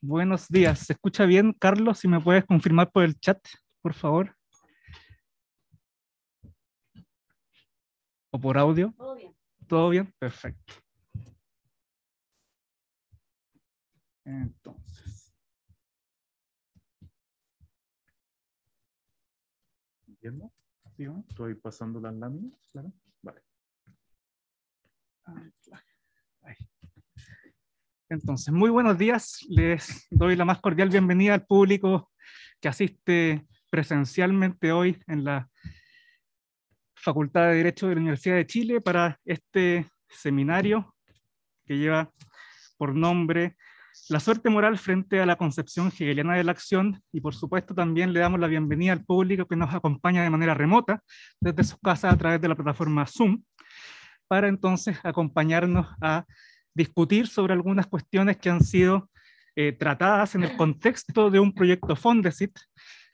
buenos días. ¿Se escucha bien, Carlos? Si me puedes confirmar por el chat, por favor. ¿O por audio? Todo bien. ¿Todo bien? Perfecto. Entonces. estoy pasando las láminas, ah, Entonces, muy buenos días. Les doy la más cordial bienvenida al público que asiste presencialmente hoy en la Facultad de Derecho de la Universidad de Chile para este seminario que lleva por nombre la suerte moral frente a la concepción hegeliana de la acción y por supuesto también le damos la bienvenida al público que nos acompaña de manera remota desde sus casas a través de la plataforma Zoom para entonces acompañarnos a discutir sobre algunas cuestiones que han sido eh, tratadas en el contexto de un proyecto Fondesit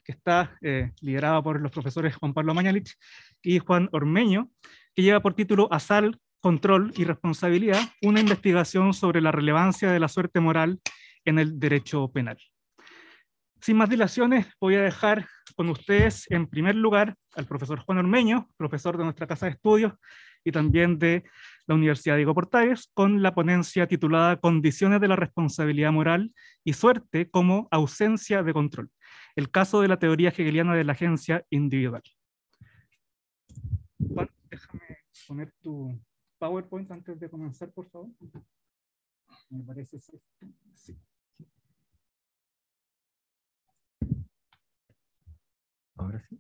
que está eh, liderado por los profesores Juan Pablo Mañalich y Juan Ormeño, que lleva por título ASAL, control y responsabilidad una investigación sobre la relevancia de la suerte moral en el derecho penal. Sin más dilaciones, voy a dejar con ustedes en primer lugar al profesor Juan Ormeño, profesor de nuestra Casa de Estudios y también de la Universidad Diego Portales, con la ponencia titulada Condiciones de la responsabilidad moral y suerte como ausencia de control, el caso de la teoría hegeliana de la agencia individual. Juan, déjame poner tu PowerPoint antes de comenzar, por favor? Me parece sí. sí. Ahora sí.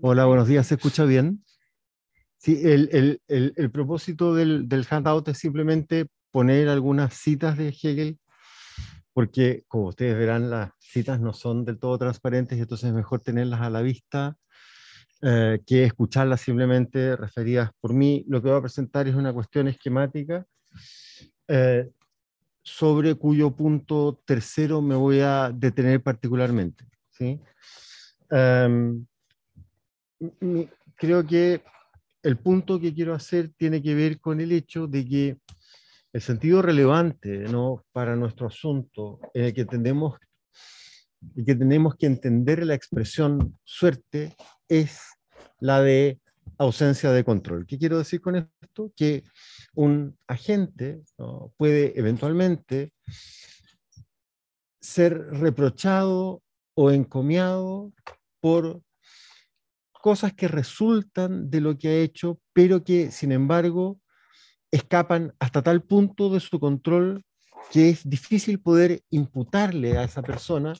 Hola, buenos días. ¿Se escucha bien? Sí, el, propósito del, del handout es simplemente poner algunas citas de Hegel porque como ustedes verán, las citas no son del todo transparentes y entonces es mejor tenerlas a la vista eh, que escucharlas simplemente referidas por mí. Lo que voy a presentar es una cuestión esquemática eh, sobre cuyo punto tercero me voy a detener particularmente. Em, creo que el punto que quiero hacer tiene que ver con el hecho de que el sentido relevante para nuestro asunto, en el que tenemos, y que tenemos que entender la expresión suerte, es la de ausencia de control. ¿Qué quiero decir con esto? Que un agente puede eventualmente ser reprochado o encomiado por cosas que resultan de lo que ha hecho, pero que sin embargo escapan hasta tal punto de su control que es difícil poder imputarle a esa persona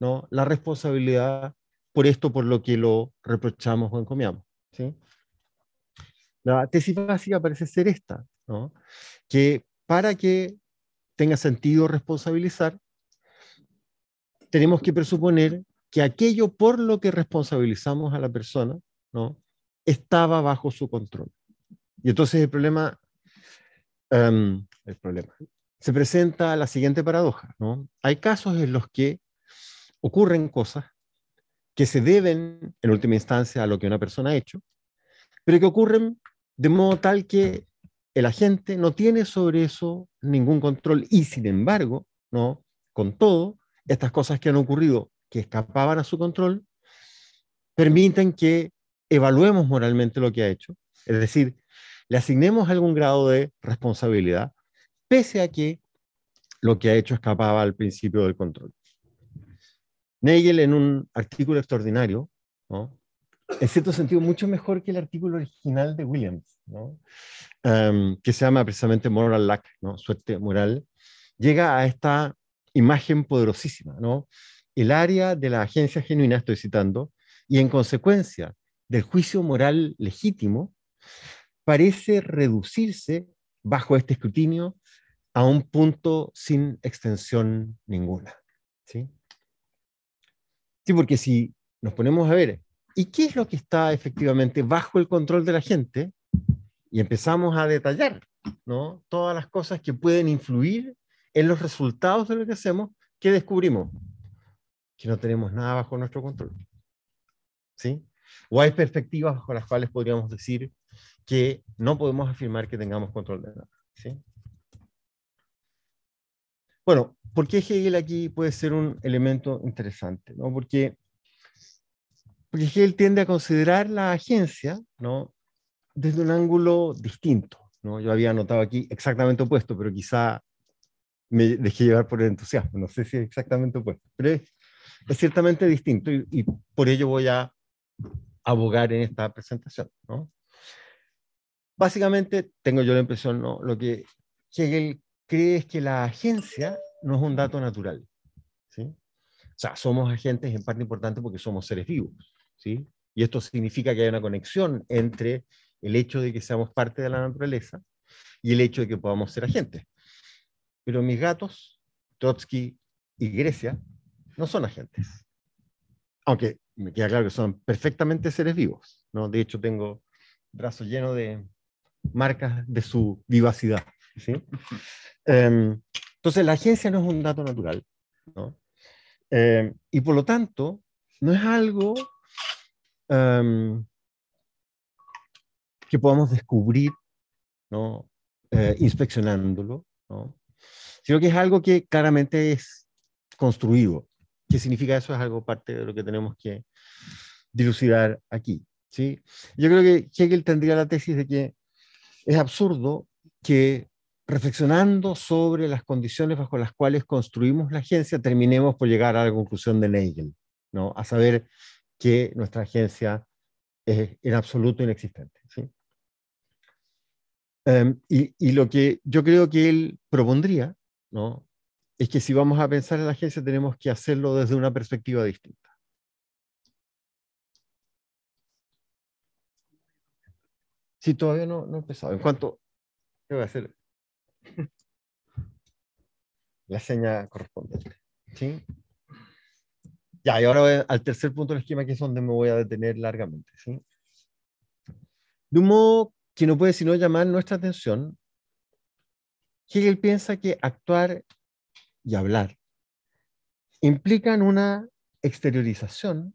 ¿no? la responsabilidad por esto por lo que lo reprochamos o encomiamos. ¿sí? La tesis básica parece ser esta, ¿no? que para que tenga sentido responsabilizar, tenemos que presuponer que aquello por lo que responsabilizamos a la persona ¿no? estaba bajo su control. Y entonces el problema Em, el problema, se presenta la siguiente paradoja. ¿no? Hay casos en los que ocurren cosas que se deben, en última instancia, a lo que una persona ha hecho, pero que ocurren de modo tal que el agente no tiene sobre eso ningún control y, sin embargo, ¿no? con todo, estas cosas que han ocurrido, que escapaban a su control, permiten que evaluemos moralmente lo que ha hecho. Es decir, le asignemos algún grado de responsabilidad, pese a que lo que ha hecho escapaba al principio del control. Nagel, en un artículo extraordinario, en cierto sentido mucho mejor que el artículo original de Williams, em, que se llama precisamente Moral Lack, suerte moral, llega a esta imagen poderosísima. ¿no? El área de la agencia genuina, estoy citando, y en consecuencia del juicio moral legítimo, parece reducirse bajo este escrutinio a un punto sin extensión ninguna. ¿sí? porque si nos ponemos a ver, ¿y qué es lo que está efectivamente bajo el control de la gente? Y empezamos a detallar ¿no? todas las cosas que pueden influir en los resultados de lo que hacemos, ¿qué descubrimos? Que no tenemos nada bajo nuestro control. ¿Sí? O hay perspectivas bajo las cuales podríamos decir, que no podemos afirmar que tengamos control de nada. ¿sí? Bueno, ¿por qué Hegel aquí puede ser un elemento interesante? ¿no? Porque, Hegel tiende a considerar la agencia ¿no? desde un ángulo distinto. ¿no? Yo había anotado aquí exactamente opuesto, pero quizá me dejé llevar por el entusiasmo. No sé si es exactamente opuesto, pero es, ciertamente distinto y, y, por ello voy a abogar en esta presentación. ¿no? Básicamente, tengo yo la impresión, ¿no? lo que Hegel cree es que la agencia no es un dato natural. ¿sí? O sea, somos agentes en parte importante porque somos seres vivos. ¿sí? Y esto significa que hay una conexión entre el hecho de que seamos parte de la naturaleza y el hecho de que podamos ser agentes. Pero mis gatos, Trotsky y Grecia, no son agentes. Aunque me queda claro que son perfectamente seres vivos. ¿no? De hecho, tengo brazos lleno de, marcas de su vivacidad. ¿sí? Em, entonces, la agencia no es un dato natural. ¿no? Em, y por lo tanto, no es algo em, que podamos descubrir ¿no? Eh, inspeccionándolo, ¿no? sino que es algo que claramente es construido. ¿Qué significa eso? Es algo parte de lo que tenemos que dilucidar aquí. ¿sí? Yo creo que Hegel tendría la tesis de que es absurdo que reflexionando sobre las condiciones bajo las cuales construimos la agencia, terminemos por llegar a la conclusión de Nagel, ¿no? a saber que nuestra agencia es en absoluto inexistente. Em, y, y, lo que yo creo que él propondría ¿no? es que si vamos a pensar en la agencia tenemos que hacerlo desde una perspectiva distinta. Sí, todavía no, no he empezado. En cuanto. ¿Qué voy a hacer? La seña correspondiente. ¿Sí? Ya, y ahora voy al tercer punto del esquema, que es donde me voy a detener largamente. ¿sí? De un modo que no puede sino llamar nuestra atención, Hegel piensa que actuar y hablar implican una exteriorización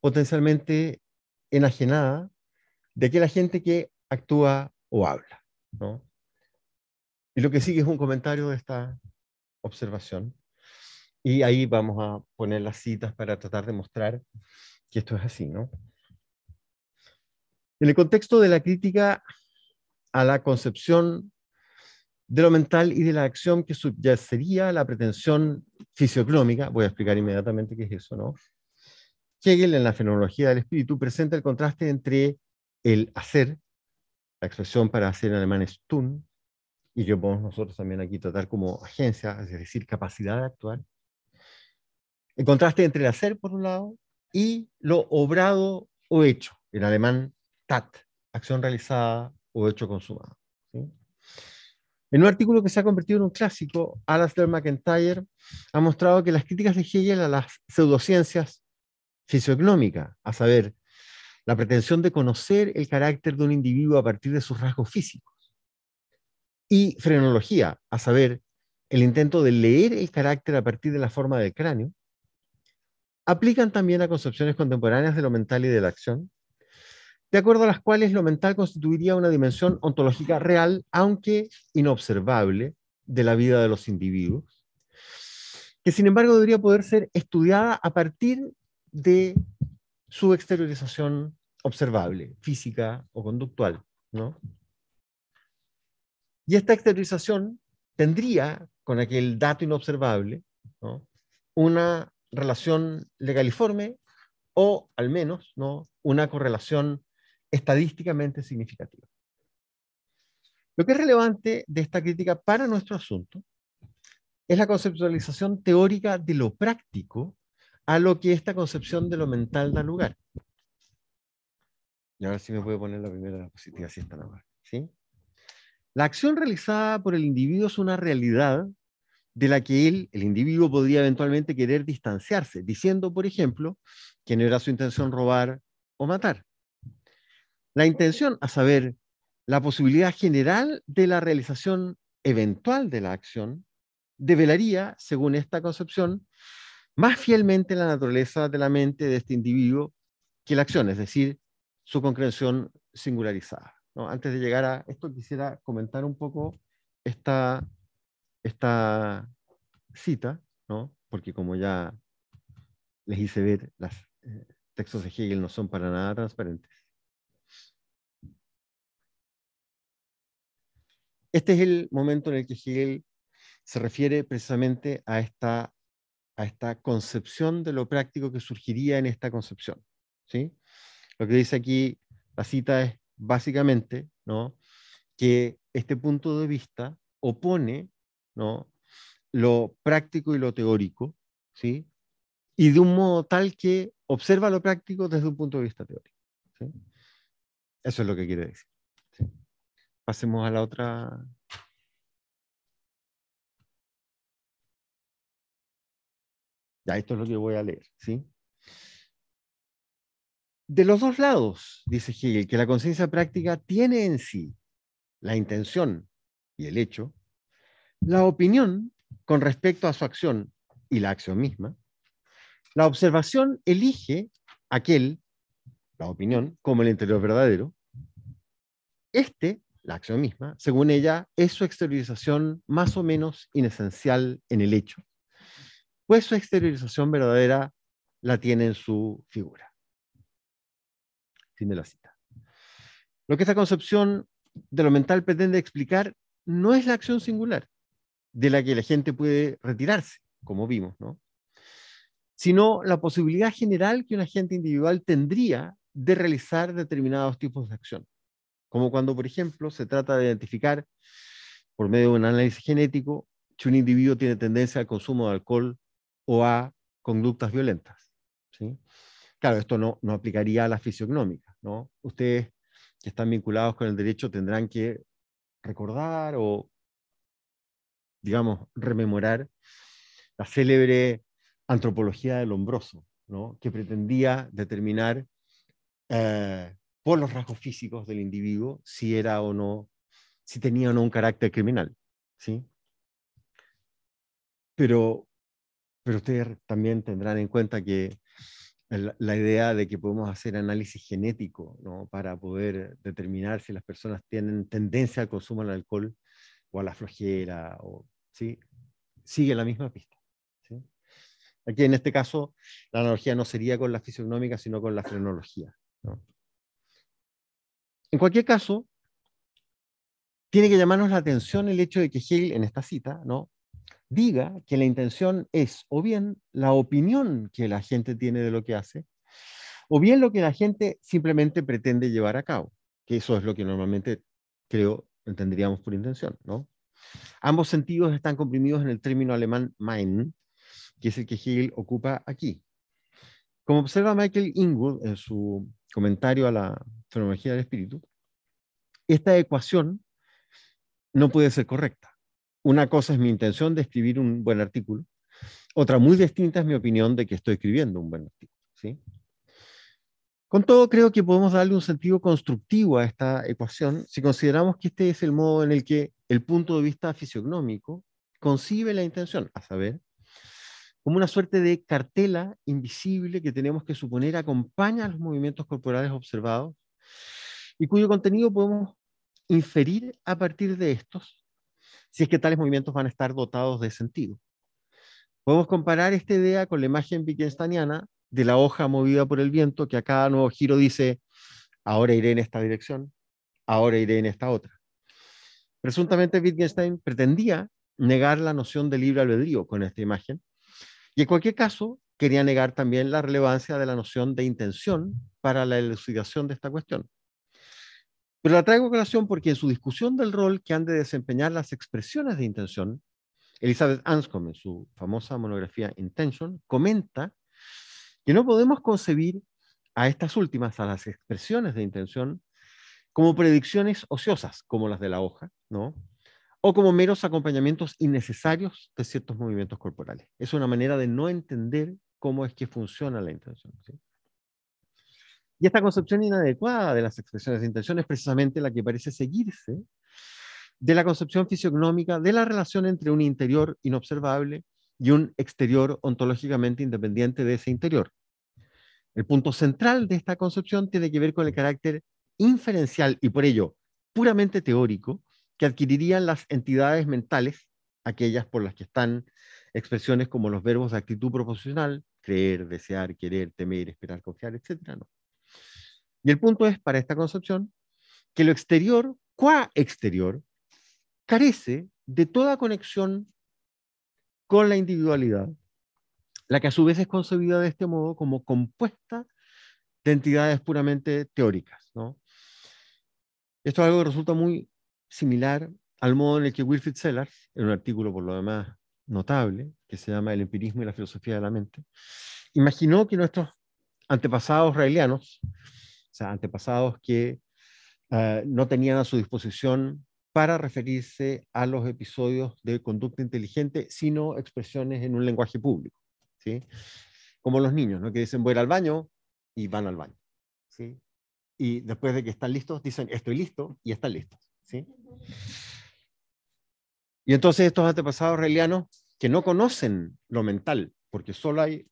potencialmente enajenada de aquella gente que actúa o habla. ¿no? Y lo que sigue es un comentario de esta observación. Y ahí vamos a poner las citas para tratar de mostrar que esto es así, ¿no? En el contexto de la crítica a la concepción de lo mental y de la acción que subyacería a la pretensión fisiocrómica, voy a explicar inmediatamente qué es eso, ¿no? Hegel en la fenomenología del espíritu presenta el contraste entre el hacer, la expresión para hacer en alemán es tun, y que podemos nosotros también aquí tratar como agencia, es decir, capacidad de actuar. El contraste entre el hacer, por un lado, y lo obrado o hecho, en alemán tat, acción realizada o hecho consumado. En un artículo que se ha convertido en un clásico, Alastair McIntyre ha mostrado que las críticas de Hegel a las pseudociencias fisioeconómicas a saber, la pretensión de conocer el carácter de un individuo a partir de sus rasgos físicos. Y frenología, a saber, el intento de leer el carácter a partir de la forma del cráneo, aplican también a concepciones contemporáneas de lo mental y de la acción, de acuerdo a las cuales lo mental constituiría una dimensión ontológica real, aunque inobservable, de la vida de los individuos, que sin embargo debería poder ser estudiada a partir de su exteriorización observable, física o conductual. ¿no? Y esta exteriorización tendría con aquel dato inobservable una relación legaliforme o al menos ¿no? una correlación estadísticamente significativa. Lo que es relevante de esta crítica para nuestro asunto es la conceptualización teórica de lo práctico a lo que esta concepción de lo mental da lugar. Y ahora sí me puedo poner la primera diapositiva, si está la ¿sí? La acción realizada por el individuo es una realidad de la que él, el individuo, podría eventualmente querer distanciarse, diciendo, por ejemplo, que no era su intención robar o matar. La intención, a saber, la posibilidad general de la realización eventual de la acción, develaría, según esta concepción, más fielmente la naturaleza de la mente de este individuo que la acción, es decir, su concreción singularizada. Antes de llegar a esto, quisiera comentar un poco esta, esta cita, ¿no? porque como ya les hice ver, los eh, textos de Hegel no son para nada transparentes. Este es el momento en el que Hegel se refiere precisamente a esta a esta concepción de lo práctico que surgiría en esta concepción. ¿sí? Lo que dice aquí la cita es básicamente ¿no? que este punto de vista opone ¿no? lo práctico y lo teórico, ¿sí? y de un modo tal que observa lo práctico desde un punto de vista teórico. Eso es lo que quiere decir. Pasemos a la otra Ya esto es lo que voy a leer, De los dos lados, dice Hegel, que la conciencia práctica tiene en sí la intención y el hecho, la opinión con respecto a su acción y la acción misma, la observación elige aquel, la opinión, como el interior verdadero, este, la acción misma, según ella, es su exteriorización más o menos inesencial en el hecho pues su exteriorización verdadera la tiene en su figura. Fin de la cita. Lo que esta concepción de lo mental pretende explicar no es la acción singular de la que la gente puede retirarse, como vimos, sino la posibilidad general que un agente individual tendría de realizar determinados tipos de acción, como cuando, por ejemplo, se trata de identificar, por medio de un análisis genético, si un individuo tiene tendencia al consumo de alcohol o a conductas violentas. ¿sí? Claro, esto no, no aplicaría a la fisiognómica. ¿no? Ustedes que están vinculados con el derecho tendrán que recordar o, digamos, rememorar la célebre antropología del hombroso, ¿no? que pretendía determinar eh, por los rasgos físicos del individuo si era o no, si tenía o no un carácter criminal. ¿sí? Pero pero ustedes también tendrán en cuenta que la idea de que podemos hacer análisis genético para poder determinar si las personas tienen tendencia al consumo del alcohol o a la flojera, o, ¿sí? sigue la misma pista. Aquí en este caso la analogía no sería con la fisionómica, sino con la frenología. En cualquier caso, tiene que llamarnos la atención el hecho de que Hegel en esta cita ¿no? diga que la intención es o bien la opinión que la gente tiene de lo que hace, o bien lo que la gente simplemente pretende llevar a cabo, que eso es lo que normalmente creo entenderíamos por intención, ¿no? Ambos sentidos están comprimidos en el término alemán Mein, que es el que Hegel ocupa aquí. Como observa Michael Inwood en su comentario a la fenomenología del espíritu, esta ecuación no puede ser correcta. Una cosa es mi intención de escribir un buen artículo, otra muy distinta es mi opinión de que estoy escribiendo un buen artículo. Con todo, creo que podemos darle un sentido constructivo a esta ecuación si consideramos que este es el modo en el que el punto de vista fisiognómico concibe la intención, a saber, como una suerte de cartela invisible que tenemos que suponer acompaña a los movimientos corporales observados y cuyo contenido podemos inferir a partir de estos si es que tales movimientos van a estar dotados de sentido. Podemos comparar esta idea con la imagen wittgensteiniana de la hoja movida por el viento, que a cada nuevo giro dice, ahora iré en esta dirección, ahora iré en esta otra. Presuntamente Wittgenstein pretendía negar la noción de libre albedrío con esta imagen, y en cualquier caso quería negar también la relevancia de la noción de intención para la elucidación de esta cuestión. Pero la traigo a colación porque en su discusión del rol que han de desempeñar las expresiones de intención, Elizabeth Anscombe, en su famosa monografía Intention, comenta que no podemos concebir a estas últimas, a las expresiones de intención, como predicciones ociosas, como las de la hoja, ¿no? o como meros acompañamientos innecesarios de ciertos movimientos corporales. Es una manera de no entender cómo es que funciona la intención. ¿sí? Y esta concepción inadecuada de las expresiones de intención es precisamente la que parece seguirse de la concepción fisiognómica de la relación entre un interior inobservable y un exterior ontológicamente independiente de ese interior. El punto central de esta concepción tiene que ver con el carácter inferencial y por ello puramente teórico que adquirirían las entidades mentales, aquellas por las que están expresiones como los verbos de actitud proposicional, creer, desear, querer, temer, esperar, confiar, etc. Y el punto es, para esta concepción, que lo exterior, qua exterior, carece de toda conexión con la individualidad, la que a su vez es concebida de este modo como compuesta de entidades puramente teóricas. Esto es algo que resulta muy similar al modo en el que Wilfrid Sellars, en un artículo por lo demás notable, que se llama El empirismo y la filosofía de la mente, imaginó que nuestros antepasados israelianos sea, antepasados que eh, no tenían a su disposición para referirse a los episodios de conducta inteligente, sino expresiones en un lenguaje público, ¿sí? Como los niños, ¿no? Que dicen, voy al baño y van al baño, ¿sí? Y después de que están listos, dicen, estoy listo y están listos, ¿sí? Y entonces estos antepasados relianos que no conocen lo mental, porque solo hay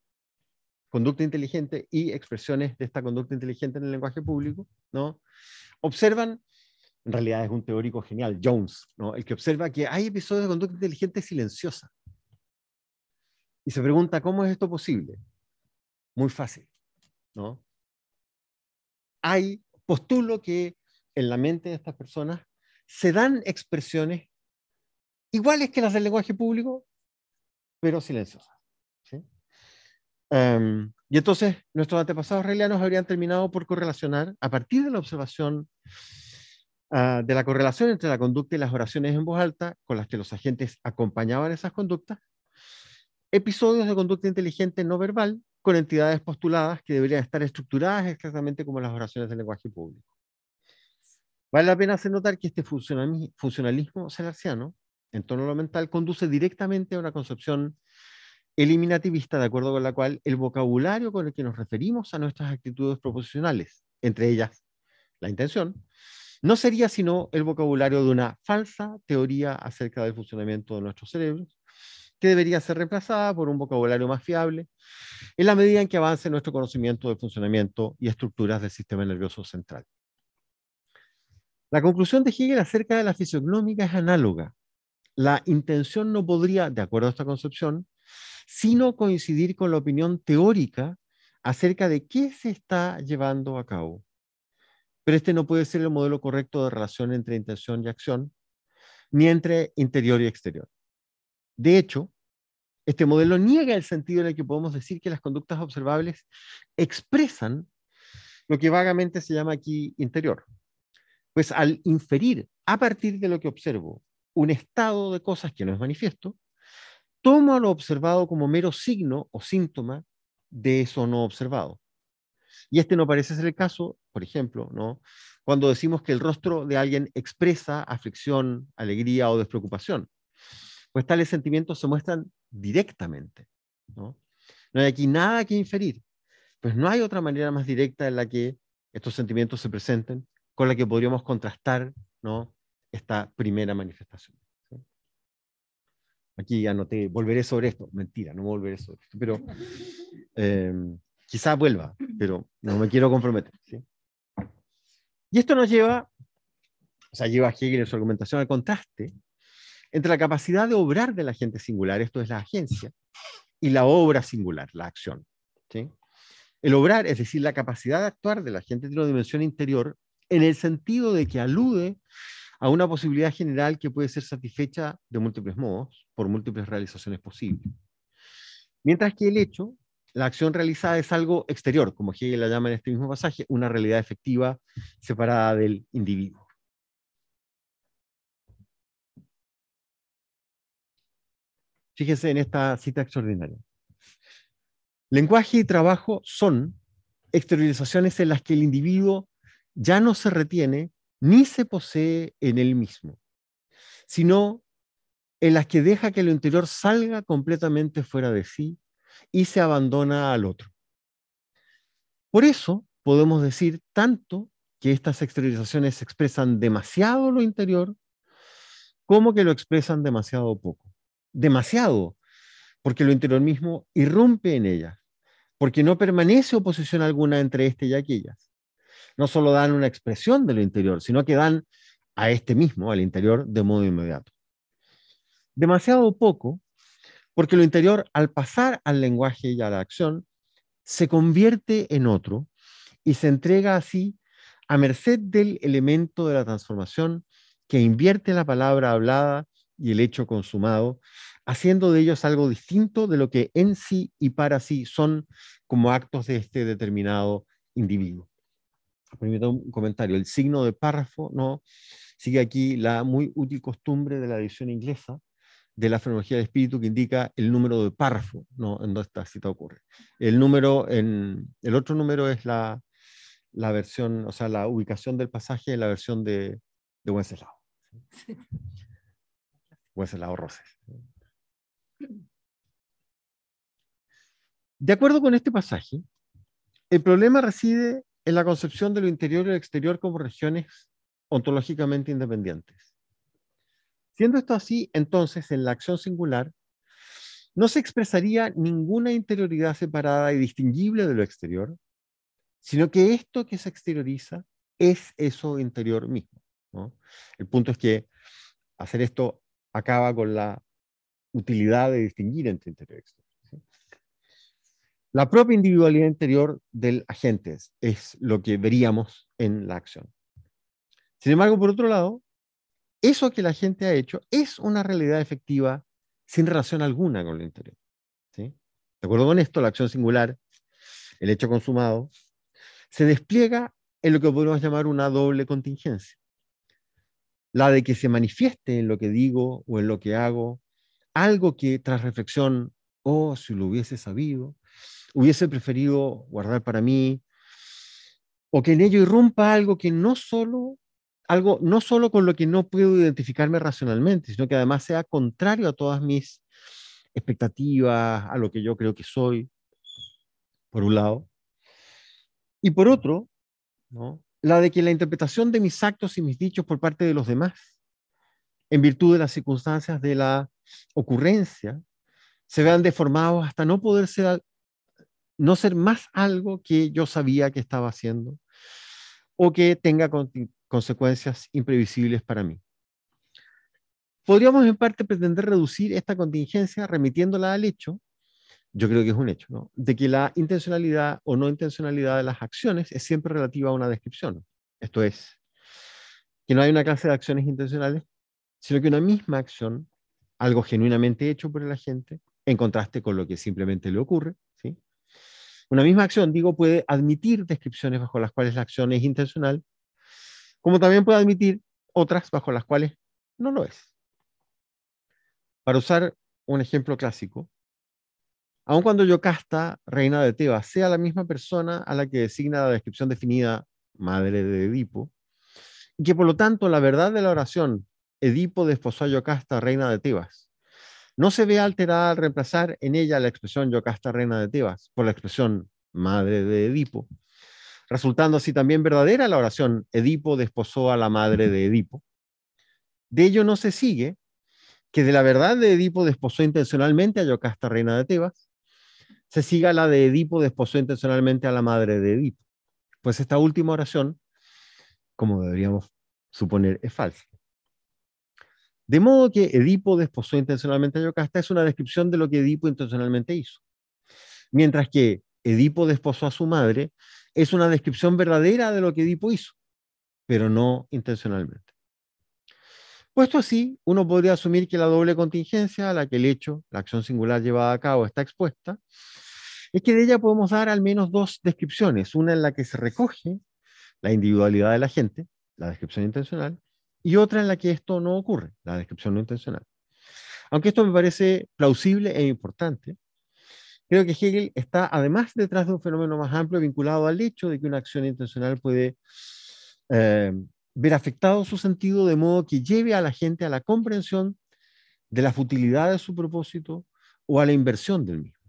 conducta inteligente y expresiones de esta conducta inteligente en el lenguaje público, ¿no? Observan, en realidad es un teórico genial, Jones, El que observa que hay episodios de conducta inteligente silenciosa. Y se pregunta, ¿cómo es esto posible? Muy fácil, ¿no? Hay, postulo que en la mente de estas personas se dan expresiones iguales que las del lenguaje público, pero silenciosas. Em, y entonces nuestros antepasados raelianos habrían terminado por correlacionar a partir de la observación ah, de la correlación entre la conducta y las oraciones en voz alta con las que los agentes acompañaban esas conductas, episodios de conducta inteligente no verbal con entidades postuladas que deberían estar estructuradas exactamente como las oraciones del lenguaje público. Vale la pena hacer notar que este funcionalismo, funcionalismo en torno a lo mental conduce directamente a una concepción eliminativista, de acuerdo con la cual el vocabulario con el que nos referimos a nuestras actitudes proposicionales, entre ellas la intención, no sería sino el vocabulario de una falsa teoría acerca del funcionamiento de nuestros cerebros, que debería ser reemplazada por un vocabulario más fiable en la medida en que avance nuestro conocimiento del funcionamiento y estructuras del sistema nervioso central. La conclusión de Hegel acerca de la fisiognómica es análoga. La intención no podría, de acuerdo a esta concepción, sino coincidir con la opinión teórica acerca de qué se está llevando a cabo. Pero este no puede ser el modelo correcto de relación entre intención y acción, ni entre interior y exterior. De hecho, este modelo niega el sentido en el que podemos decir que las conductas observables expresan lo que vagamente se llama aquí interior. Pues al inferir a partir de lo que observo un estado de cosas que no es manifiesto, toma lo observado como mero signo o síntoma de eso no observado. Y este no parece ser el caso, por ejemplo, ¿no? cuando decimos que el rostro de alguien expresa aflicción, alegría o despreocupación, pues tales sentimientos se muestran directamente. ¿no? no hay aquí nada que inferir, pues no hay otra manera más directa en la que estos sentimientos se presenten con la que podríamos contrastar ¿no? esta primera manifestación. Aquí ya te volveré sobre esto. Mentira, no volveré sobre esto. Pero em, quizás vuelva, pero no me quiero comprometer. ¿sí? Y esto nos lleva, o sea, lleva a Hegel en su argumentación al contraste entre la capacidad de obrar de la gente singular, esto es la agencia, y la obra singular, la acción. ¿sí? El obrar, es decir, la capacidad de actuar de la gente tiene una dimensión interior en el sentido de que alude a una posibilidad general que puede ser satisfecha de múltiples modos, por múltiples realizaciones posibles. Mientras que el hecho, la acción realizada es algo exterior, como Hegel la llama en este mismo pasaje, una realidad efectiva separada del individuo. Fíjense en esta cita extraordinaria. Lenguaje y trabajo son exteriorizaciones en las que el individuo ya no se retiene ni se posee en él mismo, sino en las que deja que lo interior salga completamente fuera de sí y se abandona al otro. Por eso podemos decir tanto que estas exteriorizaciones expresan demasiado lo interior como que lo expresan demasiado poco. Demasiado, porque lo interior mismo irrumpe en ellas, porque no permanece oposición alguna entre este y aquellas no solo dan una expresión de lo interior, sino que dan a este mismo, al interior, de modo inmediato. Demasiado poco, porque lo interior, al pasar al lenguaje y a la acción, se convierte en otro y se entrega así a merced del elemento de la transformación que invierte la palabra hablada y el hecho consumado, haciendo de ellos algo distinto de lo que en sí y para sí son como actos de este determinado individuo permítame un comentario, el signo de párrafo, no, sigue aquí la muy útil costumbre de la edición inglesa de la frenología del espíritu que indica el número de párrafo, no en donde esta cita ocurre. El número en el otro número es la, la versión, o sea, la ubicación del pasaje en la versión de, de Wenceslao. Wenceslao Roses. De acuerdo con este pasaje, el problema reside en la concepción de lo interior y lo exterior como regiones ontológicamente independientes. Siendo esto así, entonces, en la acción singular, no se expresaría ninguna interioridad separada y distinguible de lo exterior, sino que esto que se exterioriza es eso interior mismo. El punto es que hacer esto acaba con la utilidad de distinguir entre interior y exterior. La propia individualidad interior del agente es lo que veríamos en la acción. Sin embargo, por otro lado, eso que la gente ha hecho es una realidad efectiva sin relación alguna con lo interior. De acuerdo con esto, la acción singular, el hecho consumado, se despliega en lo que podemos llamar una doble contingencia. La de que se manifieste en lo que digo o en lo que hago algo que tras reflexión, o oh, si lo hubiese sabido, hubiese preferido guardar para mí, o que en ello irrumpa algo que no solo algo no solo con lo que no puedo identificarme racionalmente, sino que además sea contrario a todas mis expectativas, a lo que yo creo que soy, por un lado. Y por otro, ¿no? la de que la interpretación de mis actos y mis dichos por parte de los demás, en virtud de las circunstancias de la ocurrencia, se vean deformados hasta no poder ser no ser más algo que yo sabía que estaba haciendo o que tenga consecuencias imprevisibles para mí. Podríamos en parte pretender reducir esta contingencia remitiéndola al hecho, yo creo que es un hecho, de que la intencionalidad o no intencionalidad de las acciones es siempre relativa a una descripción. Esto es, que no hay una clase de acciones intencionales, sino que una misma acción, algo genuinamente hecho por la gente, en contraste con lo que simplemente le ocurre, una misma acción, digo, puede admitir descripciones bajo las cuales la acción es intencional, como también puede admitir otras bajo las cuales no lo es. Para usar un ejemplo clásico, aun cuando Yocasta, reina de Tebas, sea la misma persona a la que designa la descripción definida madre de Edipo, y que por lo tanto la verdad de la oración Edipo desposó a Yocasta, reina de Tebas, no se ve alterada al reemplazar en ella la expresión Yocasta, reina de Tebas, por la expresión madre de Edipo, resultando así también verdadera la oración Edipo desposó a la madre de Edipo. De ello no se sigue que de la verdad de Edipo desposó intencionalmente a Yocasta, reina de Tebas, se siga la de Edipo desposó intencionalmente a la madre de Edipo. Pues esta última oración, como deberíamos suponer, es falsa. De modo que Edipo desposó intencionalmente a Yocasta es una descripción de lo que Edipo intencionalmente hizo. Mientras que Edipo desposó a su madre es una descripción verdadera de lo que Edipo hizo, pero no intencionalmente. Puesto así, uno podría asumir que la doble contingencia a la que el hecho, la acción singular llevada a cabo, está expuesta, es que de ella podemos dar al menos dos descripciones, una en la que se recoge la individualidad de la gente, la descripción intencional, y otra en la que esto no ocurre, la descripción no intencional. Aunque esto me parece plausible e importante, creo que Hegel está además detrás de un fenómeno más amplio vinculado al hecho de que una acción intencional puede eh, ver afectado su sentido de modo que lleve a la gente a la comprensión de la futilidad de su propósito o a la inversión del mismo.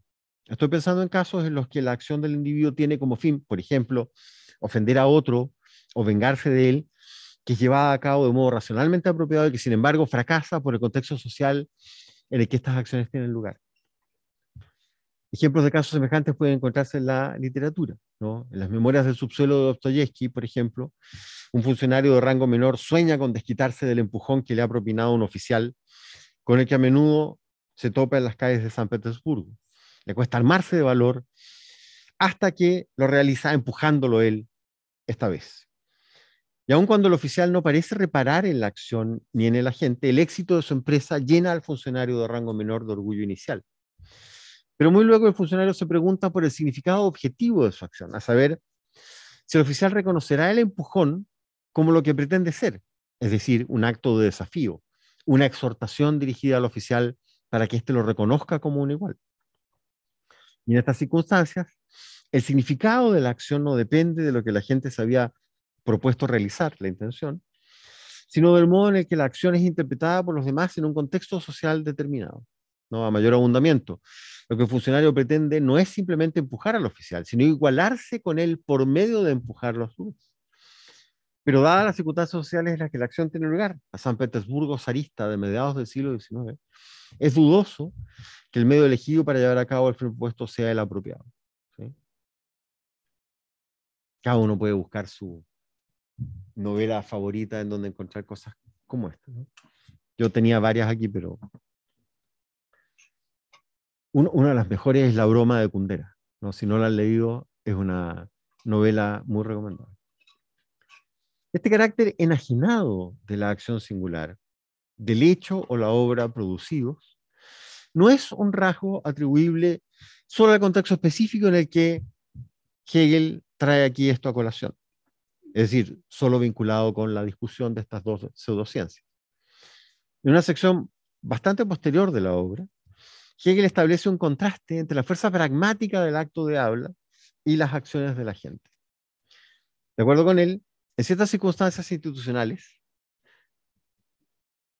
Estoy pensando en casos en los que la acción del individuo tiene como fin, por ejemplo, ofender a otro o vengarse de él, que es llevada a cabo de modo racionalmente apropiado y que sin embargo fracasa por el contexto social en el que estas acciones tienen lugar. Ejemplos de casos semejantes pueden encontrarse en la literatura. ¿no? En las memorias del subsuelo de Dostoyevsky, por ejemplo, un funcionario de rango menor sueña con desquitarse del empujón que le ha propinado un oficial con el que a menudo se topa en las calles de San Petersburgo. Le cuesta armarse de valor hasta que lo realiza empujándolo él esta vez. Y aun cuando el oficial no parece reparar en la acción ni en el agente, el éxito de su empresa llena al funcionario de rango menor de orgullo inicial. Pero muy luego el funcionario se pregunta por el significado objetivo de su acción, a saber, si el oficial reconocerá el empujón como lo que pretende ser, es decir, un acto de desafío, una exhortación dirigida al oficial para que éste lo reconozca como un igual. Y en estas circunstancias, el significado de la acción no depende de lo que la gente sabía propuesto realizar, la intención, sino del modo en el que la acción es interpretada por los demás en un contexto social determinado, ¿no? a mayor abundamiento. Lo que el funcionario pretende no es simplemente empujar al oficial, sino igualarse con él por medio de empujar los luz. Pero dadas las dificultades sociales en las que la acción tiene lugar, a San Petersburgo zarista de mediados del siglo XIX, es dudoso que el medio elegido para llevar a cabo el propuesto sea el apropiado. Cada uno puede buscar su, novela favorita en donde encontrar cosas como esta. Yo tenía varias aquí, pero una de las mejores es La broma de Kundera. ¿no? Si no la han leído, es una novela muy recomendable. Este carácter enajenado de la acción singular, del hecho o la obra producidos, no es un rasgo atribuible solo al contexto específico en el que Hegel trae aquí esto a colación es decir, solo vinculado con la discusión de estas dos pseudociencias. En una sección bastante posterior de la obra, Hegel establece un contraste entre la fuerza pragmática del acto de habla y las acciones de la gente. De acuerdo con él, en ciertas circunstancias institucionales,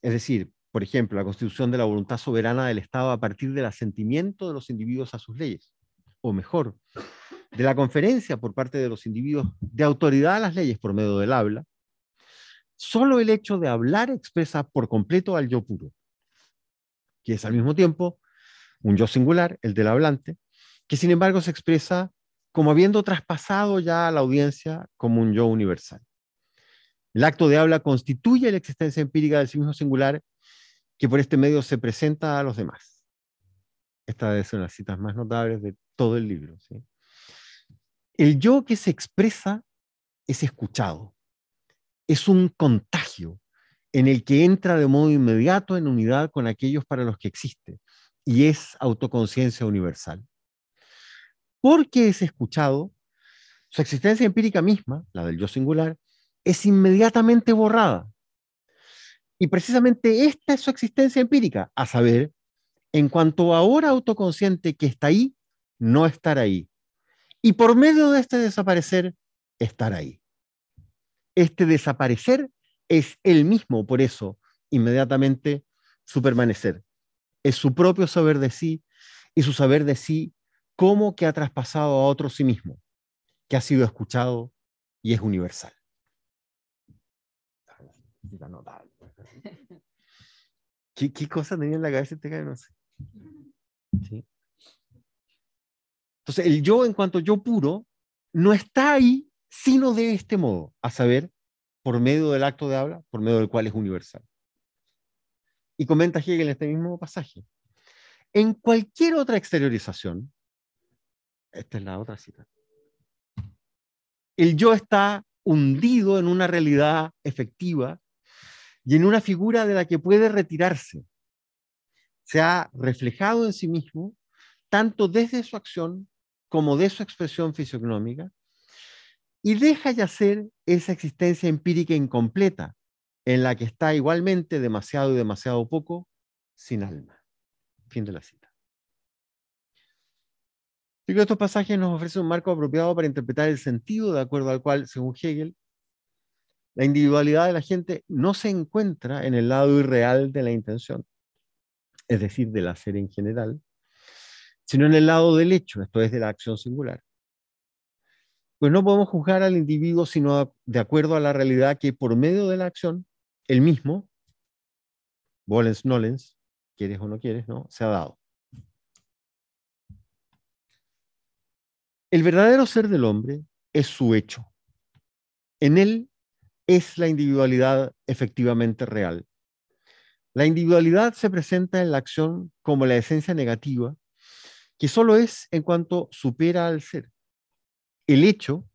es decir, por ejemplo, la constitución de la voluntad soberana del Estado a partir del asentimiento de los individuos a sus leyes, o mejor, de la conferencia por parte de los individuos de autoridad a las leyes por medio del habla, solo el hecho de hablar expresa por completo al yo puro, que es al mismo tiempo un yo singular, el del hablante, que sin embargo se expresa como habiendo traspasado ya a la audiencia como un yo universal. El acto de habla constituye la existencia empírica del sí mismo singular que por este medio se presenta a los demás. Esta es una de las citas más notables de todo el libro. El yo que se expresa es escuchado. Es un contagio en el que entra de modo inmediato en unidad con aquellos para los que existe y es autoconciencia universal. Porque es escuchado, su existencia empírica misma, la del yo singular, es inmediatamente borrada. Y precisamente esta es su existencia empírica, a saber, en cuanto ahora autoconsciente que está ahí, no estar ahí, y por medio de este desaparecer estar ahí. Este desaparecer es él mismo, por eso inmediatamente su permanecer. Es su propio saber de sí y su saber de sí como que ha traspasado a otro sí mismo, que ha sido escuchado y es universal. ¿Qué, cosa tenía en la cabeza este No sé. ¿Sí? Entonces, el yo en cuanto yo puro no está ahí sino de este modo, a saber, por medio del acto de habla, por medio del cual es universal. Y comenta Hegel en este mismo pasaje. En cualquier otra exteriorización, esta es la otra cita, el yo está hundido en una realidad efectiva y en una figura de la que puede retirarse. Se ha reflejado en sí mismo, tanto desde su acción como de su expresión fisiognómica, y deja yacer esa existencia empírica incompleta, en la que está igualmente demasiado y demasiado poco sin alma. Fin de la cita. Creo que estos pasajes nos ofrecen un marco apropiado para interpretar el sentido de acuerdo al cual, según Hegel, la individualidad de la gente no se encuentra en el lado irreal de la intención, es decir, del hacer en general, sino en el lado del hecho, esto es de la acción singular. Pues no podemos juzgar al individuo sino de acuerdo a la realidad que por medio de la acción, el mismo, volens, nolens, quieres o no quieres, ¿no? se ha dado. El verdadero ser del hombre es su hecho. En él es la individualidad efectivamente real. La individualidad se presenta en la acción como la esencia negativa que solo es en cuanto supera al ser. El hecho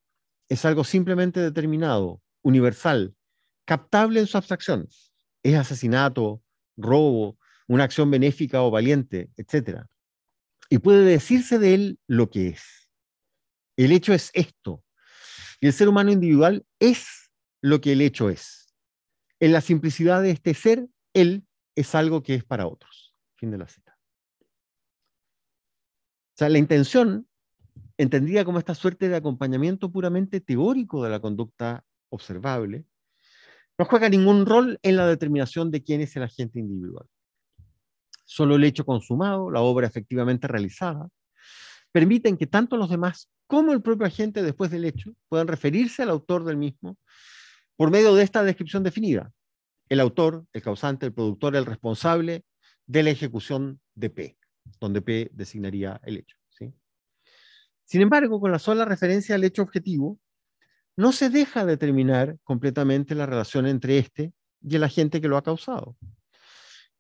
es algo simplemente determinado, universal, captable en su abstracción. Es asesinato, robo, una acción benéfica o valiente, etc. Y puede decirse de él lo que es. El hecho es esto. Y el ser humano individual es lo que el hecho es. En la simplicidad de este ser, él es algo que es para otros. Fin de la cita sea, la intención entendida como esta suerte de acompañamiento puramente teórico de la conducta observable, no juega ningún rol en la determinación de quién es el agente individual. Solo el hecho consumado, la obra efectivamente realizada, permiten que tanto los demás como el propio agente después del hecho puedan referirse al autor del mismo por medio de esta descripción definida. El autor, el causante, el productor, el responsable de la ejecución de P donde P designaría el hecho. Sin embargo, con la sola referencia al hecho objetivo, no se deja determinar completamente la relación entre este y el agente que lo ha causado.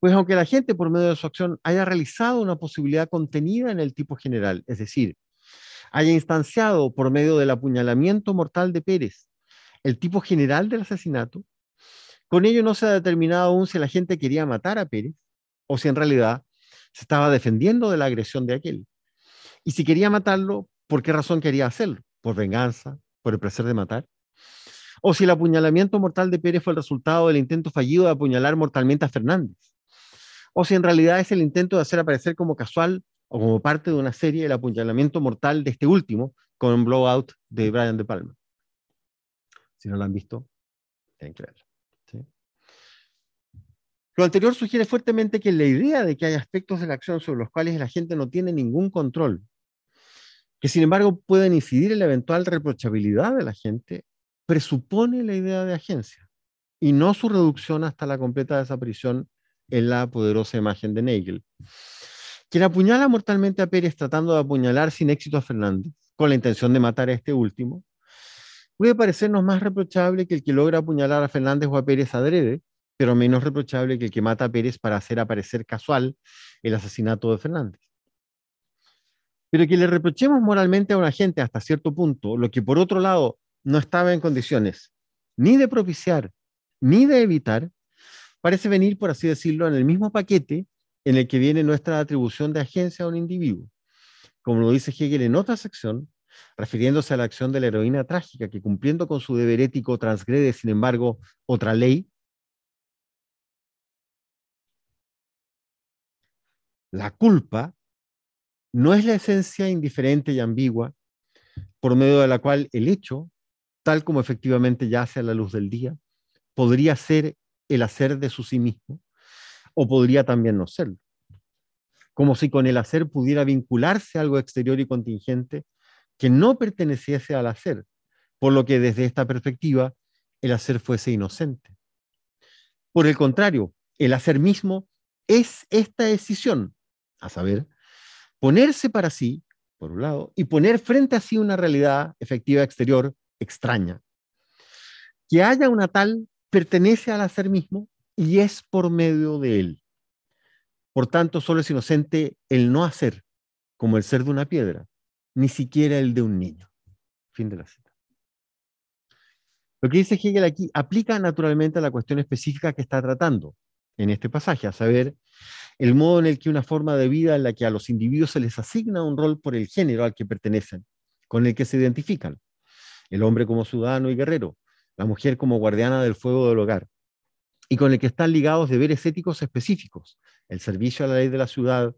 Pues aunque la gente por medio de su acción, haya realizado una posibilidad contenida en el tipo general, es decir, haya instanciado por medio del apuñalamiento mortal de Pérez el tipo general del asesinato, con ello no se ha determinado aún si la gente quería matar a Pérez o si en realidad se estaba defendiendo de la agresión de aquel. Y si quería matarlo, ¿por qué razón quería hacerlo? ¿Por venganza? ¿Por el placer de matar? O si el apuñalamiento mortal de Pérez fue el resultado del intento fallido de apuñalar mortalmente a Fernández. O si en realidad es el intento de hacer aparecer como casual o como parte de una serie el apuñalamiento mortal de este último con un blowout de Brian De Palma. Si no lo han visto, tienen que verlo. Lo anterior sugiere fuertemente que la idea de que hay aspectos de la acción sobre los cuales la gente no tiene ningún control, que sin embargo pueden incidir en la eventual reprochabilidad de la gente, presupone la idea de agencia y no su reducción hasta la completa desaparición en la poderosa imagen de Nagel. Quien apuñala mortalmente a Pérez tratando de apuñalar sin éxito a Fernández, con la intención de matar a este último, puede parecernos más reprochable que el que logra apuñalar a Fernández o a Pérez adrede, pero menos reprochable que el que mata a Pérez para hacer aparecer casual el asesinato de Fernández. Pero que le reprochemos moralmente a un agente hasta cierto punto, lo que por otro lado no estaba en condiciones ni de propiciar ni de evitar, parece venir, por así decirlo, en el mismo paquete en el que viene nuestra atribución de agencia a un individuo. Como lo dice Hegel en otra sección, refiriéndose a la acción de la heroína trágica que cumpliendo con su deber ético transgrede, sin embargo, otra ley, La culpa no es la esencia indiferente y ambigua por medio de la cual el hecho, tal como efectivamente yace a la luz del día, podría ser el hacer de su sí mismo o podría también no serlo. Como si con el hacer pudiera vincularse algo exterior y contingente que no perteneciese al hacer, por lo que desde esta perspectiva el hacer fuese inocente. Por el contrario, el hacer mismo es esta decisión a saber, ponerse para sí, por un lado, y poner frente a sí una realidad efectiva exterior extraña. Que haya una tal pertenece al hacer mismo y es por medio de él. Por tanto, solo es inocente el no hacer, como el ser de una piedra, ni siquiera el de un niño. Fin de la cita. Lo que dice Hegel aquí aplica naturalmente a la cuestión específica que está tratando en este pasaje, a saber, el modo en el que una forma de vida en la que a los individuos se les asigna un rol por el género al que pertenecen, con el que se identifican, el hombre como ciudadano y guerrero, la mujer como guardiana del fuego del hogar, y con el que están ligados deberes éticos específicos, el servicio a la ley de la ciudad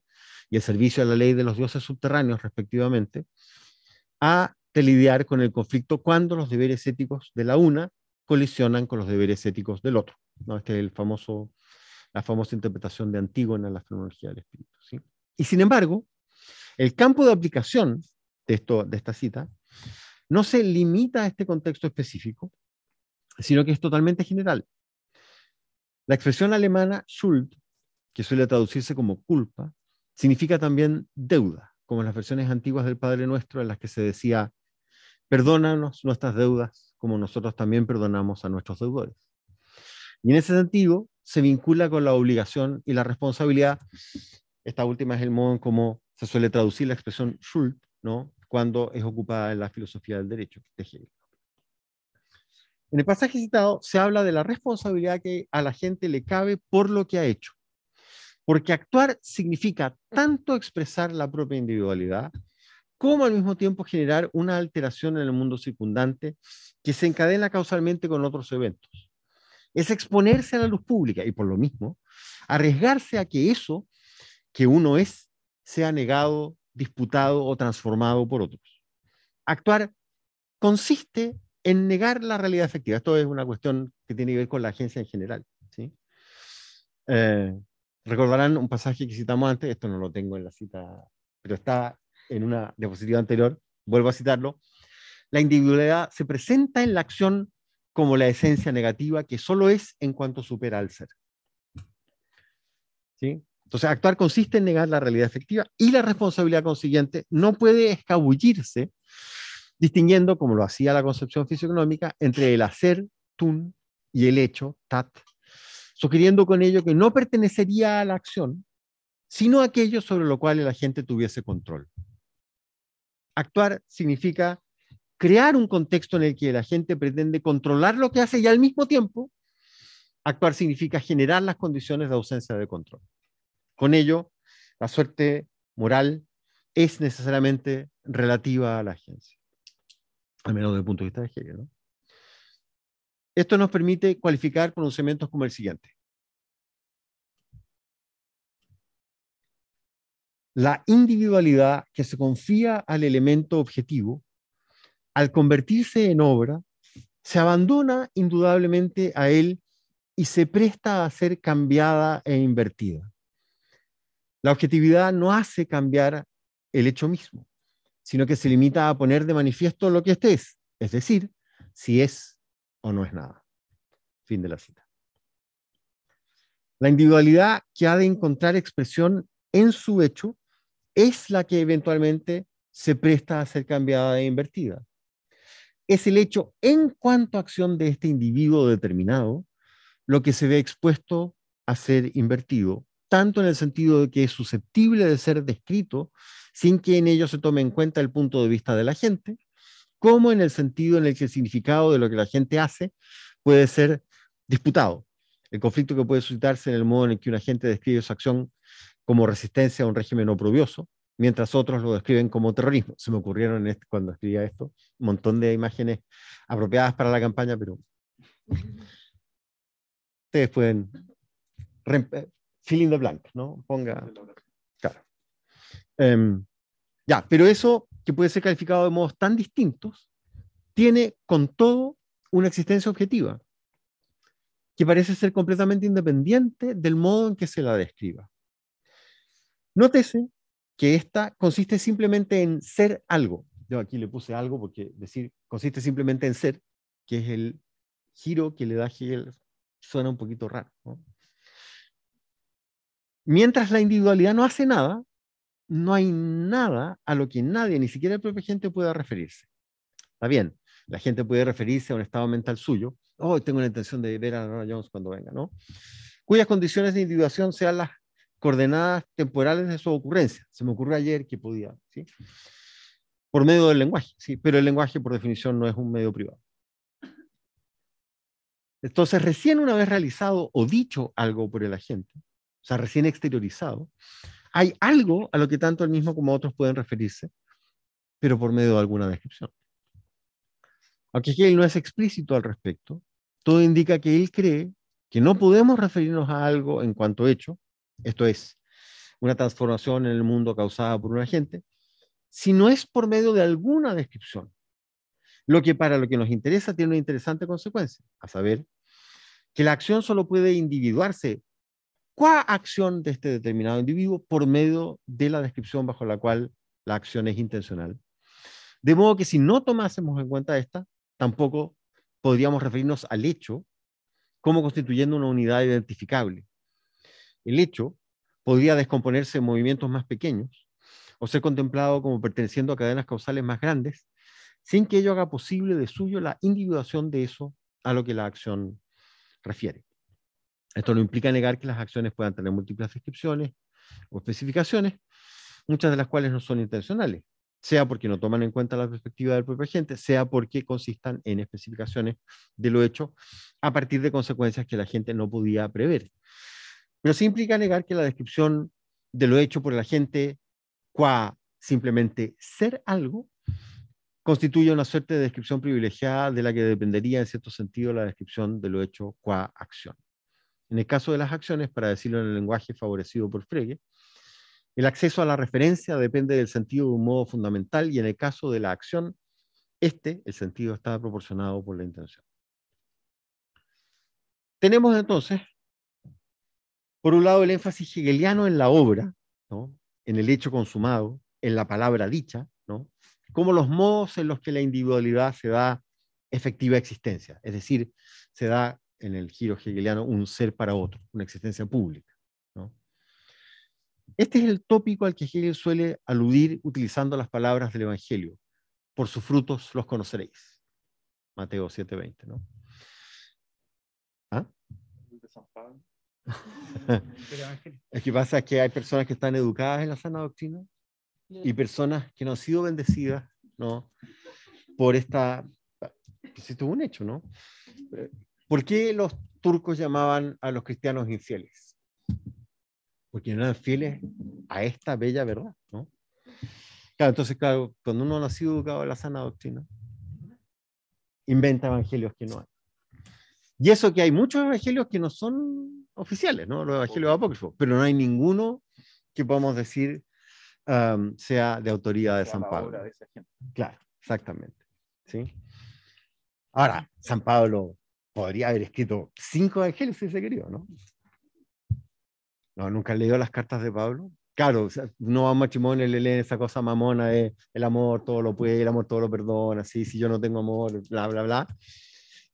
y el servicio a la ley de los dioses subterráneos, respectivamente, a lidiar con el conflicto cuando los deberes éticos de la una colisionan con los deberes éticos del otro. ¿no? Este es el famoso la famosa interpretación de Antígona en la fenomenología del espíritu. Y sin embargo, el campo de aplicación de, de esta cita no se limita a este contexto específico, sino que es totalmente general. La expresión alemana Schuld, que suele traducirse como culpa, significa también deuda, como en las versiones antiguas del Padre Nuestro en las que se decía, perdónanos nuestras deudas como nosotros también perdonamos a nuestros deudores. Y en ese sentido, se vincula con la obligación y la responsabilidad. Esta última es el modo en cómo se suele traducir la expresión Schuld, ¿no? cuando es ocupada en la filosofía del derecho. En el pasaje citado se habla de la responsabilidad que a la gente le cabe por lo que ha hecho, porque actuar significa tanto expresar la propia individualidad como al mismo tiempo generar una alteración en el mundo circundante que se encadena causalmente con otros eventos es exponerse a la luz pública y por lo mismo arriesgarse a que eso que uno es sea negado, disputado o transformado por otros. Actuar consiste en negar la realidad efectiva. Esto es una cuestión que tiene que ver con la agencia en general. ¿sí? Eh, recordarán un pasaje que citamos antes, esto no lo tengo en la cita, pero está en una diapositiva anterior, vuelvo a citarlo. La individualidad se presenta en la acción como la esencia negativa que solo es en cuanto supera al ser. Entonces, actuar consiste en negar la realidad efectiva y la responsabilidad consiguiente no puede escabullirse distinguiendo, como lo hacía la concepción fisioeconómica, entre el hacer, tun, y el hecho, tat, sugiriendo con ello que no pertenecería a la acción, sino aquello sobre lo cual el agente tuviese control. Actuar significa crear un contexto en el que la gente pretende controlar lo que hace y al mismo tiempo actuar significa generar las condiciones de ausencia de control. Con ello, la suerte moral es necesariamente relativa a la agencia, al menos desde el punto de vista de Hegel. Esto nos permite cualificar conocimientos como el siguiente. La individualidad que se confía al elemento objetivo al convertirse en obra, se abandona indudablemente a él y se presta a ser cambiada e invertida. La objetividad no hace cambiar el hecho mismo, sino que se limita a poner de manifiesto lo que éste es, es decir, si es o no es nada. Fin de la cita. La individualidad que ha de encontrar expresión en su hecho es la que eventualmente se presta a ser cambiada e invertida es el hecho en cuanto a acción de este individuo determinado lo que se ve expuesto a ser invertido, tanto en el sentido de que es susceptible de ser descrito sin que en ello se tome en cuenta el punto de vista de la gente, como en el sentido en el que el significado de lo que la gente hace puede ser disputado. El conflicto que puede suscitarse en el modo en el que una gente describe su acción como resistencia a un régimen oprobioso, mientras otros lo describen como terrorismo. Se me ocurrieron este, cuando escribía esto un montón de imágenes apropiadas para la campaña, pero ustedes pueden eh, fill in the blank, ¿no? Ponga. Claro. Em, ya, pero eso que puede ser calificado de modos tan distintos, tiene con todo una existencia objetiva, que parece ser completamente independiente del modo en que se la describa. Nótese que esta consiste simplemente en ser algo. Yo aquí le puse algo porque decir consiste simplemente en ser, que es el giro que le da Hegel, suena un poquito raro. Mientras la individualidad no hace nada, no hay nada a lo que nadie, ni siquiera la propia gente, pueda referirse. Está bien, la gente puede referirse a un estado mental suyo. Oh, tengo la intención de ver a Nora Jones cuando venga, ¿no? Cuyas condiciones de individuación sean las coordenadas temporales de su ocurrencia. Se me ocurrió ayer que podía, ¿sí? Por medio del lenguaje, ¿sí? Pero el lenguaje, por definición, no es un medio privado. Entonces, recién una vez realizado o dicho algo por el agente, o sea, recién exteriorizado, hay algo a lo que tanto el mismo como otros pueden referirse, pero por medio de alguna descripción. Aunque él no es explícito al respecto, todo indica que él cree que no podemos referirnos a algo en cuanto hecho, esto es, una transformación en el mundo causada por un agente, si no es por medio de alguna descripción. Lo que para lo que nos interesa tiene una interesante consecuencia, a saber, que la acción solo puede individuarse ¿cuál acción de este determinado individuo por medio de la descripción bajo la cual la acción es intencional. De modo que si no tomásemos en cuenta esta, tampoco podríamos referirnos al hecho como constituyendo una unidad identificable, el hecho podría descomponerse en movimientos más pequeños o ser contemplado como perteneciendo a cadenas causales más grandes, sin que ello haga posible de suyo la individuación de eso a lo que la acción refiere. Esto no implica negar que las acciones puedan tener múltiples descripciones o especificaciones, muchas de las cuales no son intencionales, sea porque no toman en cuenta la perspectiva del propio agente, sea porque consistan en especificaciones de lo hecho a partir de consecuencias que la gente no podía prever. Pero sí implica negar que la descripción de lo hecho por la gente qua simplemente ser algo constituye una suerte de descripción privilegiada de la que dependería en cierto sentido la descripción de lo hecho qua acción. En el caso de las acciones, para decirlo en el lenguaje favorecido por Frege, el acceso a la referencia depende del sentido de un modo fundamental y en el caso de la acción, este, el sentido está proporcionado por la intención. Tenemos entonces por un lado, el énfasis hegeliano en la obra, en el hecho consumado, en la palabra dicha, ¿no? como los modos en los que la individualidad se da efectiva existencia, es decir, se da en el giro hegeliano un ser para otro, una existencia pública. Este es el tópico al que Hegel suele aludir utilizando las palabras del Evangelio, por sus frutos los conoceréis. Mateo 7:20, es que pasa que hay personas que están educadas en la sana doctrina y personas que no han sido bendecidas, ¿no? Por esta... Pues, esto es un hecho, ¿no? Eh, ¿Por qué los turcos llamaban a los cristianos infieles? Porque no eran fieles a esta bella verdad, ¿no? Claro, entonces, claro, cuando uno no ha sido educado en la sana doctrina, inventa evangelios que no hay. Y eso que hay muchos evangelios que no son oficiales, ¿no? Los evangelios apócrifos, pero no hay ninguno que podamos decir sea de autoridad de San Pablo. claro, exactamente. ¿sí? Ahora, San Pablo podría haber escrito cinco evangelios si se quería, ¿no? No, nunca leído las cartas de Pablo. Claro, no a matrimonio le leen esa cosa mamona de el amor todo lo puede, el amor todo lo perdona, ¿sí? si yo no tengo amor, bla, bla, bla.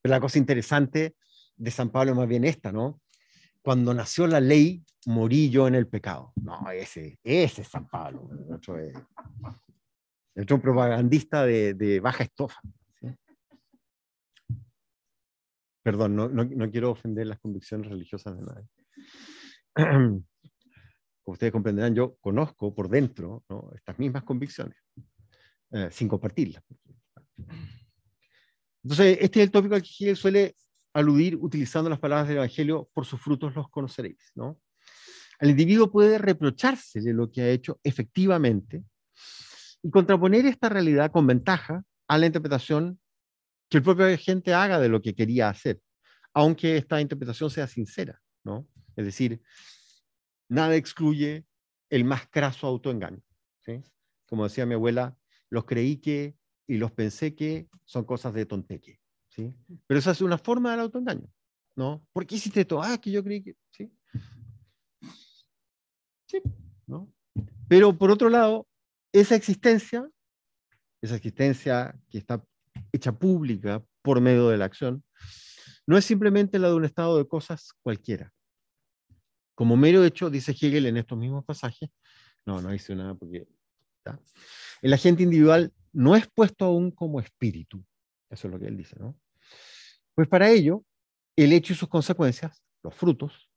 Pero la cosa interesante de San Pablo es más bien esta, ¿no? cuando nació la ley, morí yo en el pecado. No, ese, ese es San Pablo. otro es, propagandista de, baja estofa. Perdón, no, quiero ofender las convicciones religiosas de nadie. Como ustedes comprenderán, yo conozco por dentro estas mismas convicciones, eh, sin compartirlas. Entonces, este es el tópico que suele aludir utilizando las palabras del Evangelio, por sus frutos los conoceréis, ¿no? El individuo puede reprocharse de lo que ha hecho efectivamente y contraponer esta realidad con ventaja a la interpretación que el propio agente haga de lo que quería hacer, aunque esta interpretación sea sincera, ¿no? Es decir, nada excluye el más craso autoengaño, Como decía mi abuela, los creí que y los pensé que son cosas de tonteque, pero esa es una forma del autoengaño, ¿no? ¿Por qué hiciste esto? Ah, que yo creí que, ¿sí? Sí, ¿no? Pero por otro lado, esa existencia, esa existencia que está hecha pública por medio de la acción, no es simplemente la de un estado de cosas cualquiera. Como mero hecho, dice Hegel en estos mismos pasajes, no, no dice nada porque... está. El agente individual no es puesto aún como espíritu, eso es lo que él dice, ¿no? Pues para ello, el hecho y sus consecuencias, los frutos,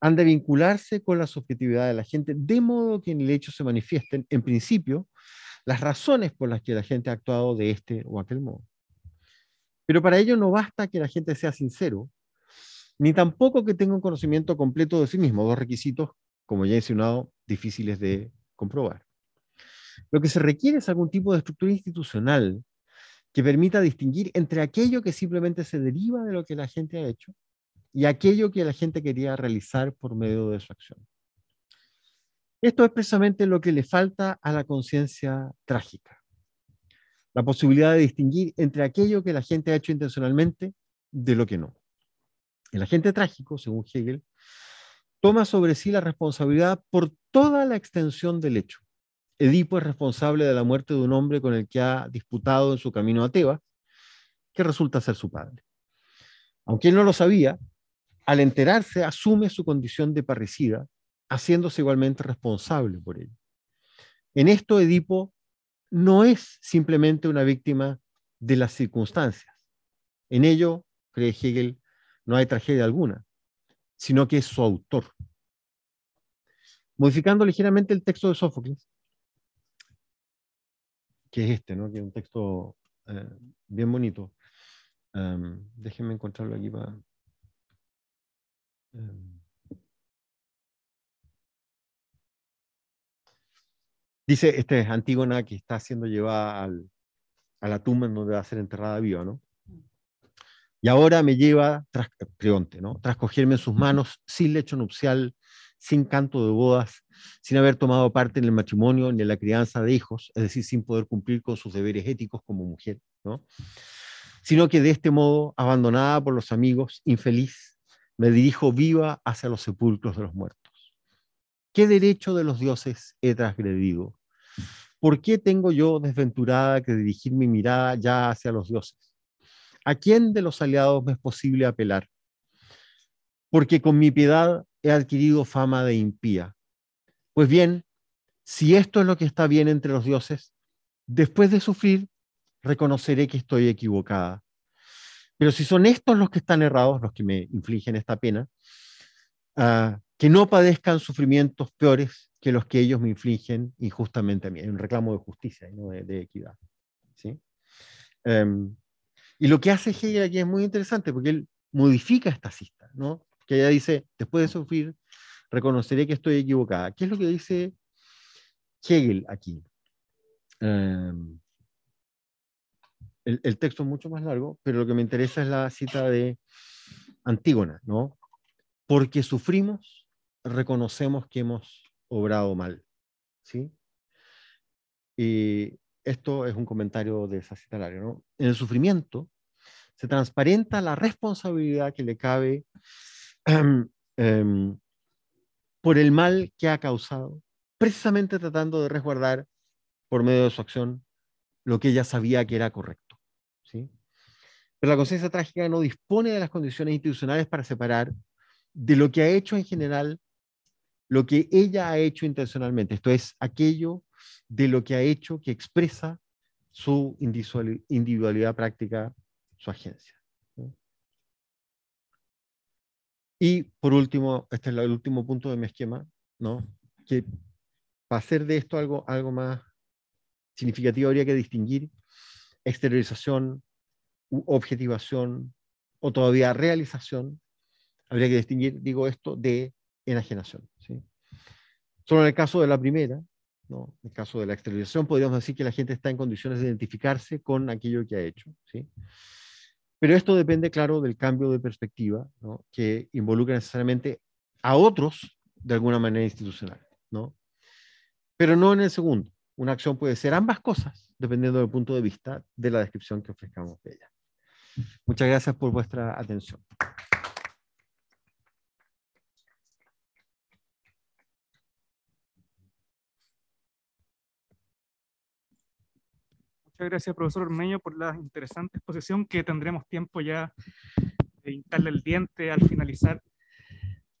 han de vincularse con la subjetividad de la gente, de modo que en el hecho se manifiesten, en principio, las razones por las que la gente ha actuado de este o aquel modo. Pero para ello no basta que la gente sea sincero, ni tampoco que tenga un conocimiento completo de sí mismo, dos requisitos, como ya he mencionado, difíciles de comprobar. Lo que se requiere es algún tipo de estructura institucional que permita distinguir entre aquello que simplemente se deriva de lo que la gente ha hecho y aquello que la gente quería realizar por medio de su acción. Esto es precisamente lo que le falta a la conciencia trágica. La posibilidad de distinguir entre aquello que la gente ha hecho intencionalmente de lo que no. El agente trágico, según Hegel, toma sobre sí la responsabilidad por toda la extensión del hecho, Edipo es responsable de la muerte de un hombre con el que ha disputado en su camino a Tebas, que resulta ser su padre. Aunque él no lo sabía, al enterarse asume su condición de parricida, haciéndose igualmente responsable por ello. En esto Edipo no es simplemente una víctima de las circunstancias. En ello, cree Hegel, no hay tragedia alguna, sino que es su autor. Modificando ligeramente el texto de Sófocles, que es este, ¿no? que es un texto eh, bien bonito. Em, déjenme encontrarlo aquí para... Em. Dice, este es Antígona que está siendo llevada a la tumba en donde va a ser enterrada viva, ¿no? Y ahora me lleva, tras, ¿no? Tras cogerme en sus manos, sin lecho nupcial, sin canto de bodas, sin haber tomado parte en el matrimonio ni en la crianza de hijos, es decir, sin poder cumplir con sus deberes éticos como mujer, ¿no? sino que de este modo, abandonada por los amigos, infeliz, me dirijo viva hacia los sepulcros de los muertos. ¿Qué derecho de los dioses he transgredido? ¿Por qué tengo yo, desventurada, que dirigir mi mirada ya hacia los dioses? ¿A quién de los aliados me es posible apelar? Porque con mi piedad he adquirido fama de impía. Pues bien, si esto es lo que está bien entre los dioses, después de sufrir, reconoceré que estoy equivocada. Pero si son estos los que están errados, los que me infligen esta pena, ah, que no padezcan sufrimientos peores que los que ellos me infligen injustamente a mí. Hay un reclamo de justicia, ¿no? de, equidad. ¿sí? Em, y lo que hace Hegel aquí es muy interesante porque él modifica esta cita. ¿no? que ella dice, después de sufrir, reconoceré que estoy equivocada. ¿Qué es lo que dice Hegel aquí? Em, el, texto es mucho más largo, pero lo que me interesa es la cita de Antígona, ¿no? Porque sufrimos, reconocemos que hemos obrado mal, ¿sí? Y esto es un comentario de esa cita larga, ¿no? En el sufrimiento se transparenta la responsabilidad que le cabe Em, por el mal que ha causado, precisamente tratando de resguardar por medio de su acción lo que ella sabía que era correcto. ¿sí? Pero la conciencia trágica no dispone de las condiciones institucionales para separar de lo que ha hecho en general lo que ella ha hecho intencionalmente, esto es aquello de lo que ha hecho que expresa su individualidad práctica, su agencia. Y por último, este es el último punto de mi esquema, ¿no? que para hacer de esto algo, algo más significativo habría que distinguir exteriorización, objetivación o todavía realización. Habría que distinguir, digo esto, de enajenación. ¿sí? Solo en el caso de la primera, ¿no? en el caso de la exteriorización, podríamos decir que la gente está en condiciones de identificarse con aquello que ha hecho. ¿sí? Pero esto depende, claro, del cambio de perspectiva, que involucra necesariamente a otros de alguna manera institucional. ¿no? Pero no en el segundo. Una acción puede ser ambas cosas, dependiendo del punto de vista de la descripción que ofrezcamos de ella. Muchas gracias por vuestra atención. gracias, profesor Ormeño, por la interesante exposición que tendremos tiempo ya de hincarle el diente al finalizar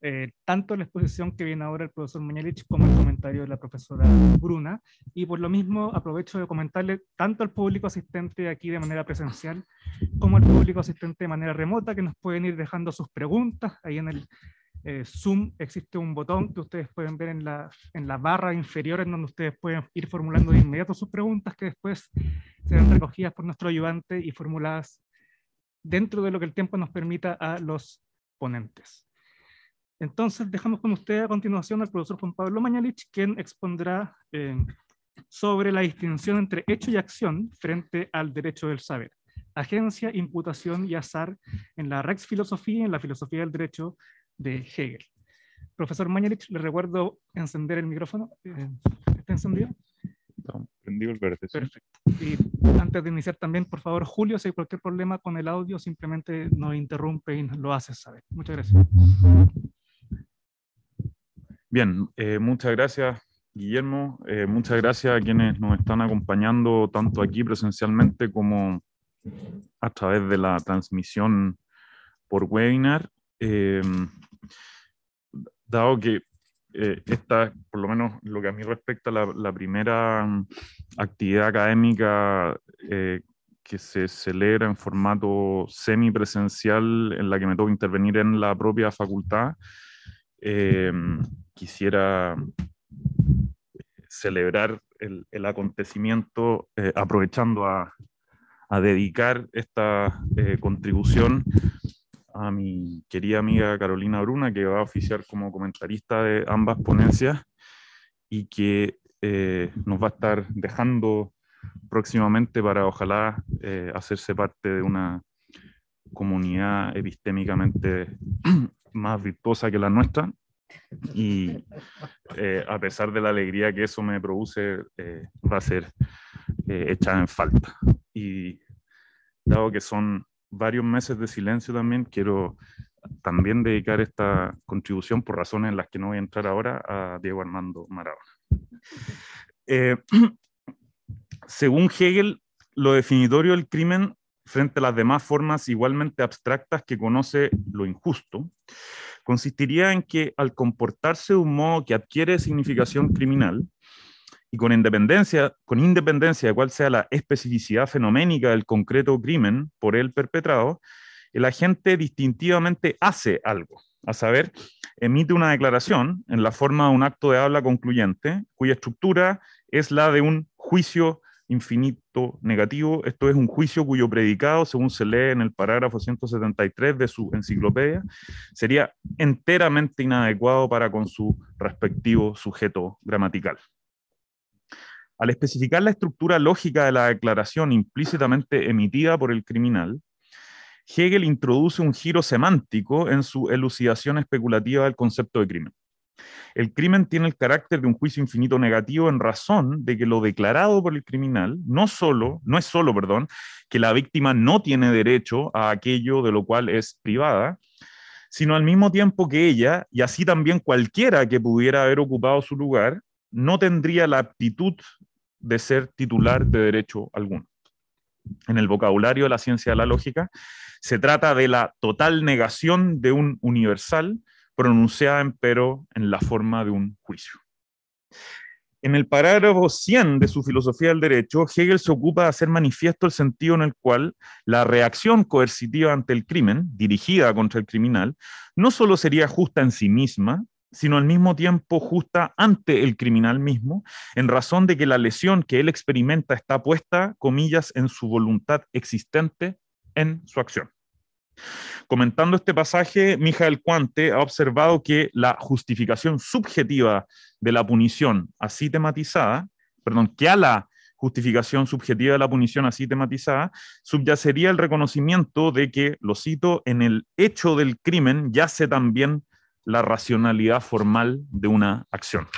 eh, tanto la exposición que viene ahora el profesor Muñalich como el comentario de la profesora Bruna. Y por lo mismo aprovecho de comentarle tanto al público asistente aquí de manera presencial como al público asistente de manera remota que nos pueden ir dejando sus preguntas ahí en el eh, Zoom existe un botón que ustedes pueden ver en la, en la barra inferior en donde ustedes pueden ir formulando de inmediato sus preguntas que después serán recogidas por nuestro ayudante y formuladas dentro de lo que el tiempo nos permita a los ponentes. Entonces, dejamos con usted a continuación al profesor Juan Pablo Mañalich, quien expondrá eh, sobre la distinción entre hecho y acción frente al derecho del saber, agencia, imputación y azar en la Rex Filosofía en la filosofía del derecho de Hegel. Profesor Mañalich, le recuerdo encender el micrófono. Eh, ¿Está encendido? Está prendido el verde. Perfecto. Y antes de iniciar también, por favor, Julio, si hay cualquier problema con el audio, simplemente nos interrumpe y lo haces saber. Muchas gracias. Bien, eh, muchas gracias, Guillermo. Eh, muchas gracias a quienes nos están acompañando tanto aquí presencialmente como a través de la transmisión por webinar. Em, dado que eh, esta, por lo menos lo que a mí respecta, la, la primera mm, actividad académica eh, que se celebra en formato semipresencial, en la que me toca intervenir en la propia facultad, em, quisiera eh, celebrar el, acontecimiento aprovechando a, dedicar esta contribución a mi querida amiga Carolina Bruna, que va a oficiar como comentarista de ambas ponencias y que eh, nos va a estar dejando próximamente para ojalá eh, hacerse parte de una comunidad epistémicamente más virtuosa que la nuestra. Y eh, a pesar de la alegría que eso me produce, va a ser hecha en falta. Y dado que son varios meses de silencio también, quiero también dedicar esta contribución, por razones en las que no voy a entrar ahora, a Diego Armando Maradona. Eh, según Hegel, lo definitorio del crimen frente a las demás formas igualmente abstractas que conoce lo injusto, consistiría en que al comportarse de un modo que adquiere significación criminal, y con independencia, con independencia de cuál sea la especificidad fenoménica del concreto crimen por él perpetrado, el agente distintivamente hace algo, a saber, emite una declaración en la forma de un acto de habla concluyente, cuya estructura es la de un juicio infinito negativo. Esto es un juicio cuyo predicado, según se lee en el parágrafo 173 de su enciclopedia, sería enteramente inadecuado para con su respectivo sujeto gramatical. Al especificar la estructura lógica de la declaración implícitamente emitida por el criminal, Hegel introduce un giro semántico en su elucidación especulativa del concepto de crimen. El crimen tiene el carácter de un juicio infinito negativo en razón de que lo declarado por el criminal no solo, no es solo, perdón, que la víctima no tiene derecho a aquello de lo cual es privada, sino al mismo tiempo que ella, y así también cualquiera que pudiera haber ocupado su lugar, no tendría la aptitud de ser titular de derecho alguno. En el vocabulario de la ciencia de la lógica, se trata de la total negación de un universal pronunciada, empero, en la forma de un juicio. En el parágrafo 100 de su filosofía del derecho, Hegel se ocupa de hacer manifiesto el sentido en el cual la reacción coercitiva ante el crimen, dirigida contra el criminal, no solo sería justa en sí misma, sino al mismo tiempo justa ante el criminal mismo, en razón de que la lesión que él experimenta está puesta, comillas, en su voluntad existente, en su acción. Comentando este pasaje, Mijael Cuante ha observado que la justificación subjetiva de la punición así tematizada, perdón, que a la justificación subjetiva de la punición así tematizada, subyacería el reconocimiento de que, lo cito, en el hecho del crimen yace también la racionalidad formal de una acción.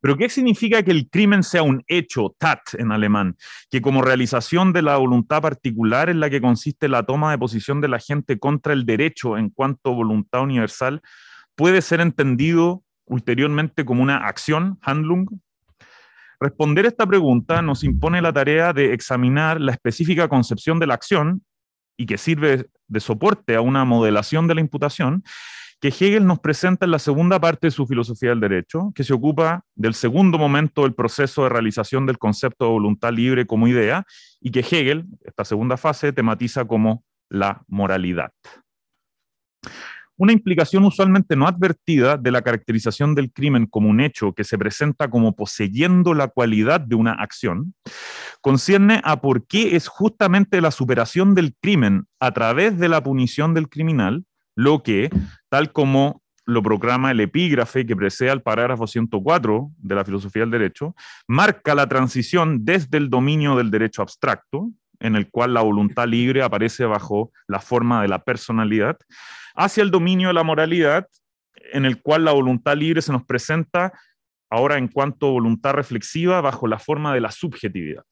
Pero ¿qué significa que el crimen sea un hecho, tat en alemán, que como realización de la voluntad particular en la que consiste la toma de posición de la gente contra el derecho en cuanto voluntad universal, puede ser entendido ulteriormente como una acción, handlung? Responder esta pregunta nos impone la tarea de examinar la específica concepción de la acción y que sirve de soporte a una modelación de la imputación que Hegel nos presenta en la segunda parte de su filosofía del derecho, que se ocupa del segundo momento del proceso de realización del concepto de voluntad libre como idea, y que Hegel, esta segunda fase, tematiza como la moralidad una implicación usualmente no advertida de la caracterización del crimen como un hecho que se presenta como poseyendo la cualidad de una acción, concierne a por qué es justamente la superación del crimen a través de la punición del criminal lo que, tal como lo proclama el epígrafe que precede al parágrafo 104 de la filosofía del derecho, marca la transición desde el dominio del derecho abstracto, en el cual la voluntad libre aparece bajo la forma de la personalidad, hacia el dominio de la moralidad, en el cual la voluntad libre se nos presenta ahora en cuanto voluntad reflexiva bajo la forma de la subjetividad.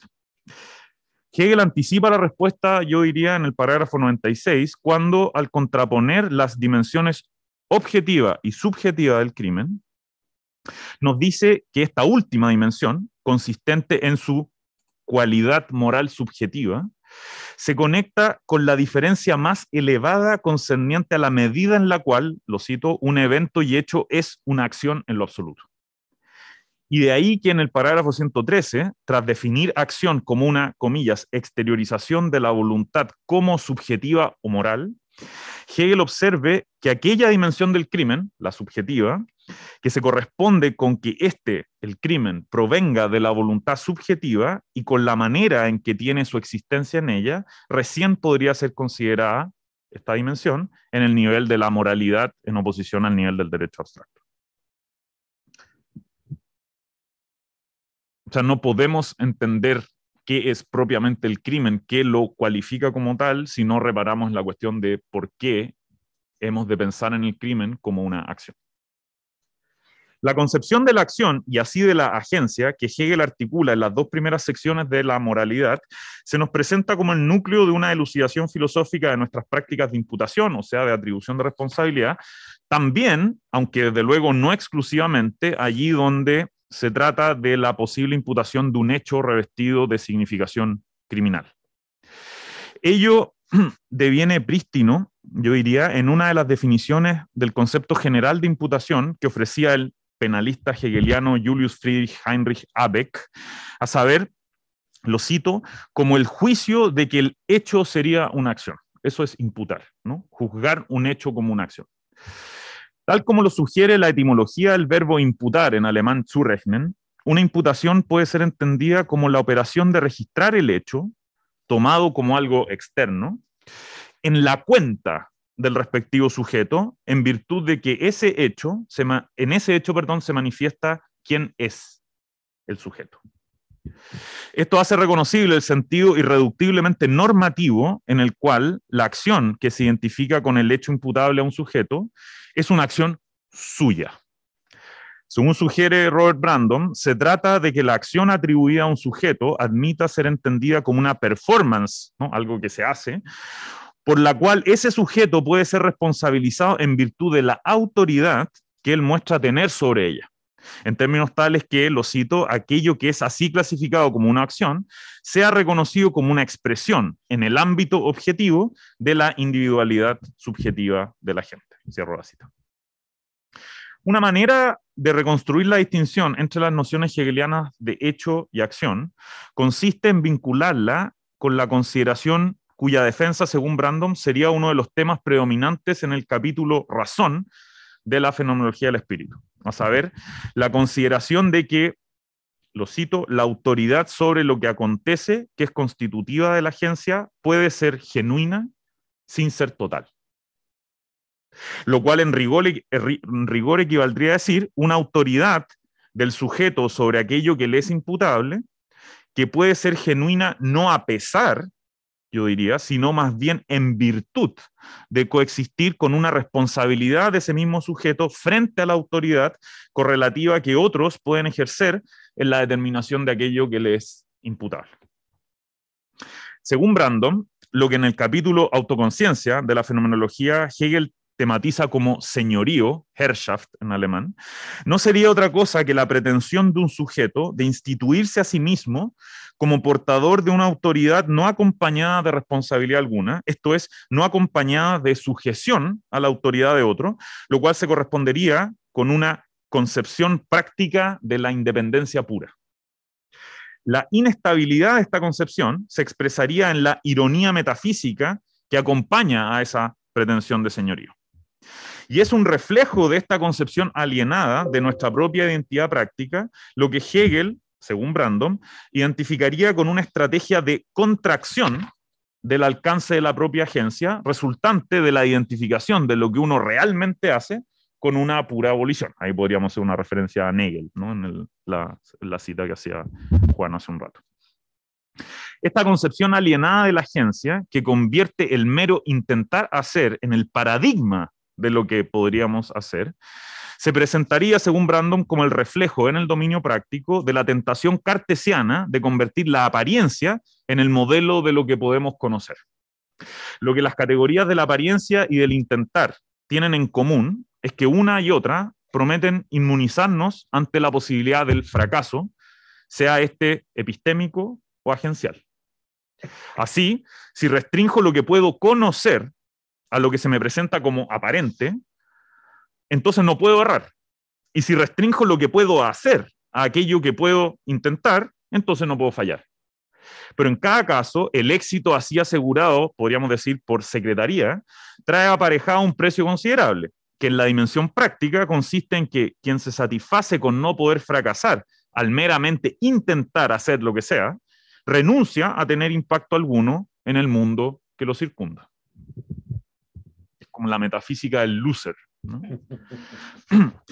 Hegel anticipa la respuesta, yo diría, en el parágrafo 96, cuando al contraponer las dimensiones objetiva y subjetiva del crimen, nos dice que esta última dimensión, consistente en su cualidad moral subjetiva, se conecta con la diferencia más elevada concerniente a la medida en la cual, lo cito, un evento y hecho es una acción en lo absoluto. Y de ahí que en el parágrafo 113, tras definir acción como una, comillas, exteriorización de la voluntad como subjetiva o moral, Hegel observe que aquella dimensión del crimen, la subjetiva, que se corresponde con que este, el crimen, provenga de la voluntad subjetiva y con la manera en que tiene su existencia en ella, recién podría ser considerada esta dimensión en el nivel de la moralidad en oposición al nivel del derecho abstracto. O sea, no podemos entender qué es propiamente el crimen, qué lo cualifica como tal, si no reparamos la cuestión de por qué hemos de pensar en el crimen como una acción. La concepción de la acción y así de la agencia que Hegel articula en las dos primeras secciones de la moralidad se nos presenta como el núcleo de una elucidación filosófica de nuestras prácticas de imputación, o sea, de atribución de responsabilidad, también, aunque desde luego no exclusivamente, allí donde se trata de la posible imputación de un hecho revestido de significación criminal. Ello deviene prístino, yo diría, en una de las definiciones del concepto general de imputación que ofrecía el penalista hegeliano Julius Friedrich Heinrich Abeck, a saber, lo cito, como el juicio de que el hecho sería una acción. Eso es imputar, ¿no? Juzgar un hecho como una acción. Tal como lo sugiere la etimología del verbo imputar en alemán zurechnen, una imputación puede ser entendida como la operación de registrar el hecho, tomado como algo externo, en la cuenta del respectivo sujeto, en virtud de que ese hecho, se en ese hecho, perdón, se manifiesta quién es el sujeto. Esto hace reconocible el sentido irreductiblemente normativo en el cual la acción que se identifica con el hecho imputable a un sujeto es una acción suya. Según sugiere Robert Brandon, se trata de que la acción atribuida a un sujeto admita ser entendida como una performance, ¿no? algo que se hace, por la cual ese sujeto puede ser responsabilizado en virtud de la autoridad que él muestra tener sobre ella en términos tales que, lo cito, aquello que es así clasificado como una acción sea reconocido como una expresión en el ámbito objetivo de la individualidad subjetiva de la gente. Cierro la cita. Una manera de reconstruir la distinción entre las nociones hegelianas de hecho y acción consiste en vincularla con la consideración cuya defensa, según Brandom, sería uno de los temas predominantes en el capítulo Razón de la Fenomenología del Espíritu a saber, la consideración de que, lo cito, la autoridad sobre lo que acontece, que es constitutiva de la agencia, puede ser genuina sin ser total. Lo cual en rigor, equivaldría a decir una autoridad del sujeto sobre aquello que le es imputable, que puede ser genuina no a pesar yo diría, sino más bien en virtud de coexistir con una responsabilidad de ese mismo sujeto frente a la autoridad correlativa que otros pueden ejercer en la determinación de aquello que les es imputable. Según Brandon, lo que en el capítulo Autoconciencia de la fenomenología Hegel tematiza como señorío, Herrschaft en alemán, no sería otra cosa que la pretensión de un sujeto de instituirse a sí mismo como portador de una autoridad no acompañada de responsabilidad alguna, esto es, no acompañada de sujeción a la autoridad de otro, lo cual se correspondería con una concepción práctica de la independencia pura. La inestabilidad de esta concepción se expresaría en la ironía metafísica que acompaña a esa pretensión de señorío. Y es un reflejo de esta concepción alienada de nuestra propia identidad práctica, lo que Hegel, según Brandon, identificaría con una estrategia de contracción del alcance de la propia agencia, resultante de la identificación de lo que uno realmente hace con una pura abolición. Ahí podríamos hacer una referencia a Nagel, ¿no? en la, la cita que hacía Juan hace un rato. Esta concepción alienada de la agencia, que convierte el mero intentar hacer en el paradigma de lo que podríamos hacer, se presentaría, según Brandon, como el reflejo en el dominio práctico de la tentación cartesiana de convertir la apariencia en el modelo de lo que podemos conocer. Lo que las categorías de la apariencia y del intentar tienen en común es que una y otra prometen inmunizarnos ante la posibilidad del fracaso, sea este epistémico o agencial. Así, si restringo lo que puedo conocer a lo que se me presenta como aparente, entonces no puedo errar. Y si restringo lo que puedo hacer a aquello que puedo intentar, entonces no puedo fallar. Pero en cada caso, el éxito así asegurado, podríamos decir por secretaría, trae aparejado un precio considerable, que en la dimensión práctica consiste en que quien se satisface con no poder fracasar al meramente intentar hacer lo que sea, renuncia a tener impacto alguno en el mundo que lo circunda como la metafísica del loser.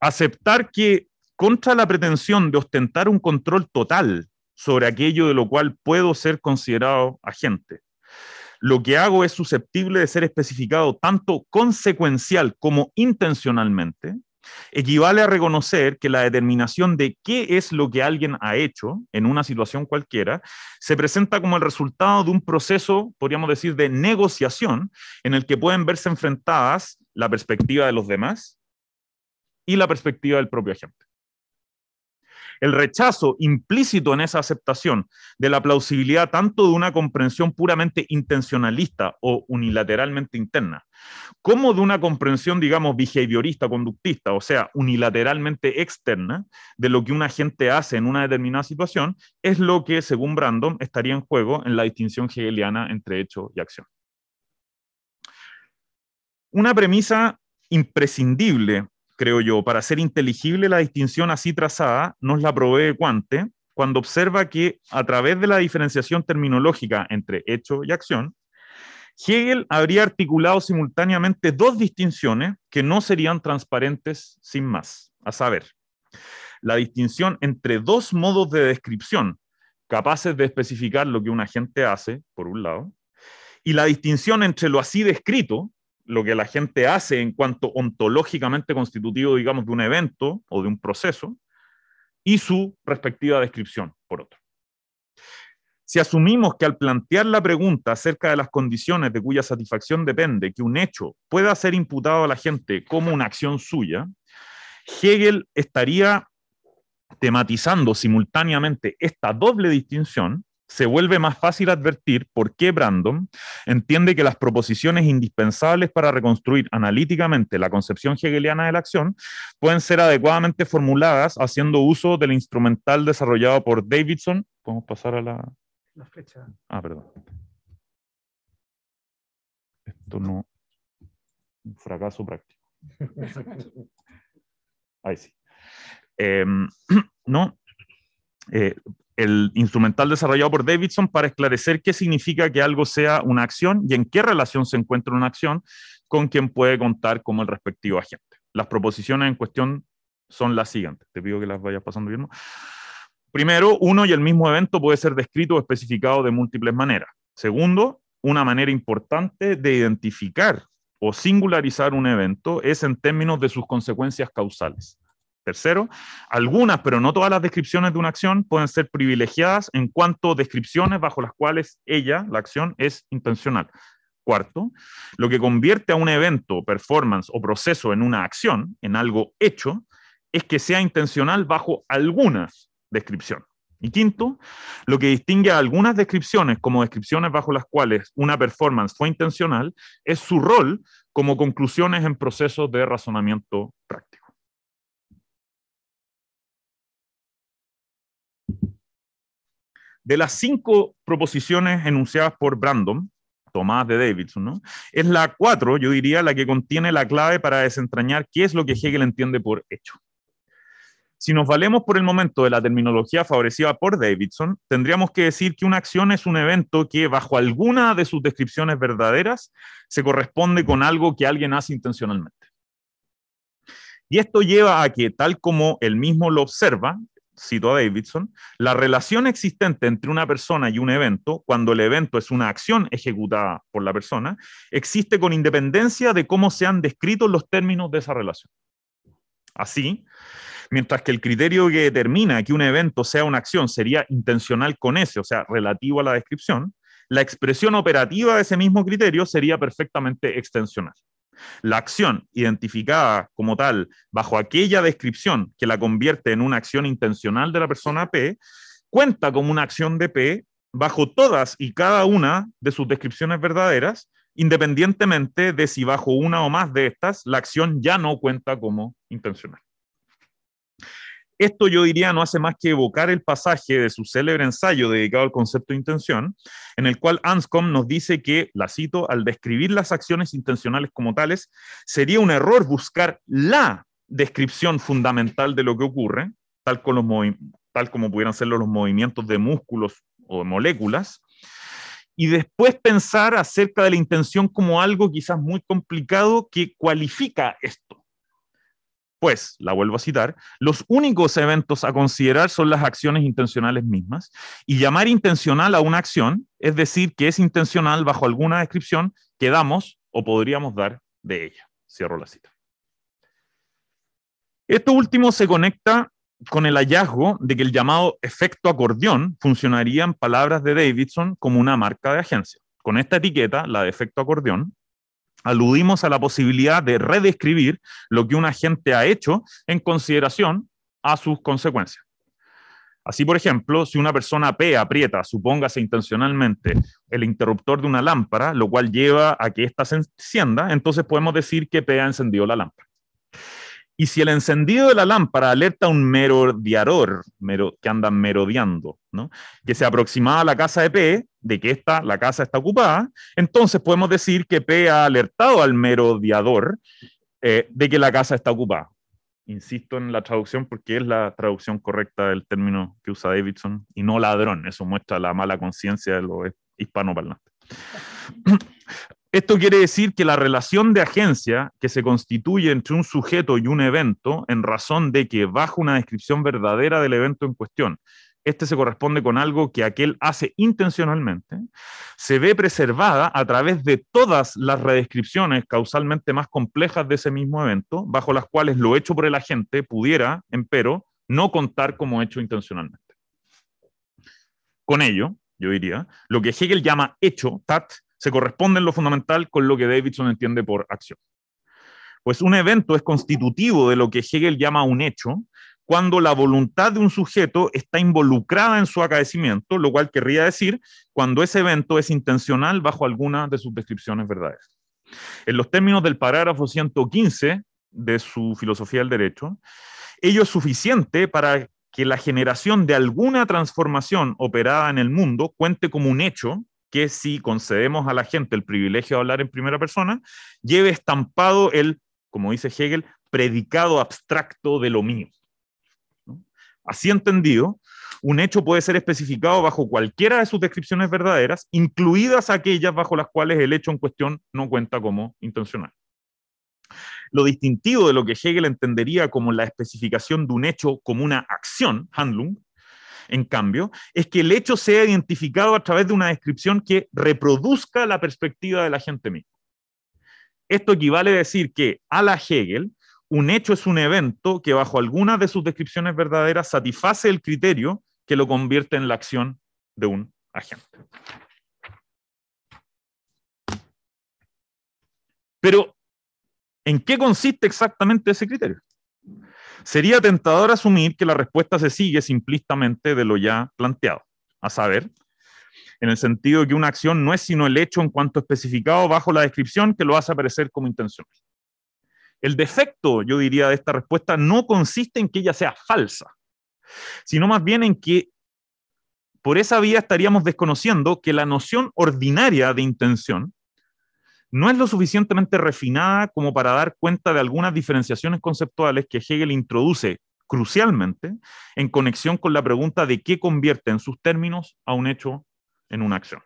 Aceptar que contra la pretensión de ostentar un control total sobre aquello de lo cual puedo ser considerado agente. Lo que hago es susceptible de ser especificado tanto consecuencial como intencionalmente, equivale a reconocer que la determinación de qué es lo que alguien ha hecho en una situación cualquiera se presenta como el resultado de un proceso, podríamos decir, de negociación en el que pueden verse enfrentadas la perspectiva de los demás y la perspectiva del propio agente. El rechazo implícito en esa aceptación de la plausibilidad tanto de una comprensión puramente intencionalista o unilateralmente interna, como de una comprensión, digamos, behaviorista, conductista, o sea, unilateralmente externa de lo que una gente hace en una determinada situación, es lo que, según Brandon, estaría en juego en la distinción hegeliana entre hecho y acción. Una premisa imprescindible creo yo, para ser inteligible la distinción así trazada, nos la provee Cuante cuando observa que a través de la diferenciación terminológica entre hecho y acción, Hegel habría articulado simultáneamente dos distinciones que no serían transparentes sin más, a saber, la distinción entre dos modos de descripción capaces de especificar lo que un agente hace, por un lado, y la distinción entre lo así descrito, lo que la gente hace en cuanto ontológicamente constitutivo, digamos, de un evento o de un proceso, y su respectiva descripción, por otro. Si asumimos que al plantear la pregunta acerca de las condiciones de cuya satisfacción depende que un hecho pueda ser imputado a la gente como una acción suya, Hegel estaría tematizando simultáneamente esta doble distinción se vuelve más fácil advertir por qué Brandon entiende que las proposiciones indispensables para reconstruir analíticamente la concepción hegeliana de la acción pueden ser adecuadamente formuladas haciendo uso del instrumental desarrollado por Davidson. Podemos pasar a la... La flecha. Ah, perdón. Esto no... Un fracaso práctico. Ahí sí. Em, no, eh, el instrumental desarrollado por Davidson para esclarecer qué significa que algo sea una acción y en qué relación se encuentra una acción con quien puede contar como el respectivo agente. Las proposiciones en cuestión son las siguientes. Te pido que las vayas pasando bien. Primero, uno y el mismo evento puede ser descrito o especificado de múltiples maneras. Segundo, una manera importante de identificar o singularizar un evento es en términos de sus consecuencias causales. Tercero, algunas, pero no todas las descripciones de una acción pueden ser privilegiadas en cuanto a descripciones bajo las cuales ella, la acción, es intencional. Cuarto, lo que convierte a un evento, performance o proceso en una acción, en algo hecho, es que sea intencional bajo algunas descripciones. Y quinto, lo que distingue a algunas descripciones como descripciones bajo las cuales una performance fue intencional es su rol como conclusiones en procesos de razonamiento práctico. de las cinco proposiciones enunciadas por Brandon, Tomás de Davidson, es la cuatro, yo diría, la que contiene la clave para desentrañar qué es lo que Hegel entiende por hecho. Si nos valemos por el momento de la terminología favorecida por Davidson, tendríamos que decir que una acción es un evento que, bajo alguna de sus descripciones verdaderas, se corresponde con algo que alguien hace intencionalmente. Y esto lleva a que, tal como él mismo lo observa, cito a Davidson, la relación existente entre una persona y un evento, cuando el evento es una acción ejecutada por la persona, existe con independencia de cómo se han descrito los términos de esa relación. Así, mientras que el criterio que determina que un evento sea una acción sería intencional con ese, o sea, relativo a la descripción, la expresión operativa de ese mismo criterio sería perfectamente extensional. La acción identificada como tal bajo aquella descripción que la convierte en una acción intencional de la persona P cuenta como una acción de P bajo todas y cada una de sus descripciones verdaderas, independientemente de si bajo una o más de estas la acción ya no cuenta como intencional. Esto yo diría no hace más que evocar el pasaje de su célebre ensayo dedicado al concepto de intención, en el cual Anscombe nos dice que, la cito, al describir las acciones intencionales como tales, sería un error buscar la descripción fundamental de lo que ocurre, tal como, tal como pudieran ser los movimientos de músculos o de moléculas, y después pensar acerca de la intención como algo quizás muy complicado que cualifica esto. Pues, la vuelvo a citar, los únicos eventos a considerar son las acciones intencionales mismas, y llamar intencional a una acción es decir que es intencional bajo alguna descripción que damos o podríamos dar de ella. Cierro la cita. Esto último se conecta con el hallazgo de que el llamado efecto acordeón funcionaría en palabras de Davidson como una marca de agencia. Con esta etiqueta, la de efecto acordeón, aludimos a la posibilidad de redescribir lo que un agente ha hecho en consideración a sus consecuencias. Así, por ejemplo, si una persona P aprieta, supóngase intencionalmente, el interruptor de una lámpara, lo cual lleva a que ésta se encienda, entonces podemos decir que P ha encendido la lámpara. Y si el encendido de la lámpara alerta a un merodiador mero, que anda merodeando, que se aproximaba a la casa de P, de que esta, la casa está ocupada, entonces podemos decir que P ha alertado al merodeador eh, de que la casa está ocupada. Insisto en la traducción porque es la traducción correcta del término que usa Davidson y no ladrón. Eso muestra la mala conciencia de los hispanoparlantes. Esto quiere decir que la relación de agencia que se constituye entre un sujeto y un evento en razón de que bajo una descripción verdadera del evento en cuestión, este se corresponde con algo que aquel hace intencionalmente, se ve preservada a través de todas las redescripciones causalmente más complejas de ese mismo evento, bajo las cuales lo hecho por el agente pudiera, empero, no contar como hecho intencionalmente. Con ello, yo diría, lo que Hegel llama hecho, tat, se corresponde en lo fundamental con lo que Davidson entiende por acción. Pues un evento es constitutivo de lo que Hegel llama un hecho cuando la voluntad de un sujeto está involucrada en su acaecimiento, lo cual querría decir cuando ese evento es intencional bajo alguna de sus descripciones verdades. En los términos del parágrafo 115 de su filosofía del derecho, ello es suficiente para que la generación de alguna transformación operada en el mundo cuente como un hecho que si concedemos a la gente el privilegio de hablar en primera persona, lleve estampado el, como dice Hegel, predicado abstracto de lo mío. Así entendido, un hecho puede ser especificado bajo cualquiera de sus descripciones verdaderas, incluidas aquellas bajo las cuales el hecho en cuestión no cuenta como intencional. Lo distintivo de lo que Hegel entendería como la especificación de un hecho como una acción, handlung, en cambio, es que el hecho sea identificado a través de una descripción que reproduzca la perspectiva de la mismo. Esto equivale a decir que a la Hegel, un hecho es un evento que bajo algunas de sus descripciones verdaderas satisface el criterio que lo convierte en la acción de un agente. Pero, ¿en qué consiste exactamente ese criterio? Sería tentador asumir que la respuesta se sigue simplistamente de lo ya planteado, a saber, en el sentido de que una acción no es sino el hecho en cuanto especificado bajo la descripción que lo hace aparecer como intención. El defecto, yo diría, de esta respuesta no consiste en que ella sea falsa, sino más bien en que por esa vía estaríamos desconociendo que la noción ordinaria de intención no es lo suficientemente refinada como para dar cuenta de algunas diferenciaciones conceptuales que Hegel introduce crucialmente en conexión con la pregunta de qué convierte en sus términos a un hecho en una acción.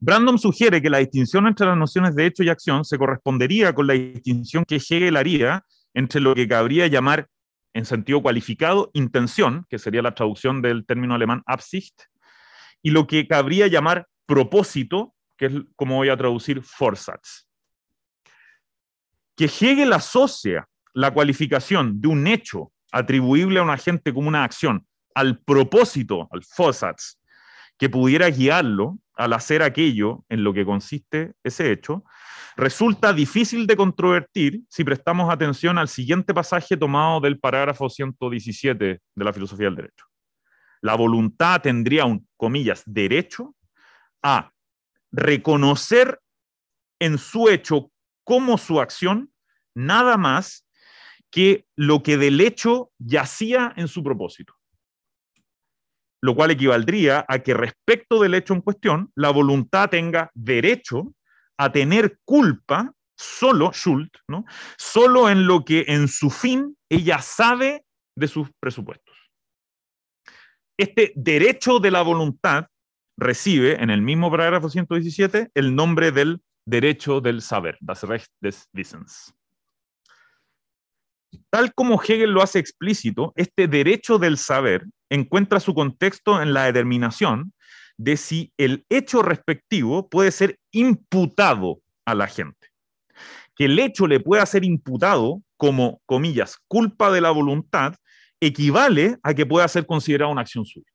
Brandom sugiere que la distinción entre las nociones de hecho y acción se correspondería con la distinción que Hegel haría entre lo que cabría llamar en sentido cualificado intención, que sería la traducción del término alemán Absicht, y lo que cabría llamar propósito, que es como voy a traducir forsatz. Que Hegel asocia la cualificación de un hecho atribuible a un agente como una acción al propósito, al forsatz, que pudiera guiarlo al hacer aquello en lo que consiste ese hecho, resulta difícil de controvertir si prestamos atención al siguiente pasaje tomado del parágrafo 117 de la filosofía del derecho. La voluntad tendría un, comillas, derecho a reconocer en su hecho como su acción nada más que lo que del hecho yacía en su propósito. Lo cual equivaldría a que respecto del hecho en cuestión, la voluntad tenga derecho a tener culpa solo, Schult, ¿no? solo en lo que en su fin ella sabe de sus presupuestos. Este derecho de la voluntad recibe en el mismo parágrafo 117 el nombre del derecho del saber, das Recht des Wissens. Tal como Hegel lo hace explícito, este derecho del saber encuentra su contexto en la determinación de si el hecho respectivo puede ser imputado a la gente. Que el hecho le pueda ser imputado como, comillas, culpa de la voluntad, equivale a que pueda ser considerada una acción suya.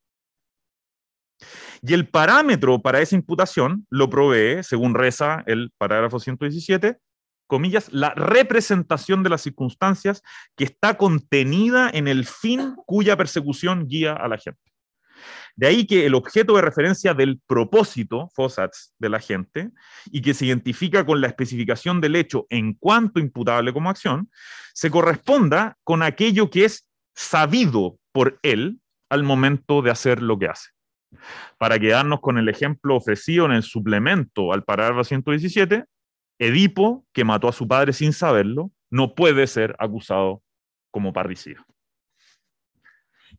Y el parámetro para esa imputación lo provee, según reza el parágrafo 117, comillas, la representación de las circunstancias que está contenida en el fin cuya persecución guía a la gente. De ahí que el objeto de referencia del propósito, FOSATS, de la gente, y que se identifica con la especificación del hecho en cuanto imputable como acción, se corresponda con aquello que es sabido por él al momento de hacer lo que hace. Para quedarnos con el ejemplo ofrecido en el suplemento al parágrafo 117, Edipo, que mató a su padre sin saberlo, no puede ser acusado como parricida.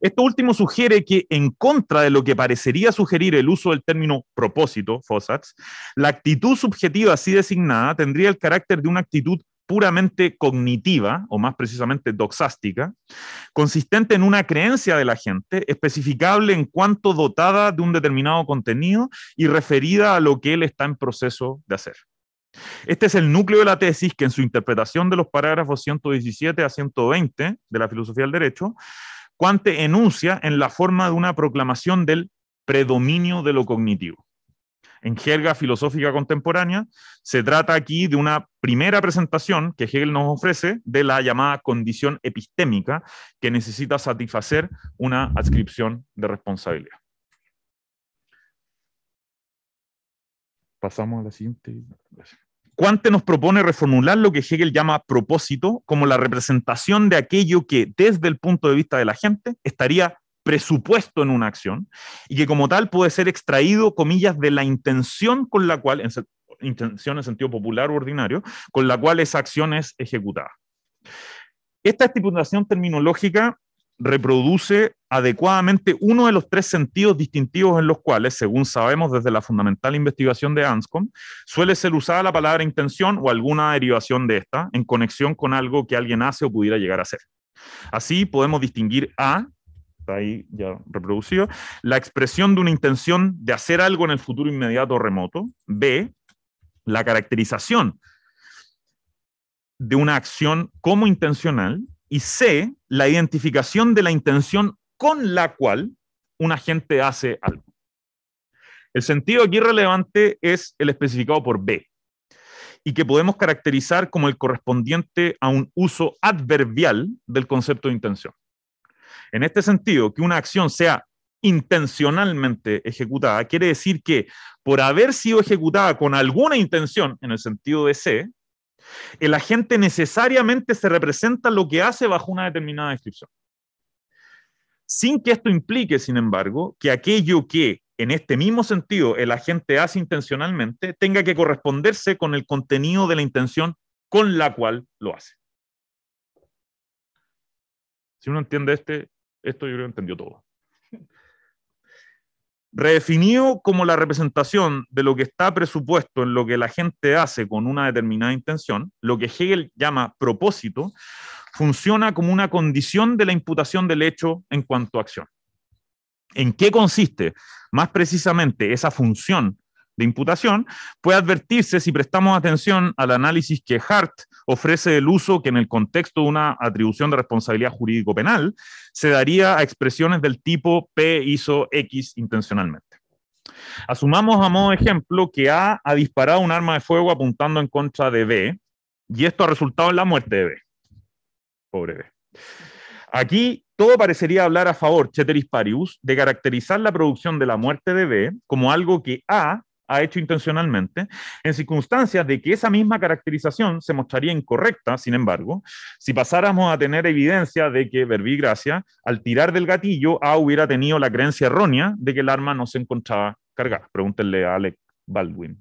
Esto último sugiere que, en contra de lo que parecería sugerir el uso del término propósito, Fosax, la actitud subjetiva así designada tendría el carácter de una actitud puramente cognitiva, o más precisamente doxástica, consistente en una creencia de la gente, especificable en cuanto dotada de un determinado contenido y referida a lo que él está en proceso de hacer. Este es el núcleo de la tesis que en su interpretación de los parágrafos 117 a 120 de la filosofía del derecho, Cuante enuncia en la forma de una proclamación del predominio de lo cognitivo en jerga filosófica contemporánea, se trata aquí de una primera presentación que Hegel nos ofrece de la llamada condición epistémica que necesita satisfacer una adscripción de responsabilidad. Pasamos a la siguiente. Quante nos propone reformular lo que Hegel llama propósito como la representación de aquello que, desde el punto de vista de la gente, estaría presupuesto en una acción y que como tal puede ser extraído, comillas, de la intención con la cual, intención en sentido popular o ordinario, con la cual esa acción es ejecutada. Esta estipulación terminológica reproduce adecuadamente uno de los tres sentidos distintivos en los cuales, según sabemos desde la fundamental investigación de Anscombe, suele ser usada la palabra intención o alguna derivación de esta en conexión con algo que alguien hace o pudiera llegar a hacer. Así podemos distinguir a está ahí ya reproducido, la expresión de una intención de hacer algo en el futuro inmediato o remoto. B, la caracterización de una acción como intencional. Y C, la identificación de la intención con la cual un agente hace algo. El sentido aquí relevante es el especificado por B y que podemos caracterizar como el correspondiente a un uso adverbial del concepto de intención. En este sentido, que una acción sea intencionalmente ejecutada, quiere decir que por haber sido ejecutada con alguna intención, en el sentido de C, el agente necesariamente se representa lo que hace bajo una determinada descripción. Sin que esto implique, sin embargo, que aquello que en este mismo sentido el agente hace intencionalmente tenga que corresponderse con el contenido de la intención con la cual lo hace. Si uno entiende este esto yo creo que entendió todo. Redefinido como la representación de lo que está presupuesto en lo que la gente hace con una determinada intención, lo que Hegel llama propósito, funciona como una condición de la imputación del hecho en cuanto a acción. ¿En qué consiste más precisamente esa función de imputación, puede advertirse si prestamos atención al análisis que Hart ofrece del uso que en el contexto de una atribución de responsabilidad jurídico-penal se daría a expresiones del tipo P hizo X intencionalmente. Asumamos a modo de ejemplo que A ha disparado un arma de fuego apuntando en contra de B y esto ha resultado en la muerte de B. Pobre B. Aquí todo parecería hablar a favor, Cheteris Parius, de caracterizar la producción de la muerte de B como algo que A ha hecho intencionalmente, en circunstancias de que esa misma caracterización se mostraría incorrecta, sin embargo, si pasáramos a tener evidencia de que gracia, al tirar del gatillo, A hubiera tenido la creencia errónea de que el arma no se encontraba cargada. Pregúntenle a Alec Baldwin.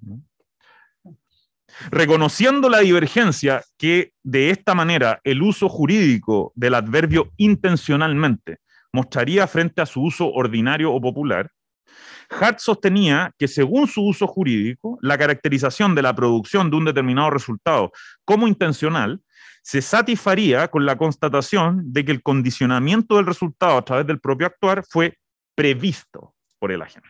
Reconociendo la divergencia que de esta manera el uso jurídico del adverbio intencionalmente mostraría frente a su uso ordinario o popular, Hart sostenía que según su uso jurídico, la caracterización de la producción de un determinado resultado como intencional se satisfaría con la constatación de que el condicionamiento del resultado a través del propio actuar fue previsto por el agente.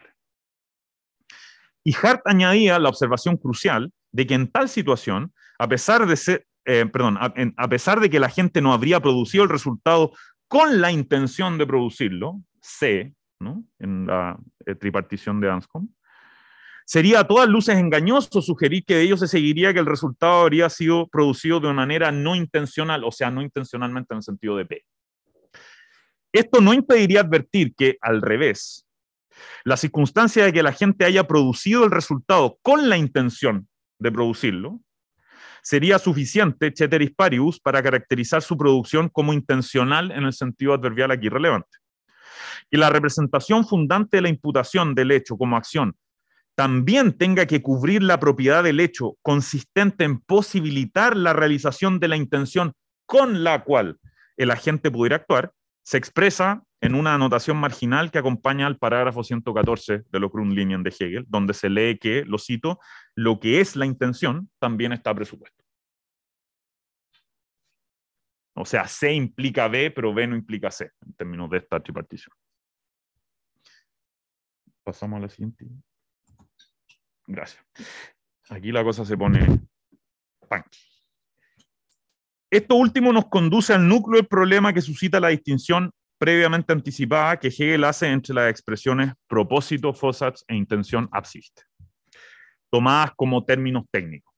Y Hart añadía la observación crucial de que en tal situación, a pesar de eh, que la gente no habría producido el resultado con la intención de producirlo, C, en la eh, tripartición de Anscombe. Sería a todas luces engañoso sugerir que de ellos se seguiría que el resultado habría sido producido de una manera no intencional, o sea, no intencionalmente en el sentido de P. Esto no impediría advertir que, al revés, la circunstancia de que la gente haya producido el resultado con la intención de producirlo sería suficiente, ceteris paribus, para caracterizar su producción como intencional en el sentido adverbial aquí relevante. Y la representación fundante de la imputación del hecho como acción también tenga que cubrir la propiedad del hecho consistente en posibilitar la realización de la intención con la cual el agente pudiera actuar, se expresa en una anotación marginal que acompaña al parágrafo 114 de los Grundlinien de Hegel, donde se lee que, lo cito, lo que es la intención también está presupuesto. O sea, C implica B, pero B no implica C, en términos de esta tripartición. Pasamos a la siguiente. Gracias. Aquí la cosa se pone punky. Esto último nos conduce al núcleo del problema que suscita la distinción previamente anticipada que Hegel hace entre las expresiones propósito, fossats e intención absiste, tomadas como términos técnicos.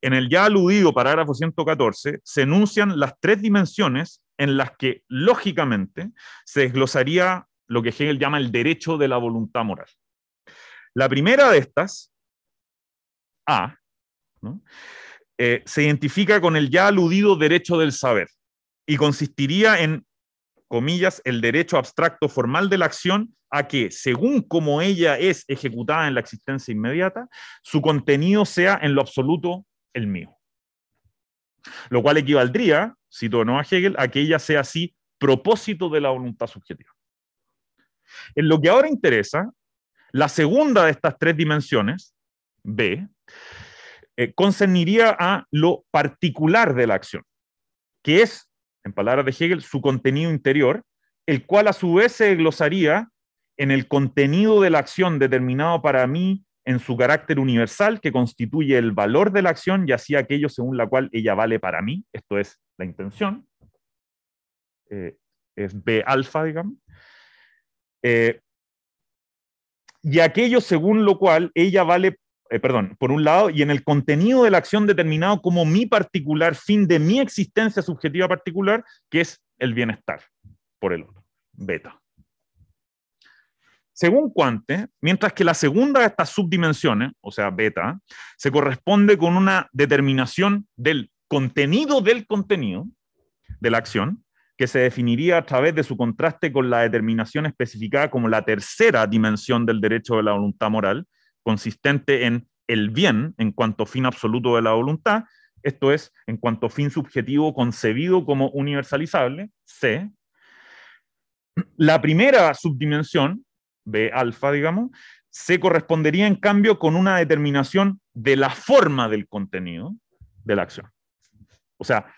En el ya aludido parágrafo 114 se enuncian las tres dimensiones en las que, lógicamente, se desglosaría lo que Hegel llama el derecho de la voluntad moral. La primera de estas, A, eh, se identifica con el ya aludido derecho del saber y consistiría en, comillas, el derecho abstracto formal de la acción a que, según como ella es ejecutada en la existencia inmediata, su contenido sea en lo absoluto el mío. Lo cual equivaldría, cito no a Hegel, a que ella sea así propósito de la voluntad subjetiva. En lo que ahora interesa, la segunda de estas tres dimensiones, B, eh, concerniría a lo particular de la acción, que es, en palabras de Hegel, su contenido interior, el cual a su vez se glosaría en el contenido de la acción determinado para mí en su carácter universal que constituye el valor de la acción y así aquello según la cual ella vale para mí, esto es la intención, eh, es B alfa, digamos, eh, y aquello según lo cual ella vale, eh, perdón, por un lado, y en el contenido de la acción determinado como mi particular fin de mi existencia subjetiva particular, que es el bienestar, por el otro, beta. Según Quante, mientras que la segunda de estas subdimensiones, o sea, beta, se corresponde con una determinación del contenido del contenido de la acción, que se definiría a través de su contraste con la determinación especificada como la tercera dimensión del derecho de la voluntad moral, consistente en el bien en cuanto fin absoluto de la voluntad, esto es, en cuanto fin subjetivo concebido como universalizable, C. La primera subdimensión B alfa, digamos, se correspondería en cambio con una determinación de la forma del contenido de la acción. O sea,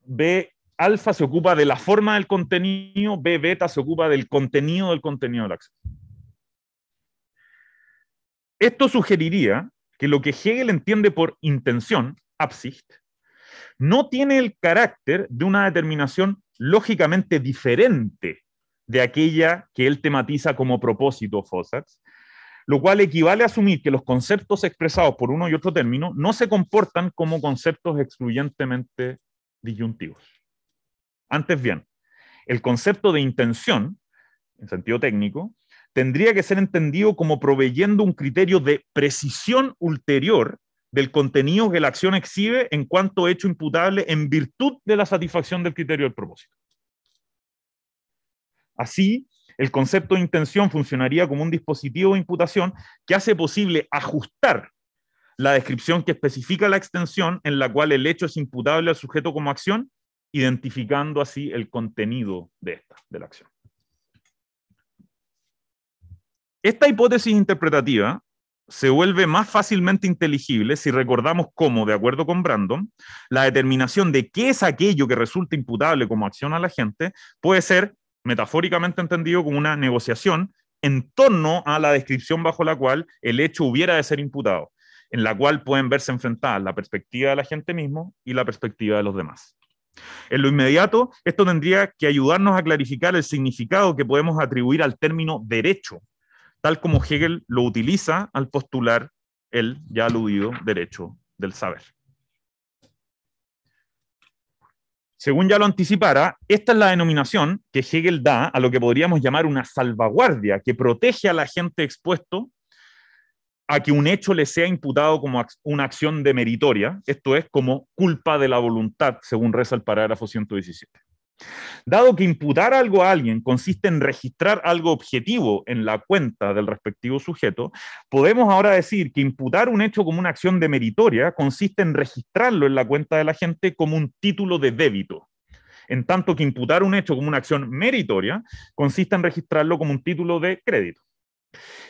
B alfa se ocupa de la forma del contenido, B beta se ocupa del contenido del contenido de la acción. Esto sugeriría que lo que Hegel entiende por intención, Absicht, no tiene el carácter de una determinación lógicamente diferente de aquella que él tematiza como propósito, Fossatz, lo cual equivale a asumir que los conceptos expresados por uno y otro término no se comportan como conceptos excluyentemente disyuntivos. Antes bien, el concepto de intención, en sentido técnico, tendría que ser entendido como proveyendo un criterio de precisión ulterior del contenido que la acción exhibe en cuanto hecho imputable en virtud de la satisfacción del criterio del propósito. Así, el concepto de intención funcionaría como un dispositivo de imputación que hace posible ajustar la descripción que especifica la extensión en la cual el hecho es imputable al sujeto como acción, identificando así el contenido de esta, de la acción. Esta hipótesis interpretativa se vuelve más fácilmente inteligible si recordamos cómo, de acuerdo con Brandon, la determinación de qué es aquello que resulta imputable como acción a la gente puede ser metafóricamente entendido como una negociación en torno a la descripción bajo la cual el hecho hubiera de ser imputado, en la cual pueden verse enfrentadas la perspectiva de la gente mismo y la perspectiva de los demás. En lo inmediato, esto tendría que ayudarnos a clarificar el significado que podemos atribuir al término derecho, tal como Hegel lo utiliza al postular el ya aludido derecho del saber. según ya lo anticipara, esta es la denominación que Hegel da a lo que podríamos llamar una salvaguardia que protege a la gente expuesto a que un hecho le sea imputado como una acción de meritoria. esto es, como culpa de la voluntad, según reza el parágrafo 117. Dado que imputar algo a alguien consiste en registrar algo objetivo en la cuenta del respectivo sujeto, podemos ahora decir que imputar un hecho como una acción de meritoria consiste en registrarlo en la cuenta de la gente como un título de débito. En tanto que imputar un hecho como una acción meritoria consiste en registrarlo como un título de crédito.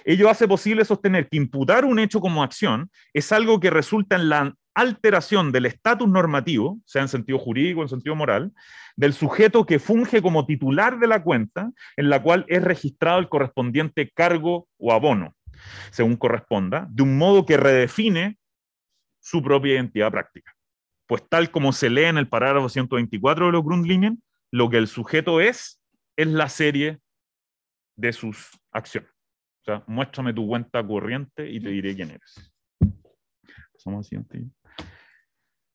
Ello hace posible sostener que imputar un hecho como acción es algo que resulta en la alteración del estatus normativo, sea en sentido jurídico, o en sentido moral, del sujeto que funge como titular de la cuenta en la cual es registrado el correspondiente cargo o abono, según corresponda, de un modo que redefine su propia identidad práctica. Pues tal como se lee en el parágrafo 124 de los Grundlinien, lo que el sujeto es es la serie de sus acciones. O sea, muéstrame tu cuenta corriente y te diré quién eres. Pasamos al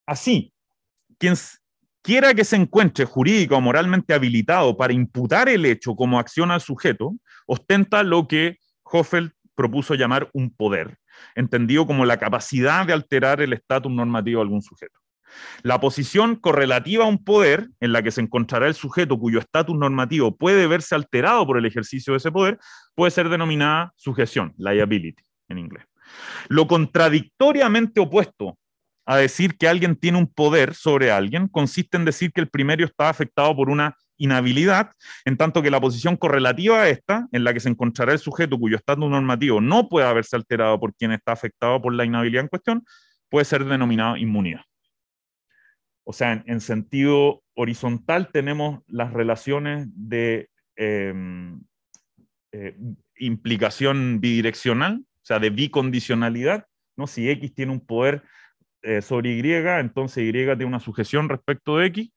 Así, quien quiera que se encuentre jurídico o moralmente habilitado para imputar el hecho como acción al sujeto, ostenta lo que Hoffel propuso llamar un poder, entendido como la capacidad de alterar el estatus normativo de algún sujeto. La posición correlativa a un poder en la que se encontrará el sujeto cuyo estatus normativo puede verse alterado por el ejercicio de ese poder puede ser denominada sujeción, liability en inglés. Lo contradictoriamente opuesto a decir que alguien tiene un poder sobre alguien consiste en decir que el primero está afectado por una inhabilidad, en tanto que la posición correlativa a esta, en la que se encontrará el sujeto cuyo estado normativo no puede haberse alterado por quien está afectado por la inhabilidad en cuestión, puede ser denominada inmunidad. O sea, en, sentido horizontal tenemos las relaciones de em, eh, implicación bidireccional, o sea, de bicondicionalidad, ¿no? Si X tiene un poder eh, sobre Y, entonces Y tiene una sujeción respecto de X.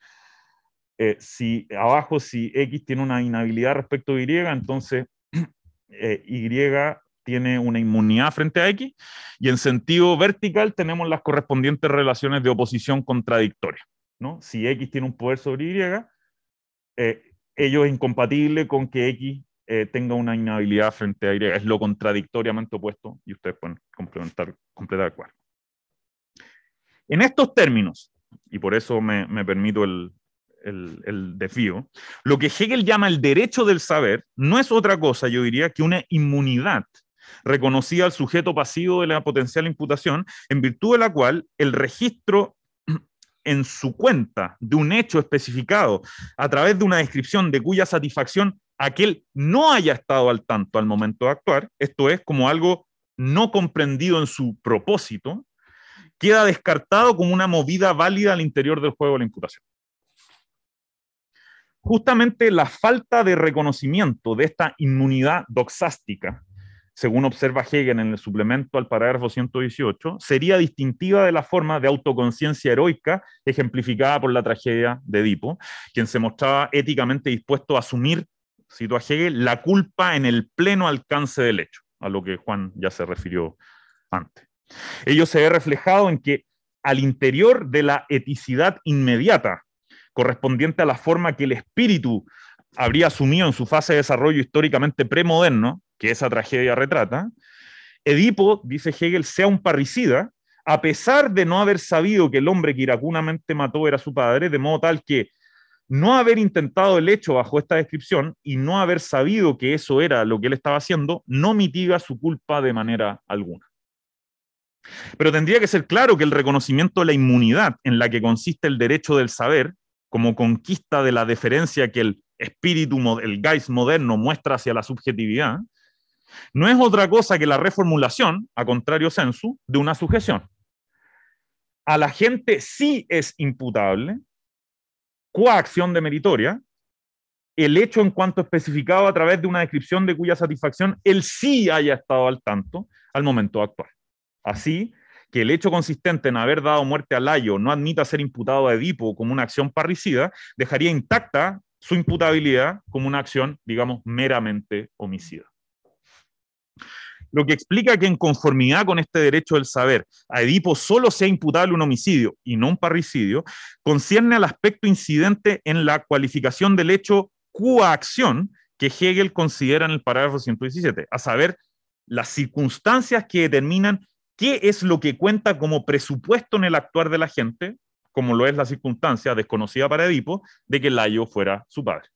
Eh, si abajo, si X tiene una inhabilidad respecto de Y, entonces eh, Y tiene una inmunidad frente a X. Y en sentido vertical tenemos las correspondientes relaciones de oposición contradictoria. ¿no? Si X tiene un poder sobre Y, ello es incompatible con que X tenga una inhabilidad frente a Y. Es lo contradictoriamente opuesto y ustedes pueden complementar, completar el cuadro. En estos términos, y por eso me, permito el, el, desvío, lo que Hegel llama el derecho del saber no es otra cosa, yo diría, que una inmunidad reconocida al sujeto pasivo de la potencial imputación, en virtud de la cual el registro en su cuenta de un hecho especificado a través de una descripción de cuya satisfacción aquel no haya estado al tanto al momento de actuar, esto es como algo no comprendido en su propósito, queda descartado como una movida válida al interior del juego de la imputación. Justamente la falta de reconocimiento de esta inmunidad doxástica, según observa Hegel en el suplemento al parágrafo 118, sería distintiva de la forma de autoconciencia heroica ejemplificada por la tragedia de Edipo, quien se mostraba éticamente dispuesto a asumir, cito a Hegel, la culpa en el pleno alcance del hecho, a lo que Juan ya se refirió antes. Ello se ve reflejado en que al interior de la eticidad inmediata, correspondiente a la forma que el espíritu habría asumido en su fase de desarrollo históricamente premoderno, que esa tragedia retrata, Edipo, dice Hegel, sea un parricida, a pesar de no haber sabido que el hombre que iracunamente mató era su padre, de modo tal que no haber intentado el hecho bajo esta descripción y no haber sabido que eso era lo que él estaba haciendo, no mitiga su culpa de manera alguna. Pero tendría que ser claro que el reconocimiento de la inmunidad en la que consiste el derecho del saber, como conquista de la deferencia que el espíritu, el Geist moderno muestra hacia la subjetividad, no es otra cosa que la reformulación, a contrario sensu, de una sujeción. A la gente sí es imputable, coacción de meritoria, el hecho en cuanto especificado a través de una descripción de cuya satisfacción él sí haya estado al tanto al momento actual. Así que el hecho consistente en haber dado muerte a Layo no admita ser imputado a Edipo como una acción parricida, dejaría intacta su imputabilidad como una acción, digamos, meramente homicida. Lo que explica que en conformidad con este derecho del saber, a Edipo solo sea imputable un homicidio y no un parricidio, concierne al aspecto incidente en la cualificación del hecho acción que Hegel considera en el parágrafo 117, a saber, las circunstancias que determinan qué es lo que cuenta como presupuesto en el actuar de la gente, como lo es la circunstancia desconocida para Edipo de que Layo fuera su padre.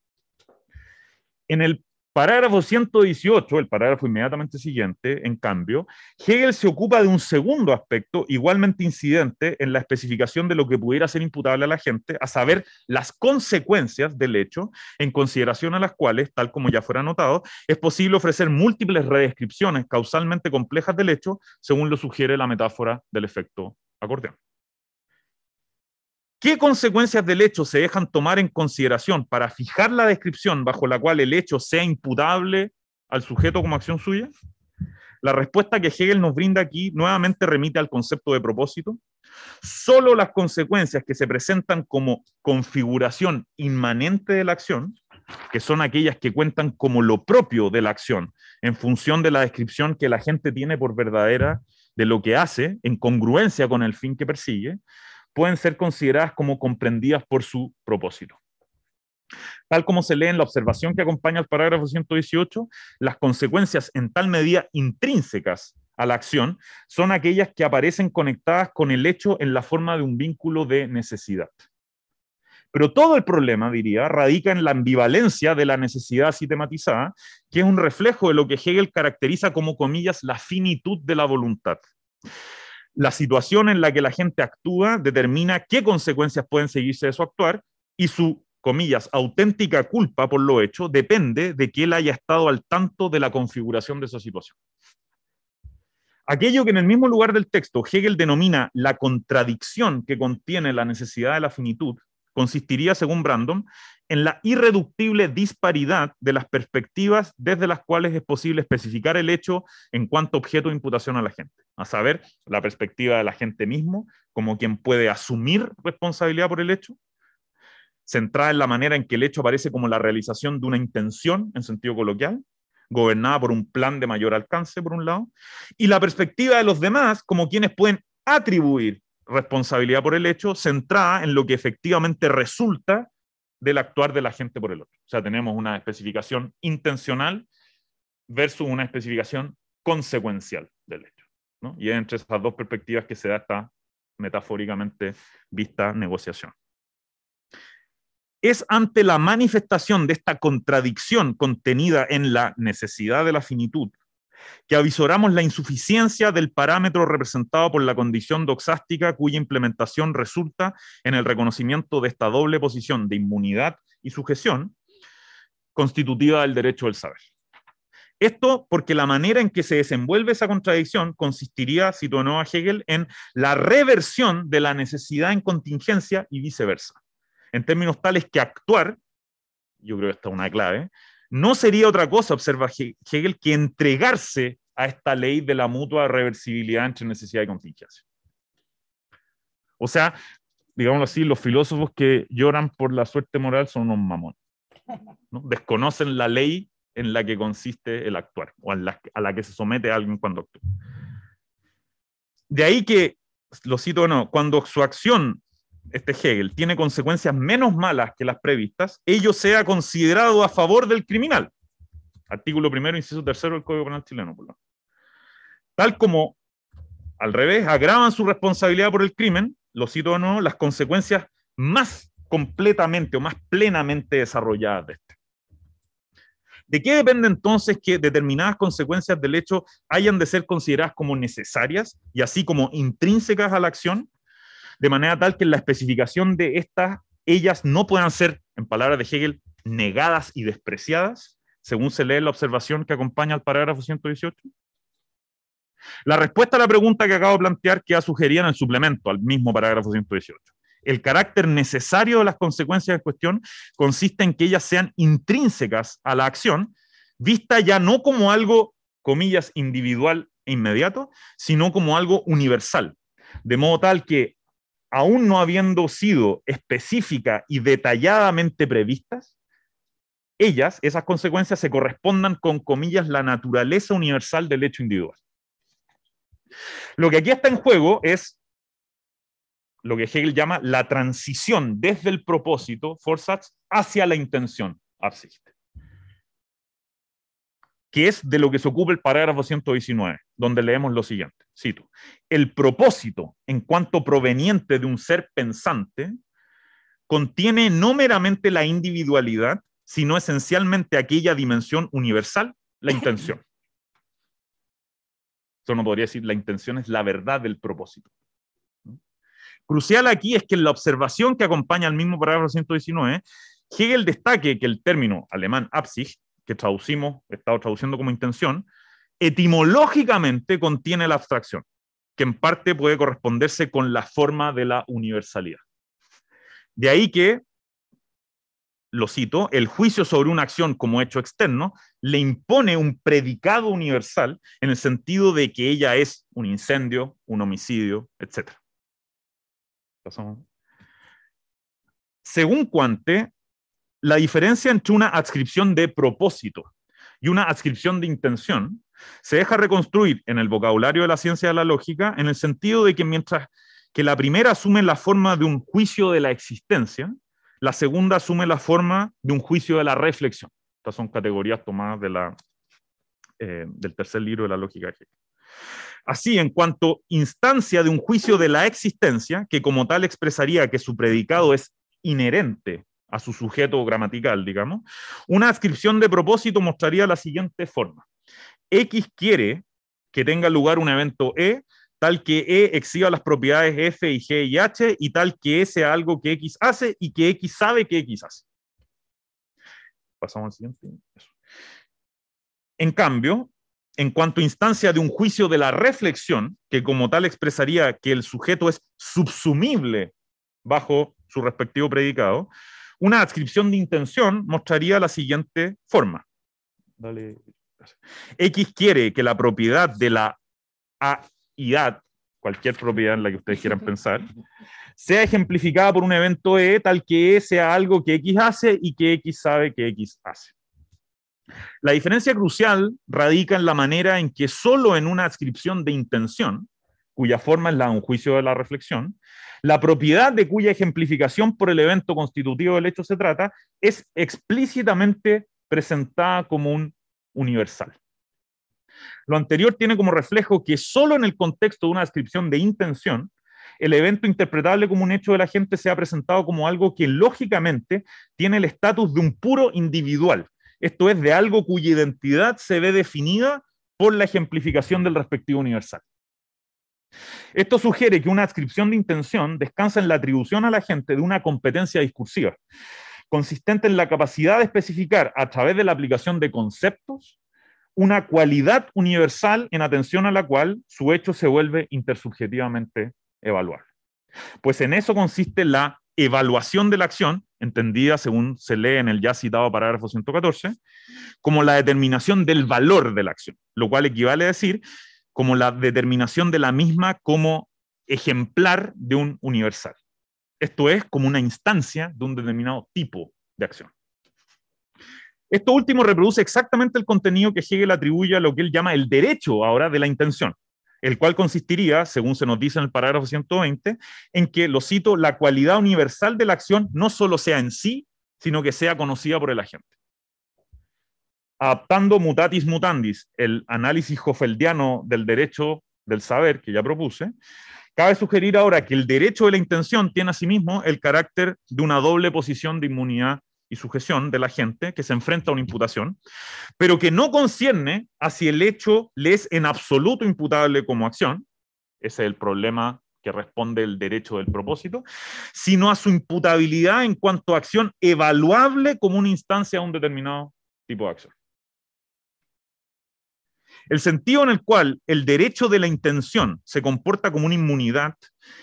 En el parágrafo 118, el parágrafo inmediatamente siguiente, en cambio, Hegel se ocupa de un segundo aspecto igualmente incidente en la especificación de lo que pudiera ser imputable a la gente, a saber, las consecuencias del hecho, en consideración a las cuales, tal como ya fuera notado, es posible ofrecer múltiples redescripciones causalmente complejas del hecho, según lo sugiere la metáfora del efecto acordeón. ¿Qué consecuencias del hecho se dejan tomar en consideración para fijar la descripción bajo la cual el hecho sea imputable al sujeto como acción suya? La respuesta que Hegel nos brinda aquí nuevamente remite al concepto de propósito. Solo las consecuencias que se presentan como configuración inmanente de la acción, que son aquellas que cuentan como lo propio de la acción, en función de la descripción que la gente tiene por verdadera de lo que hace, en congruencia con el fin que persigue, pueden ser consideradas como comprendidas por su propósito. Tal como se lee en la observación que acompaña al parágrafo 118, las consecuencias en tal medida intrínsecas a la acción son aquellas que aparecen conectadas con el hecho en la forma de un vínculo de necesidad. Pero todo el problema, diría, radica en la ambivalencia de la necesidad sistematizada, que es un reflejo de lo que Hegel caracteriza como, comillas, la finitud de la voluntad la situación en la que la gente actúa determina qué consecuencias pueden seguirse de su actuar y su, comillas, auténtica culpa por lo hecho depende de que él haya estado al tanto de la configuración de esa situación. Aquello que en el mismo lugar del texto Hegel denomina la contradicción que contiene la necesidad de la finitud, consistiría, según Brandon, en la irreductible disparidad de las perspectivas desde las cuales es posible especificar el hecho en cuanto objeto de imputación a la gente, a saber, la perspectiva de la gente mismo como quien puede asumir responsabilidad por el hecho, centrada en la manera en que el hecho aparece como la realización de una intención en sentido coloquial, gobernada por un plan de mayor alcance, por un lado, y la perspectiva de los demás como quienes pueden atribuir responsabilidad por el hecho centrada en lo que efectivamente resulta del actuar de la gente por el otro. O sea, tenemos una especificación intencional versus una especificación consecuencial del hecho. Y es entre esas dos perspectivas que se da esta metafóricamente vista negociación. Es ante la manifestación de esta contradicción contenida en la necesidad de la finitud que avisoramos la insuficiencia del parámetro representado por la condición doxástica cuya implementación resulta en el reconocimiento de esta doble posición de inmunidad y sujeción constitutiva del derecho del saber. Esto porque la manera en que se desenvuelve esa contradicción consistiría, citó a Hegel, en la reversión de la necesidad en contingencia y viceversa. En términos tales que actuar, yo creo que esta es una clave, no sería otra cosa, observa Hegel, que entregarse a esta ley de la mutua reversibilidad entre necesidad y contingencia. O sea, digámoslo así, los filósofos que lloran por la suerte moral son unos mamones. ¿no? Desconocen la ley en la que consiste el actuar, o a la, a la que se somete alguien cuando actúa. De ahí que, lo cito, bueno, cuando su acción este Hegel, tiene consecuencias menos malas que las previstas, ello sea considerado a favor del criminal. Artículo primero, inciso tercero del Código Penal chileno. Por Tal como, al revés, agravan su responsabilidad por el crimen, lo cito o no, las consecuencias más completamente o más plenamente desarrolladas de este. ¿De qué depende entonces que determinadas consecuencias del hecho hayan de ser consideradas como necesarias y así como intrínsecas a la acción? de manera tal que la especificación de estas, ellas no puedan ser, en palabras de Hegel, negadas y despreciadas, según se lee la observación que acompaña al parágrafo 118? La respuesta a la pregunta que acabo de plantear queda sugerida en el suplemento al mismo parágrafo 118. El carácter necesario de las consecuencias de cuestión consiste en que ellas sean intrínsecas a la acción, vista ya no como algo, comillas, individual e inmediato, sino como algo universal, de modo tal que aún no habiendo sido específica y detalladamente previstas, ellas, esas consecuencias, se correspondan con comillas la naturaleza universal del hecho individual. Lo que aquí está en juego es lo que Hegel llama la transición desde el propósito, Forsatz, hacia la intención, Absicht, que es de lo que se ocupa el parágrafo 119, donde leemos lo siguiente cito, el propósito en cuanto proveniente de un ser pensante contiene no meramente la individualidad, sino esencialmente aquella dimensión universal, la intención. Eso no podría decir, la intención es la verdad del propósito. Crucial aquí es que en la observación que acompaña al mismo parágrafo 119, Hegel destaque que el término alemán Absicht, que traducimos, estado traduciendo como intención, etimológicamente contiene la abstracción, que en parte puede corresponderse con la forma de la universalidad. De ahí que, lo cito, el juicio sobre una acción como hecho externo le impone un predicado universal en el sentido de que ella es un incendio, un homicidio, etc. Según Cuante, la diferencia entre una adscripción de propósito y una adscripción de intención se deja reconstruir en el vocabulario de la ciencia de la lógica en el sentido de que mientras que la primera asume la forma de un juicio de la existencia, la segunda asume la forma de un juicio de la reflexión. Estas son categorías tomadas eh, del tercer libro de la lógica Así, en cuanto instancia de un juicio de la existencia, que como tal expresaría que su predicado es inherente a su sujeto gramatical, digamos, una adscripción de propósito mostraría la siguiente forma. X quiere que tenga lugar un evento E, tal que E exhiba las propiedades F y G y H, y tal que ese sea algo que X hace y que X sabe que X hace. Pasamos al siguiente. En cambio, en cuanto a instancia de un juicio de la reflexión, que como tal expresaría que el sujeto es subsumible bajo su respectivo predicado, una adscripción de intención mostraría la siguiente forma. Dale. X quiere que la propiedad de la aidad, cualquier propiedad en la que ustedes quieran pensar, sea ejemplificada por un evento E tal que E sea algo que X hace y que X sabe que X hace. La diferencia crucial radica en la manera en que solo en una adscripción de intención, cuya forma es la de un juicio de la reflexión, la propiedad de cuya ejemplificación por el evento constitutivo del hecho se trata, es explícitamente presentada como un universal. Lo anterior tiene como reflejo que solo en el contexto de una descripción de intención, el evento interpretable como un hecho de la gente se ha presentado como algo que lógicamente tiene el estatus de un puro individual, esto es, de algo cuya identidad se ve definida por la ejemplificación del respectivo universal. Esto sugiere que una descripción de intención descansa en la atribución a la gente de una competencia discursiva, consistente en la capacidad de especificar a través de la aplicación de conceptos una cualidad universal en atención a la cual su hecho se vuelve intersubjetivamente evaluable. Pues en eso consiste la evaluación de la acción, entendida según se lee en el ya citado parágrafo 114, como la determinación del valor de la acción, lo cual equivale a decir como la determinación de la misma como ejemplar de un universal. Esto es como una instancia de un determinado tipo de acción. Esto último reproduce exactamente el contenido que Hegel atribuye a lo que él llama el derecho ahora de la intención, el cual consistiría, según se nos dice en el parágrafo 120, en que, lo cito, la cualidad universal de la acción no solo sea en sí, sino que sea conocida por el agente. Adaptando mutatis mutandis el análisis hofeldiano del derecho del saber que ya propuse, cabe sugerir ahora que el derecho de la intención tiene asimismo el carácter de una doble posición de inmunidad y sujeción de la gente que se enfrenta a una imputación, pero que no concierne a si el hecho le es en absoluto imputable como acción, ese es el problema que responde el derecho del propósito, sino a su imputabilidad en cuanto a acción evaluable como una instancia a un determinado tipo de acción. El sentido en el cual el derecho de la intención se comporta como una inmunidad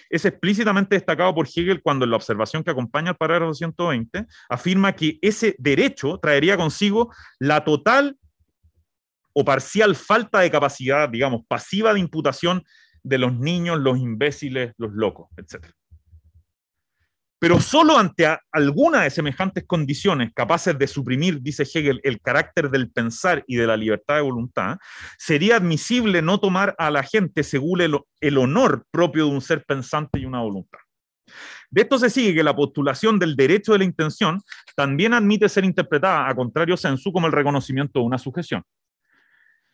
es explícitamente destacado por Hegel cuando en la observación que acompaña al parágrafo 120 afirma que ese derecho traería consigo la total o parcial falta de capacidad, digamos, pasiva de imputación de los niños, los imbéciles, los locos, etc. Pero solo ante alguna de semejantes condiciones capaces de suprimir, dice Hegel, el carácter del pensar y de la libertad de voluntad, sería admisible no tomar a la gente según el, honor propio de un ser pensante y una voluntad. De esto se sigue que la postulación del derecho de la intención también admite ser interpretada, a contrario sensu, como el reconocimiento de una sujeción,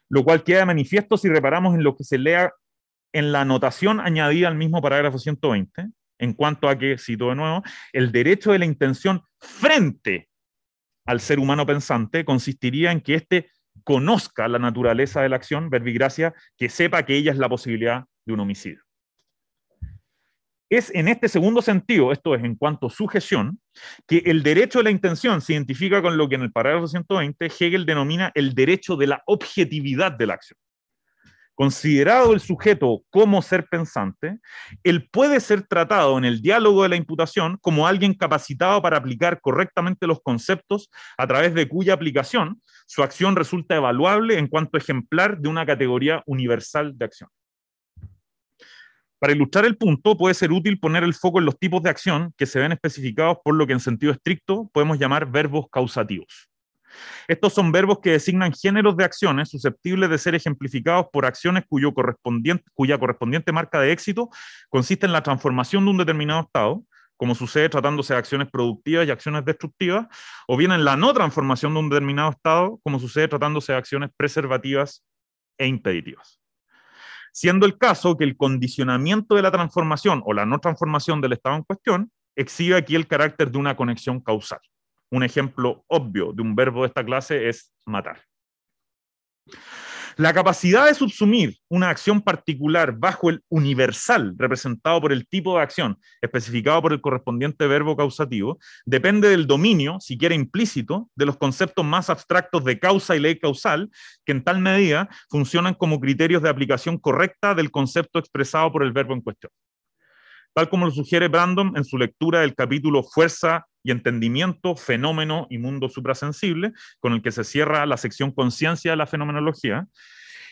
lo cual queda manifiesto si reparamos en lo que se lea en la anotación añadida al mismo parágrafo 120, en cuanto a que, cito de nuevo, el derecho de la intención frente al ser humano pensante consistiría en que éste conozca la naturaleza de la acción, verbigracia, que sepa que ella es la posibilidad de un homicidio. Es en este segundo sentido, esto es en cuanto a sujeción, que el derecho de la intención se identifica con lo que en el parágrafo 120 Hegel denomina el derecho de la objetividad de la acción. Considerado el sujeto como ser pensante, él puede ser tratado en el diálogo de la imputación como alguien capacitado para aplicar correctamente los conceptos a través de cuya aplicación su acción resulta evaluable en cuanto ejemplar de una categoría universal de acción. Para ilustrar el punto, puede ser útil poner el foco en los tipos de acción que se ven especificados por lo que en sentido estricto podemos llamar verbos causativos. Estos son verbos que designan géneros de acciones susceptibles de ser ejemplificados por acciones cuyo correspondiente, cuya correspondiente marca de éxito consiste en la transformación de un determinado estado, como sucede tratándose de acciones productivas y acciones destructivas, o bien en la no transformación de un determinado estado, como sucede tratándose de acciones preservativas e impeditivas siendo el caso que el condicionamiento de la transformación o la no transformación del estado en cuestión exhibe aquí el carácter de una conexión causal. Un ejemplo obvio de un verbo de esta clase es matar. La capacidad de subsumir una acción particular bajo el universal representado por el tipo de acción especificado por el correspondiente verbo causativo depende del dominio, siquiera implícito, de los conceptos más abstractos de causa y ley causal, que en tal medida funcionan como criterios de aplicación correcta del concepto expresado por el verbo en cuestión tal como lo sugiere Brandon en su lectura del capítulo Fuerza y Entendimiento, Fenómeno y Mundo Suprasensible, con el que se cierra la sección Conciencia de la Fenomenología.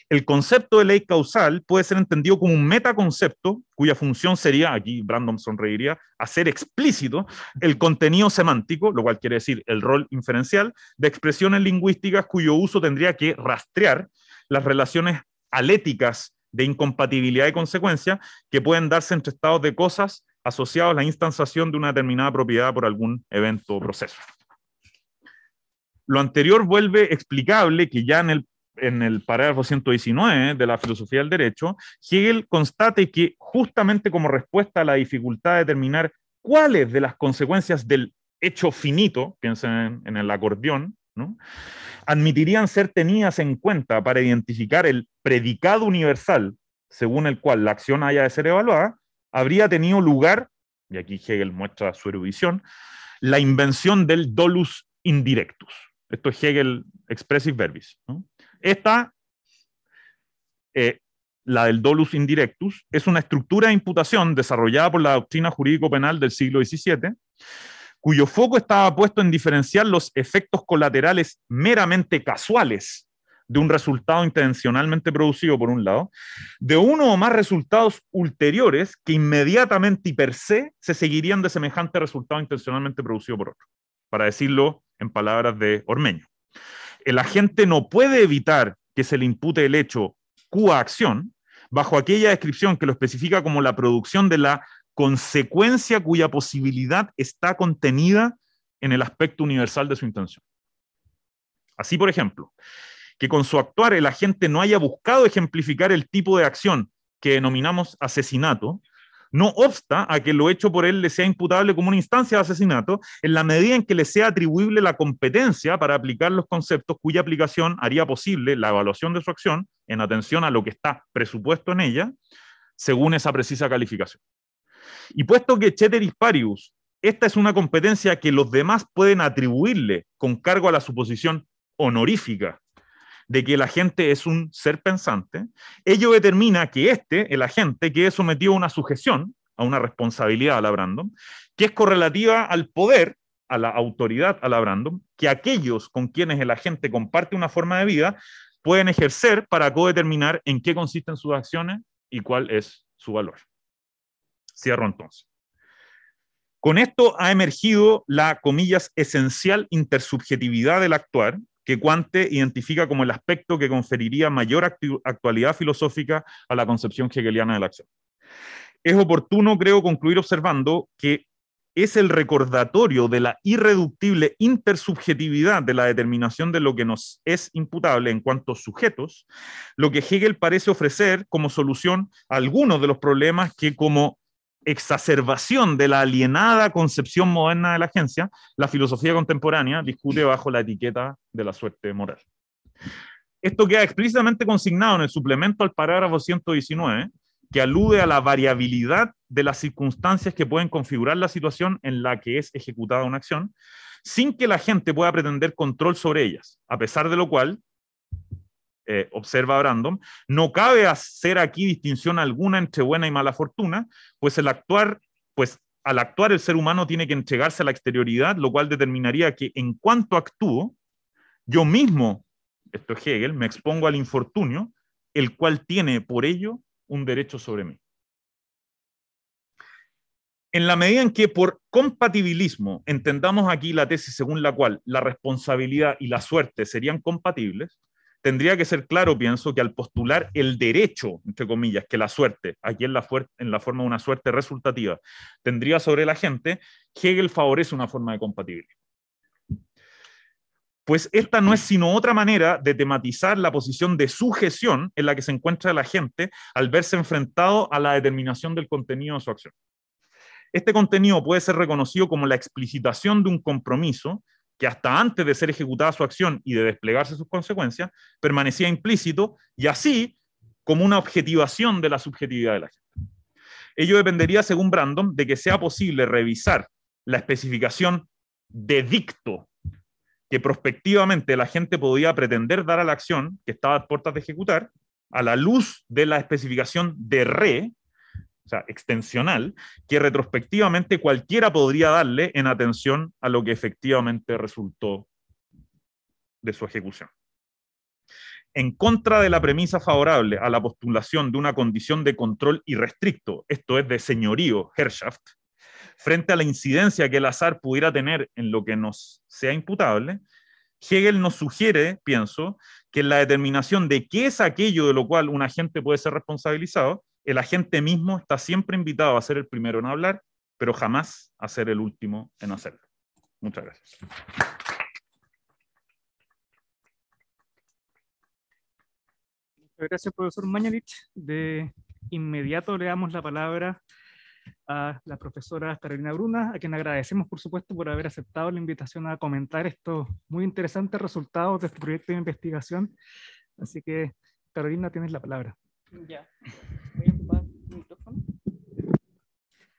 El concepto de ley causal puede ser entendido como un metaconcepto cuya función sería, aquí Brandon sonreiría, hacer explícito el contenido semántico, lo cual quiere decir el rol inferencial, de expresiones lingüísticas cuyo uso tendría que rastrear las relaciones aléticas de incompatibilidad y consecuencia que pueden darse entre estados de cosas asociados a la instanciación de una determinada propiedad por algún evento o proceso. Lo anterior vuelve explicable que ya en el, en el parágrafo 119 de la filosofía del derecho, Hegel constate que justamente como respuesta a la dificultad de determinar cuáles de las consecuencias del hecho finito, piensen en el acordeón, ¿no? admitirían ser tenidas en cuenta para identificar el predicado universal según el cual la acción haya de ser evaluada, habría tenido lugar, y aquí Hegel muestra su erudición, la invención del dolus indirectus. Esto es Hegel expressis verbis. Esta, eh, la del dolus indirectus, es una estructura de imputación desarrollada por la doctrina jurídico-penal del siglo XVII cuyo foco estaba puesto en diferenciar los efectos colaterales meramente casuales de un resultado intencionalmente producido, por un lado, de uno o más resultados ulteriores que inmediatamente y per se se seguirían de semejante resultado intencionalmente producido por otro, para decirlo en palabras de Ormeño. El agente no puede evitar que se le impute el hecho cua acción bajo aquella descripción que lo especifica como la producción de la consecuencia cuya posibilidad está contenida en el aspecto universal de su intención. Así, por ejemplo, que con su actuar el agente no haya buscado ejemplificar el tipo de acción que denominamos asesinato, no obsta a que lo hecho por él le sea imputable como una instancia de asesinato en la medida en que le sea atribuible la competencia para aplicar los conceptos cuya aplicación haría posible la evaluación de su acción en atención a lo que está presupuesto en ella, según esa precisa calificación. Y puesto que cheteris Paribus, esta es una competencia que los demás pueden atribuirle con cargo a la suposición honorífica de que la agente es un ser pensante, ello determina que este, el agente, que es sometido a una sujeción, a una responsabilidad a la Brandon, que es correlativa al poder, a la autoridad a la Brandon, que aquellos con quienes el agente comparte una forma de vida pueden ejercer para codeterminar en qué consisten sus acciones y cuál es su valor. Cierro entonces. Con esto ha emergido la, comillas, esencial intersubjetividad del actuar, que Quante identifica como el aspecto que conferiría mayor actualidad filosófica a la concepción hegeliana de la acción. Es oportuno, creo, concluir observando que es el recordatorio de la irreductible intersubjetividad de la determinación de lo que nos es imputable en cuanto sujetos, lo que Hegel parece ofrecer como solución a algunos de los problemas que como exacerbación de la alienada concepción moderna de la agencia, la filosofía contemporánea discute bajo la etiqueta de la suerte moral. Esto queda explícitamente consignado en el suplemento al parágrafo 119, que alude a la variabilidad de las circunstancias que pueden configurar la situación en la que es ejecutada una acción, sin que la gente pueda pretender control sobre ellas, a pesar de lo cual eh, observa Brandon, no cabe hacer aquí distinción alguna entre buena y mala fortuna, pues actuar, pues al actuar el ser humano tiene que entregarse a la exterioridad, lo cual determinaría que en cuanto actúo, yo mismo, esto es Hegel, me expongo al infortunio, el cual tiene por ello un derecho sobre mí. En la medida en que por compatibilismo entendamos aquí la tesis según la cual la responsabilidad y la suerte serían compatibles, tendría que ser claro, pienso, que al postular el derecho, entre comillas, que la suerte, aquí en la, forma de una suerte resultativa, tendría sobre la gente, Hegel favorece una forma de compatibilidad. Pues esta no es sino otra manera de tematizar la posición de sujeción en la que se encuentra la gente al verse enfrentado a la determinación del contenido de su acción. Este contenido puede ser reconocido como la explicitación de un compromiso que hasta antes de ser ejecutada su acción y de desplegarse sus consecuencias, permanecía implícito y así como una objetivación de la subjetividad de la gente. Ello dependería, según Brandon, de que sea posible revisar la especificación de dicto que prospectivamente la gente podía pretender dar a la acción que estaba a puertas de ejecutar, a la luz de la especificación de re, sea, extensional, que retrospectivamente cualquiera podría darle en atención a lo que efectivamente resultó de su ejecución. En contra de la premisa favorable a la postulación de una condición de control irrestricto, esto es de señorío, Herrschaft, frente a la incidencia que el azar pudiera tener en lo que nos sea imputable, Hegel nos sugiere, pienso, que en la determinación de qué es aquello de lo cual un agente puede ser responsabilizado, el agente mismo está siempre invitado a ser el primero en hablar, pero jamás a ser el último en hacerlo. Muchas gracias. Muchas gracias, profesor Mañalich. De inmediato le damos la palabra a la profesora Carolina Bruna, a quien agradecemos, por supuesto, por haber aceptado la invitación a comentar estos muy interesantes resultados de este proyecto de investigación. Así que, Carolina, tienes la palabra. Ya. Muy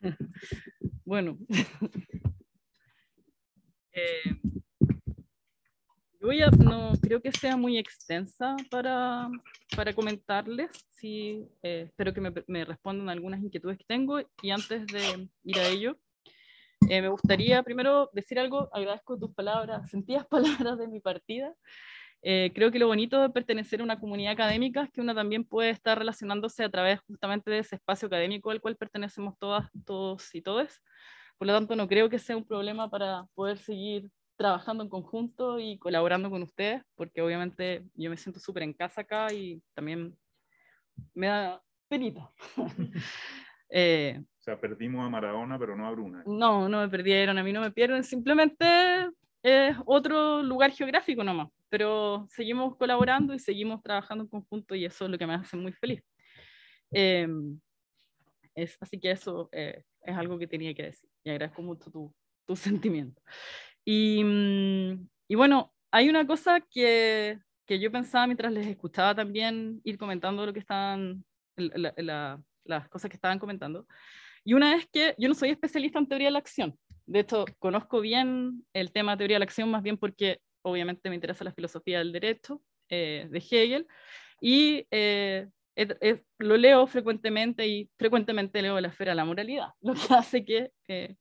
Bueno, eh, no creo que sea muy extensa para, para comentarles, sí, eh, espero que me, me, respondan algunas inquietudes que tengo y antes de ir a ello, eh, me gustaría primero decir algo, agradezco tus palabras, sentidas palabras de mi partida, eh, creo que lo bonito de pertenecer a una comunidad académica es que uno también puede estar relacionándose a través justamente de ese espacio académico al cual pertenecemos todas, todos y todes. Por lo tanto, no creo que sea un problema para poder seguir trabajando en conjunto y colaborando con ustedes, porque obviamente yo me siento súper en casa acá y también me da penita. Eh, o sea, perdimos a Maradona, pero no a Bruna. No, no me perdieron, a mí no me pierden, simplemente es otro lugar geográfico nomás, pero seguimos colaborando y seguimos trabajando en conjunto y eso es lo que me hace muy feliz. Em, es, así que eso eh, es algo que tenía que decir y agradezco mucho tu, tu sentimiento. Y, mm, y, bueno, hay una cosa que, que, yo pensaba mientras les escuchaba también ir comentando lo que estaban, las cosas que estaban comentando. Y una es que yo no soy especialista en teoría de la acción, de hecho, conozco bien el tema teoría de la acción, más bien porque obviamente me interesa la filosofía del derecho eh, de Hegel, y eh, lo leo frecuentemente y frecuentemente leo la esfera de la moralidad, lo que hace que eh,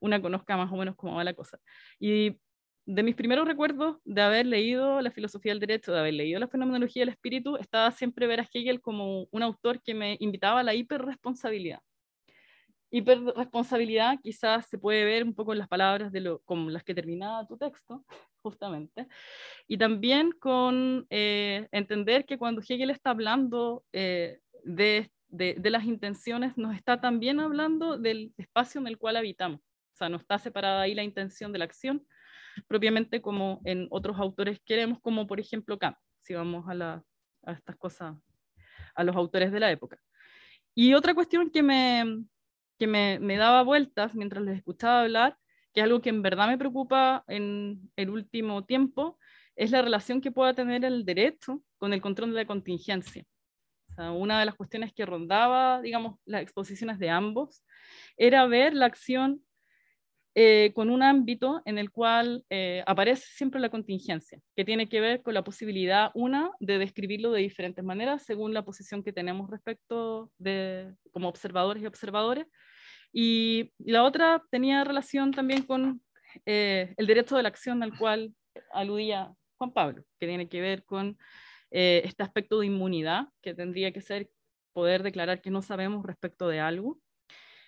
una conozca más o menos cómo va la cosa. Y de mis primeros recuerdos de haber leído la filosofía del derecho, de haber leído la fenomenología del espíritu, estaba siempre ver a Hegel como un autor que me invitaba a la hiperresponsabilidad responsabilidad quizás se puede ver un poco en las palabras de lo, con las que terminaba tu texto, justamente, y también con eh, entender que cuando Hegel está hablando eh, de, las intenciones, nos está también hablando del espacio en el cual habitamos, o sea, no está separada ahí la intención de la acción, propiamente como en otros autores queremos, como por ejemplo Kant, si vamos a, a estas cosas, a los autores de la época. Y otra cuestión que me, que me, me daba vueltas mientras les escuchaba hablar, que es algo que en verdad me preocupa en el último tiempo, es la relación que pueda tener el derecho con el control de la contingencia. una de las cuestiones que rondaba, digamos, las exposiciones de ambos, era ver la acción eh, con un ámbito en el cual eh, aparece siempre la contingencia, que tiene que ver con la posibilidad, una, de describirlo de diferentes maneras según la posición que tenemos respecto de, como observadores y observadores, y la otra tenía relación también con eh, el derecho de la acción al cual aludía Juan Pablo, que tiene que ver con eh, este aspecto de inmunidad, que tendría que ser poder declarar que no sabemos respecto de algo,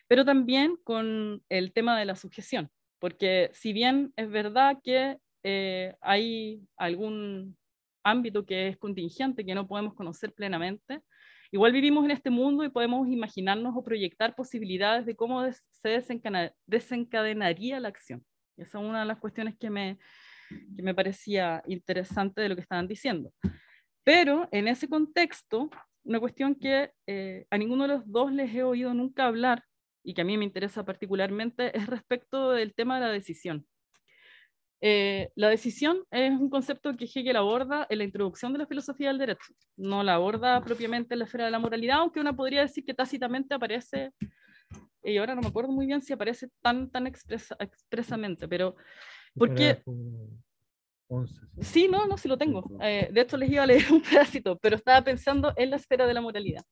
pero también con el tema de la sujeción, porque si bien es verdad que eh, hay algún ámbito que es contingente, que no podemos conocer plenamente, Igual vivimos en este mundo y podemos imaginarnos o proyectar posibilidades de cómo se desencadenaría la acción. Esa es una de las cuestiones que me, que me parecía interesante de lo que estaban diciendo. Pero en ese contexto, una cuestión que eh, a ninguno de los dos les he oído nunca hablar y que a mí me interesa particularmente es respecto del tema de la decisión. Eh, la decisión es un concepto que Hegel aborda en la introducción de la filosofía del derecho. No la aborda propiamente en la esfera de la moralidad, aunque uno podría decir que tácitamente aparece, y ahora no me acuerdo muy bien si aparece tan, tan expresamente, pero porque... qué? ¿sí? no, no, si lo tengo. Eh, de hecho, les iba a leer un pedacito, pero estaba pensando en la esfera de la moralidad.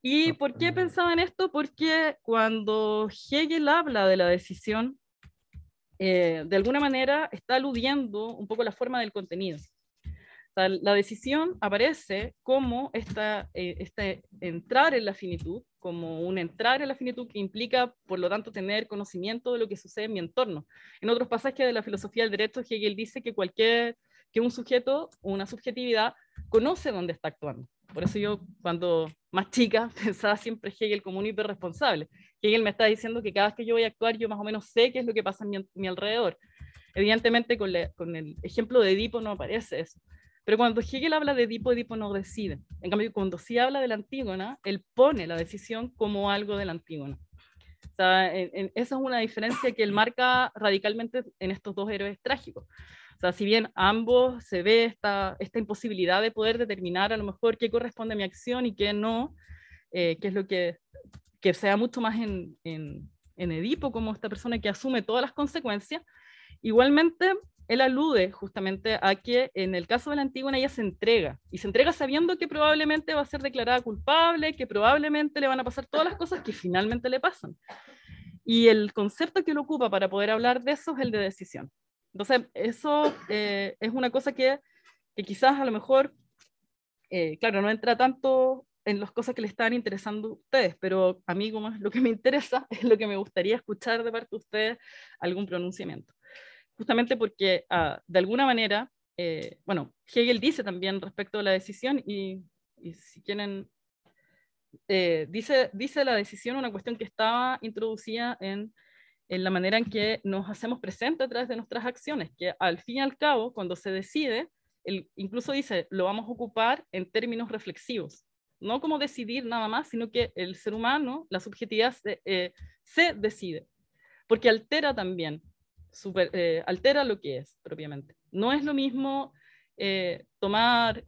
¿Y ah, por qué ah. pensaba en esto? Porque cuando Hegel habla de la decisión, eh, de alguna manera está aludiendo un poco la forma del contenido. la decisión aparece como esta, eh, este entrar en la finitud, como un entrar en la finitud que implica, por lo tanto, tener conocimiento de lo que sucede en mi entorno. En otros pasajes de la filosofía del derecho, Hegel dice que cualquier que un sujeto una subjetividad conoce dónde está actuando. Por eso yo, cuando más chica, pensaba siempre Hegel como un hiperresponsable. Hegel me está diciendo que cada vez que yo voy a actuar, yo más o menos sé qué es lo que pasa a mi, alrededor. Evidentemente, con, el ejemplo de Edipo no aparece eso. Pero cuando Hegel habla de Edipo, Edipo no decide. En cambio, cuando sí habla de la Antígona, él pone la decisión como algo de la Antígona. O sea, esa es una diferencia que él marca radicalmente en estos dos héroes trágicos. O sea, si bien ambos se ve esta, esta imposibilidad de poder determinar a lo mejor qué corresponde a mi acción y qué no, eh, qué es lo que, que sea mucho más en, en, en Edipo como esta persona que asume todas las consecuencias, igualmente él alude justamente a que en el caso de la Antígona ella se entrega, y se entrega sabiendo que probablemente va a ser declarada culpable, que probablemente le van a pasar todas las cosas que finalmente le pasan. Y el concepto que lo ocupa para poder hablar de eso es el de decisión. Entonces, eso eh, es una cosa que, quizás a lo mejor, eh, claro, no entra tanto en las cosas que le están interesando a ustedes, pero a mí lo que me interesa, es lo que me gustaría escuchar de parte de ustedes algún pronunciamiento. Justamente porque, ah, de alguna manera, eh, bueno, Hegel dice también respecto a la decisión y, si quieren, dice, dice la decisión una cuestión que estaba introducida en en la manera en que nos hacemos presente a través de nuestras acciones, que al fin y al cabo, cuando se decide, incluso dice, lo vamos a ocupar en términos reflexivos, no como decidir nada más, sino que el ser humano, la subjetividad se, eh, decide, porque altera también, eh, altera lo que es propiamente. No es lo mismo eh, tomar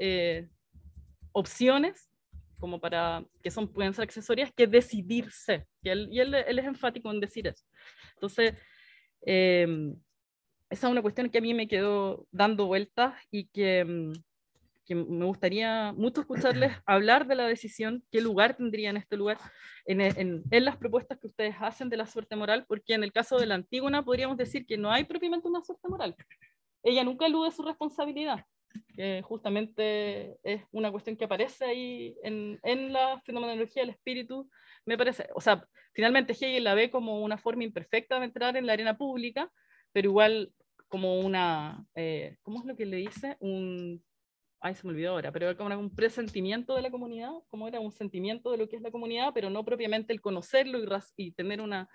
opciones como para que son, pueden ser accesorias, que decidirse. Y y él, él es enfático en decir eso. Entonces, em, esa es una cuestión que a mí me quedó dando vueltas y que, mm, me gustaría mucho escucharles hablar de la decisión, qué lugar tendría en este lugar, en, en, las propuestas que ustedes hacen de la suerte moral, porque en el caso de la Antígona podríamos decir que no hay propiamente una suerte moral. Ella nunca elude su responsabilidad que justamente es una cuestión que aparece ahí en, la fenomenología del espíritu, me parece, o sea, finalmente Hegel la ve como una forma imperfecta de entrar en la arena pública, pero igual como una, eh, ¿cómo es lo que le dice? Un, ay, se me olvidó ahora, pero como un presentimiento de la comunidad, como era un sentimiento de lo que es la comunidad, pero no propiamente el conocerlo y, y tener una,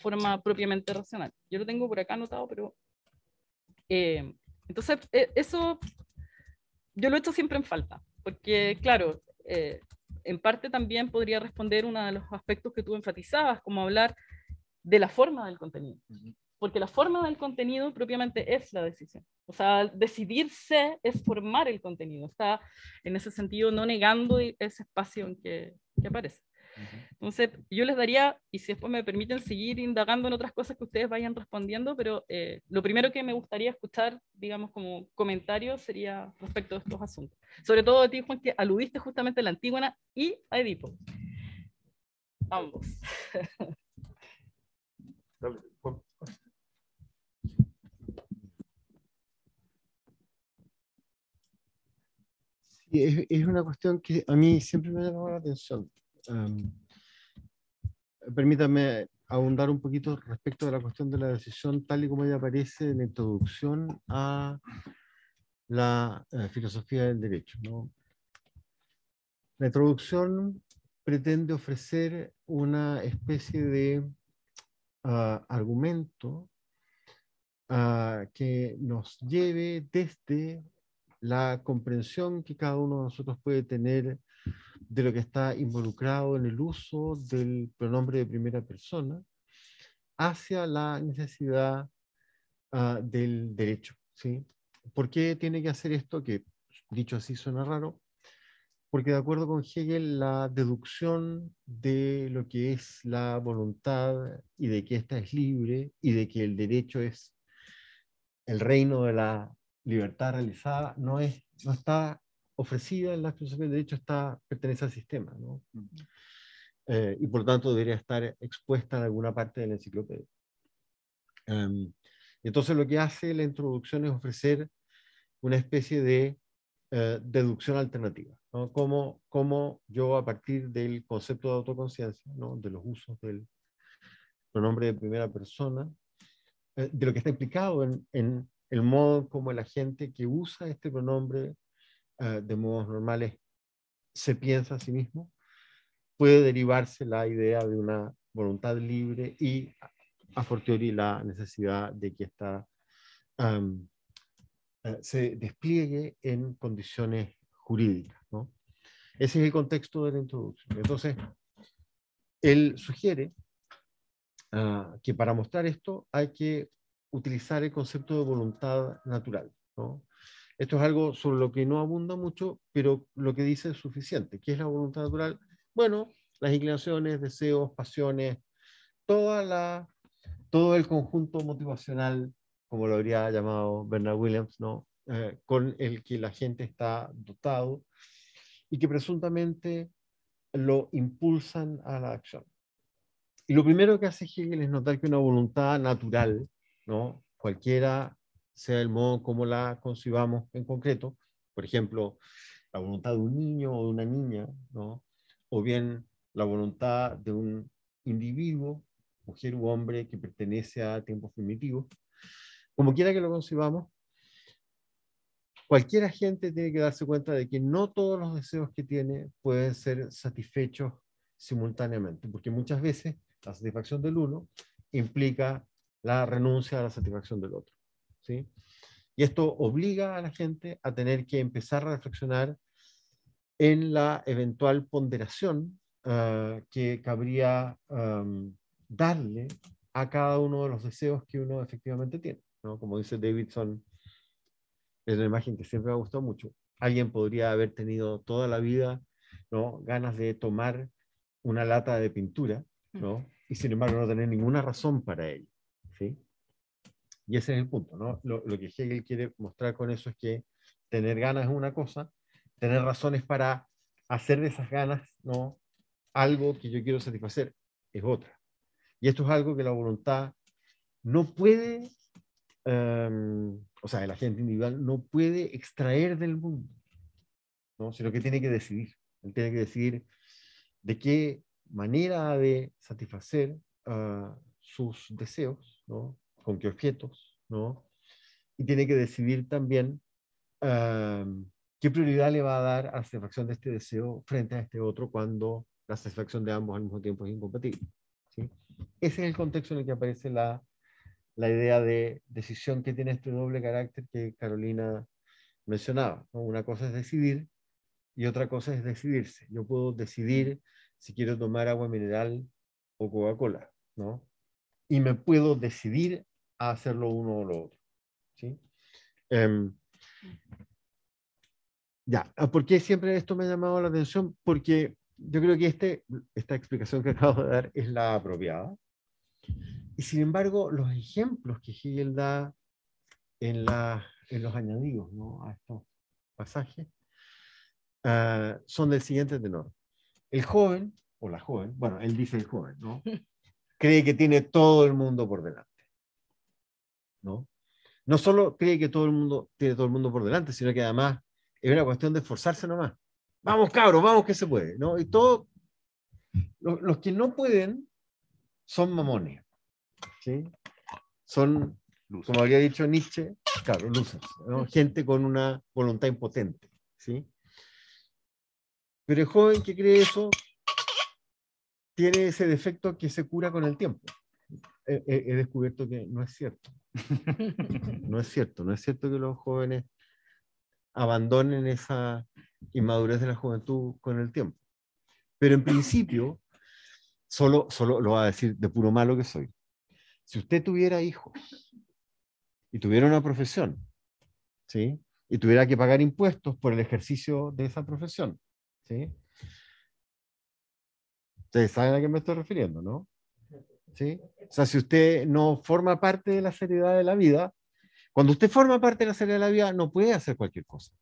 forma propiamente racional. Yo lo tengo por acá anotado, pero... Eh, entonces, e, eso yo lo he hecho siempre en falta, porque claro, eh, en parte también podría responder uno de los aspectos que tú enfatizabas, como hablar de la forma del contenido, porque la forma del contenido propiamente es la decisión. O sea, decidirse es formar el contenido, está en ese sentido no negando ese espacio en que, que aparece. Entonces, yo les daría, y si después me permiten seguir indagando en otras cosas que ustedes vayan respondiendo, pero eh, lo primero que me gustaría escuchar, digamos, como comentario sería respecto a estos asuntos. Sobre todo a ti, Juan, que aludiste justamente a la Antígona y a Edipo. Ambos. es, una cuestión que a mí siempre me ha llamado la atención permítame abundar un poquito respecto de la cuestión de la decisión, tal y como ella aparece en la introducción a la eh, filosofía del derecho. ¿no? La introducción pretende ofrecer una especie de ah, argumento ah, que nos lleve desde la comprensión que cada uno de nosotros puede tener de lo que está involucrado en el uso del pronombre de primera persona hacia la necesidad ah, del derecho. ¿sí? ¿Por qué tiene que hacer esto? Que dicho así suena raro, porque de acuerdo con Hegel, la deducción de lo que es la voluntad y de que ésta es libre y de que el derecho es el reino de la libertad realizada, no, es, no está ofrecida en la filosofía del derecho está, pertenece al sistema, ¿no? Eh, y por tanto debería estar expuesta en alguna parte de la enciclopedia. Em, entonces lo que hace la introducción es ofrecer una especie de eh, deducción alternativa, ¿no? Como, como yo a partir del concepto de autoconciencia, ¿no? de los usos del pronombre de primera persona, eh, de lo que está implicado en, el modo como la gente que usa este pronombre eh, de modos normales se piensa a sí mismo, puede derivarse la idea de una voluntad libre y a fortiori la necesidad de que esta eh, se despliegue en condiciones jurídicas. ¿no? Ese es el contexto de la introducción. Entonces, él sugiere ah, que para mostrar esto hay que utilizar el concepto de voluntad natural. ¿no? Esto es algo sobre lo que no abunda mucho, pero lo que dice es suficiente. ¿Qué es la voluntad natural? Bueno, las inclinaciones, deseos, pasiones, toda la, todo el conjunto motivacional, como lo habría llamado Bernard Williams, ¿no? Eh, con el que la gente está dotado y que presuntamente lo impulsan a la acción. Y lo primero que hace Hegel es notar que una voluntad natural, ¿no? cualquiera sea el modo como la concibamos en concreto, por ejemplo, la voluntad de un niño o de una niña, o bien la voluntad de un individuo, mujer u hombre que pertenece a tiempos primitivos, como quiera que lo concibamos, cualquier agente tiene que darse cuenta de que no todos los deseos que tiene pueden ser satisfechos simultáneamente, porque muchas veces la satisfacción del uno implica la renuncia a la satisfacción del otro. ¿sí? Y esto obliga a la gente a tener que empezar a reflexionar en la eventual ponderación ah, que cabría darle a cada uno de los deseos que uno efectivamente tiene. Como dice Davidson, es una imagen que siempre me ha gustado mucho. Alguien podría haber tenido toda la vida ¿no? ganas de tomar una lata de pintura y sin embargo no tener ninguna razón para ello. Y ese es el punto, ¿no? Lo, que Hegel quiere mostrar con eso es que tener ganas es una cosa, tener razones para hacer de esas ganas, ¿no? Algo que yo quiero satisfacer es otra. Y esto es algo que la voluntad no puede, em, o sea, el agente individual no puede extraer del mundo, ¿no? Sino que tiene que decidir. Él tiene que decidir de qué manera de satisfacer ah, sus deseos, ¿no? con qué objetos, ¿no? Y tiene que decidir también qué prioridad le va a dar a la satisfacción de este deseo frente a este otro cuando la satisfacción de ambos al mismo tiempo es incompatible. ¿sí? Ese es el contexto en el que aparece la, la idea de decisión que tiene este doble carácter que Carolina mencionaba. ¿no? Una cosa es decidir y otra cosa es decidirse. Yo puedo decidir si quiero tomar agua mineral o Coca-Cola, ¿no? Y me puedo decidir a hacerlo uno o lo otro. ¿sí? Em, ya, ah, ¿por qué siempre esto me ha llamado la atención? Porque yo creo que este, esta explicación que acabo de dar es la apropiada. Y sin embargo, los ejemplos que Hegel da en, la, en los añadidos ¿no? a estos pasajes ah, son del siguiente tenor. El joven, o la joven, bueno, él dice el joven, ¿no? cree que tiene todo el mundo por delante. ¿no? No solo cree que todo el mundo tiene todo el mundo por delante, sino que además es una cuestión de esforzarse nomás. Vamos, cabros, vamos que se puede, Y todos los que no pueden son mamones, Son, como había dicho Nietzsche, claro, luces, Gente con una voluntad impotente, ¿sí? Pero el joven que cree eso tiene ese defecto que se cura con el tiempo he, descubierto que no es cierto. no es cierto, no es cierto que los jóvenes abandonen esa inmadurez de la juventud con el tiempo. Pero en principio, solo, solo lo voy a decir de puro malo que soy. Si usted tuviera hijos y tuviera una profesión, ¿sí? Y tuviera que pagar impuestos por el ejercicio de esa profesión, ¿sí? Ustedes saben a qué me estoy refiriendo, ¿no? O sea, si usted no forma parte de la seriedad de la vida, cuando usted forma parte de la seriedad de la vida, no puede hacer cualquier cosa.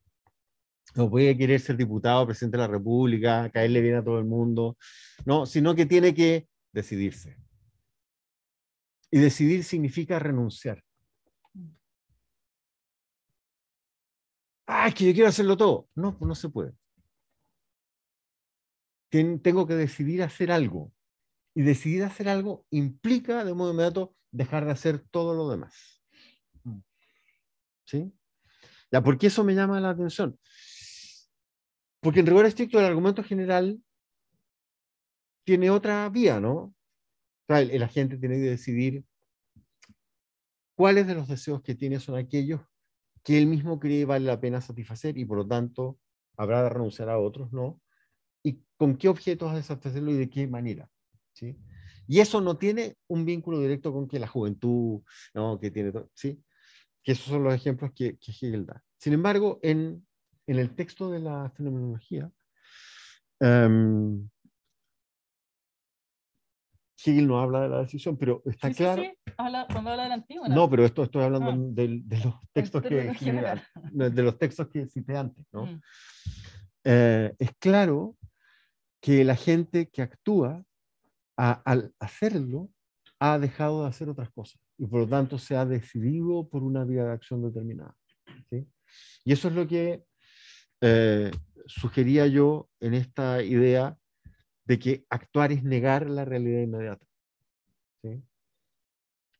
No puede querer ser diputado, presidente de la República, caerle bien a todo el mundo, no, sino que tiene que decidirse. Y decidir significa renunciar. Ah, que yo quiero hacerlo todo. No, pues no se puede. tengo que decidir hacer algo y decidir hacer algo implica de modo inmediato dejar de hacer todo lo demás. Mm. ¿Sí? Ya, ¿Por qué eso me llama la atención? Porque en rigor estricto el argumento general tiene otra vía, ¿no? el, agente tiene que decidir cuáles de los deseos que tiene son aquellos que él mismo cree vale la pena satisfacer y por lo tanto habrá de renunciar a otros, ¿no? Y con qué objetos ha de satisfacerlo y de qué manera. ¿sí? Y eso no tiene un vínculo directo con que la juventud, no, que tiene, ¿sí? Que esos son los ejemplos que, que Hegel da. Sin embargo, en, en el texto de la fenomenología, em, Hegel no habla de la decisión, pero está claro. Sí, cuando habla No, pero esto estoy hablando ah. de, los textos que de los textos que cité antes, ¿no? Mm. Eh, es claro que la gente que actúa al hacerlo, ha dejado de hacer otras cosas y por lo tanto se ha decidido por una vía de acción determinada. Y eso es lo que eh, sugería yo en esta idea de que actuar es negar la realidad inmediata. ¿sí?